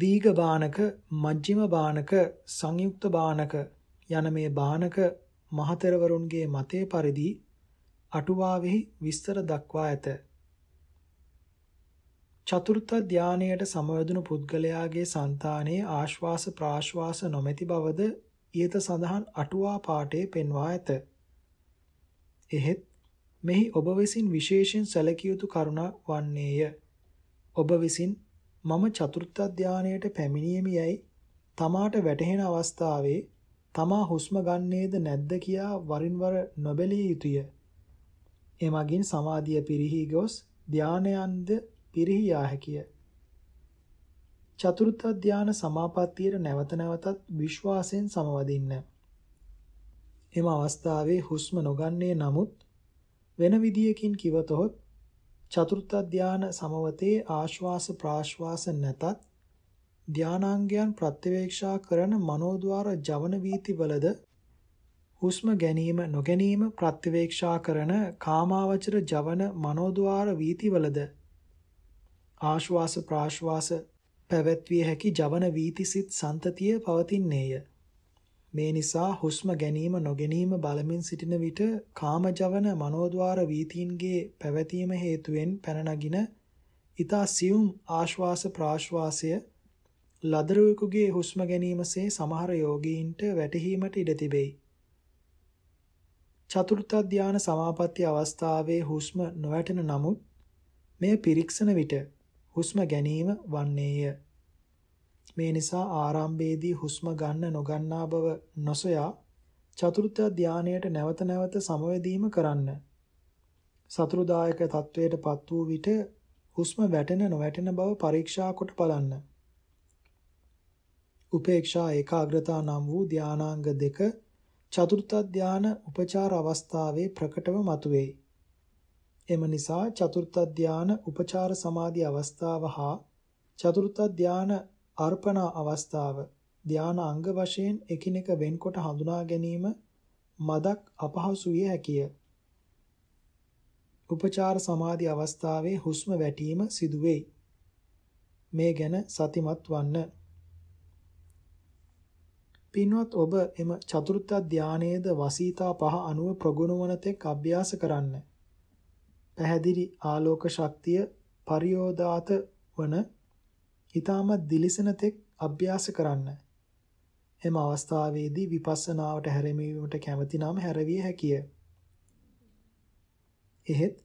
දීඝ බානක, මජ්ක්‍ධිම බානක, සංයුක්ත බානක යන මේ බානක මහතෙරවරුන්ගේ මතය පරිදි අටුවාවෙහි විස්තර දක්වා ඇත. චතුර්ථ ධානයට සමවැදුණු පුද්ගලයාගේ సంతානයේ ආශ්වාස ප්‍රාශ්වාස නොමැති බවද ඊත සඳහන් අටුවා පාඨයේ පෙන්වා ඇත. එහෙත් මෙහි ඔබ විසින් විශේෂයෙන් සැලකිය යුතු කරුණක් වන්නේය. ඔබ විසින් මම චතුර්ථ ධානයට පැමිණීමේ යයි තමාට වැටහෙන අවස්ථාවේ තමා හුස්ම ගන්නේද නැද්ද කියා වරින් වර නොබැලිය යුතුය. එමගින් සමාධිය පිරිහි ගොස් ධානයන්ද පිරිහියා හැකිය. චතුර්ථ ධාන සමාපත්තියට නැවත නැවතත් විශ්වාසයෙන් සමවදින්න. එම අවස්ථාවේ හුස්ම නොගන්නේ නමුත් වෙන විදියකින් කිවතොත් චතුර්ථ ධාන සමවතේ ආශ්වාස ප්‍රාශ්වාස නැතත් ධානාංගයන් ප්‍රත්‍යවේක්ෂා කරන මනෝද්වාර ජවන වීතිවලද හුස්ම ගැනීම නොගැනීම ප්‍රත්‍යවේක්ෂා කරන කාමාවචර ජවන මනෝද්වාර වීතිවලද ආශ්වාස ප්‍රාශ්වාස පැවැත්විය හැකි ජවන වීතිසිත සන්තතිය පවතින්නේය. මේ නිසා හුස්ම ගැනීම නොගැනීම බලමින් සිටින විට කාමජවන මනෝද්වාර වීතීන්ගේ පැවැතීම හේතුවෙන් පැනනගින ඊතා සියුම් ආශ්වාස ප්‍රාශ්වාසය ලදරුවෙකුගේ හුස්ම ගැනීමසේ සමහර යෝගීන්ට වැටහීමට ඉඩ තිබෙයි. චතුර්ථ ධාන සමාපatti අවස්ථාවේ හුස්ම නොවැටෙන නමුත් මෙය පිරික්සන විට හුස්ම ගැනීම වන්නේය. මේ නිසා ආරම්භයේදී හුස්ම ගන්න නොගන්නා බව නොසොයා චතුර්ථ ධානයට නැවත නැවත සමවැදීම කරන්න. සතුරුදායක තත්වයට පත් වූ විට හුස්ම වැටෙන නොවැටෙන බව පරීක්ෂා කොට බලන්න. උපේක්ෂා ඒකාග්‍රතා නම් වූ ධානාංග දෙක චතුර්ථ ධාන උපචාර අවස්ථාවේ ප්‍රකටව මතුවේ. එම නිසා චතුර්ථ ධාන උපචාර සමාධි අවස්ථාව හා චතුර්ථ ධාන අර්පණා අවස්ථාව ධාන අංග වශයෙන් එකිනෙක වෙන්කොට හඳුනා ගැනීම මදක් අපහසු විය හැකිය. උපචාර සමාධි අවස්ථාවේ හුස්ම වැටීම සිදු වෙයි. මේ ගැන සතිමත් වන්න. පින්වත් ඔබ එම චතුර්ථ ධානයේද වසීතා පහ අනුව ප්‍රගුණ වන තෙක් අභ්‍යාස කරන්න. පැහැදිලි ආලෝක ශක්තිය පරියෝදාත වන ඊටම දිලිසෙන තෙක් අභ්‍යාස කරන්න. එම අවස්ථාවේදී විපස්සනාවට හැරෙමීමට කැමති නම් හැරවිය හැකිය. එහෙත්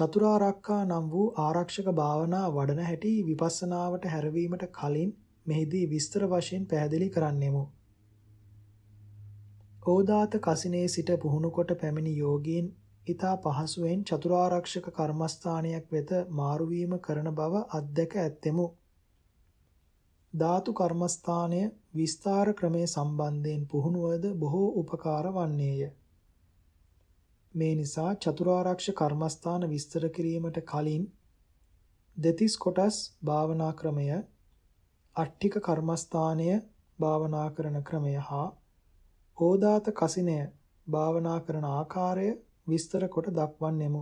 චතුරාර්යකා නම් වූ ආරක්ෂක භාවනා වඩන හැටි විපස්සනාවට හැරවීමට කලින් මෙහිදී විස්තර වශයෙන් පැහැදිලි කරන්නෙමු. ඕදාත කසිනේ සිට පුහුණු කොට පැමිණි යෝගීන් ඊතා පහසුවෙන් චතුරාරක්ෂක කර්මස්ථානයක් වෙත මාරුවීම කරන බව අත්දැක ඇත්තෙමු. ධාතු කර්මස්ථානය විස්තර ක්‍රමයේ සම්බන්ධයෙන් පුහුණුවද බොහෝ උපකාර වන්නේය. මේ නිසා චතුරාරක්ෂ කර්මස්ථාන විස්තර කිරීමට කලින් දෙතිස් කොටස් භාවනා ක්‍රමය, අට්ඨික කර්මස්ථානය භාවනා කරන ක්‍රමය හා ඕදාත කසිනය භාවනා කරන ආකාරය විස්තර කොට දක්වන්නෙමු.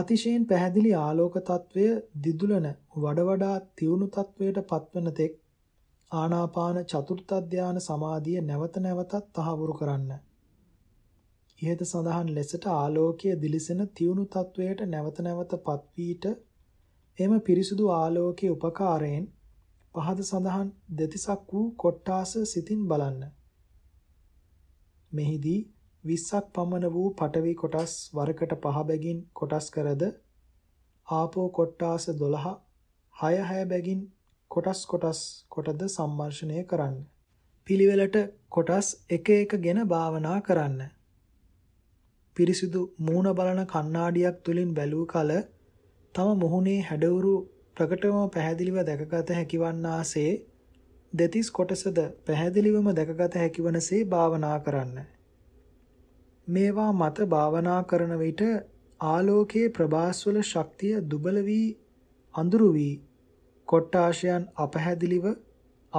අතිශයින් පැහැදිලි ආලෝක తත්වය දිදුලන වඩ වඩා තියුණු తත්වයට පත්වන තෙක් ආනාපාන චතුර්ථ ධාන සමාධිය නැවත නැවතත් තහවුරු කරන්න. ඉහත සඳහන් ලෙසට ආලෝකයේ දිලිසෙන තියුණු తත්වයට නැවත නැවත පත්වීට එම පිරිසුදු ආලෝකයේ උපකාරයෙන් පහත සඳහන් දෙතිසක් වූ කොට්ටාස සිතින් බලන්න. මෙහිදී 20ක් පමණ වූ පටවි කොටස් වරකට පහ බැගින් කොටස් කරද ආපෝ කොට්ටාස 12 6 6 බැගින් කොටස් කොටස් කොටද සම්මර්ෂණය කරන්න. පිළිවෙලට කොටස් එක එක ගෙන භාවනා කරන්න. පිරිසිදු මූණ බලන කණ්ණාඩියක් තුලින් බැලූ කල තම මුහුණේ හැඩවුරු ප්‍රකටව පැහැදිලිව දැකගත හැකිවන්නාසේ දෙතිස් කොටසද පැහැදිලිවම දැකගත හැකිවනසේ භාවනා කරන්න. මේවා මත භාවනා කරන විට ආලෝකයේ ප්‍රභාස්වල ශක්තිය දුබල වී අඳුරු වී කොට්ටාශයන් අපහැදිලිව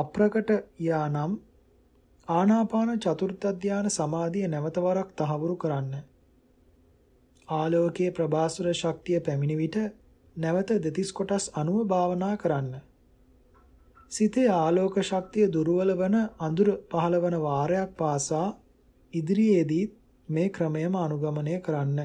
අප්‍රකට යානම් ආනාපාන චතුර්ථ ධාන සමාධිය නැවත වරක් තහවුරු කරන්න. ආලෝකයේ ප්‍රභාස්වර ශක්තිය පැමිණි විට නැවත දෙතිස් කොටස් අනුව භාවනා කරන්න. සිතේ ආලෝක ශක්තිය දුර්වල වන අඳුර පහළ වන වාරයක් පාසා ඉදිරියේදී මේ ක්‍රමයම අනුගමනය කරන්න.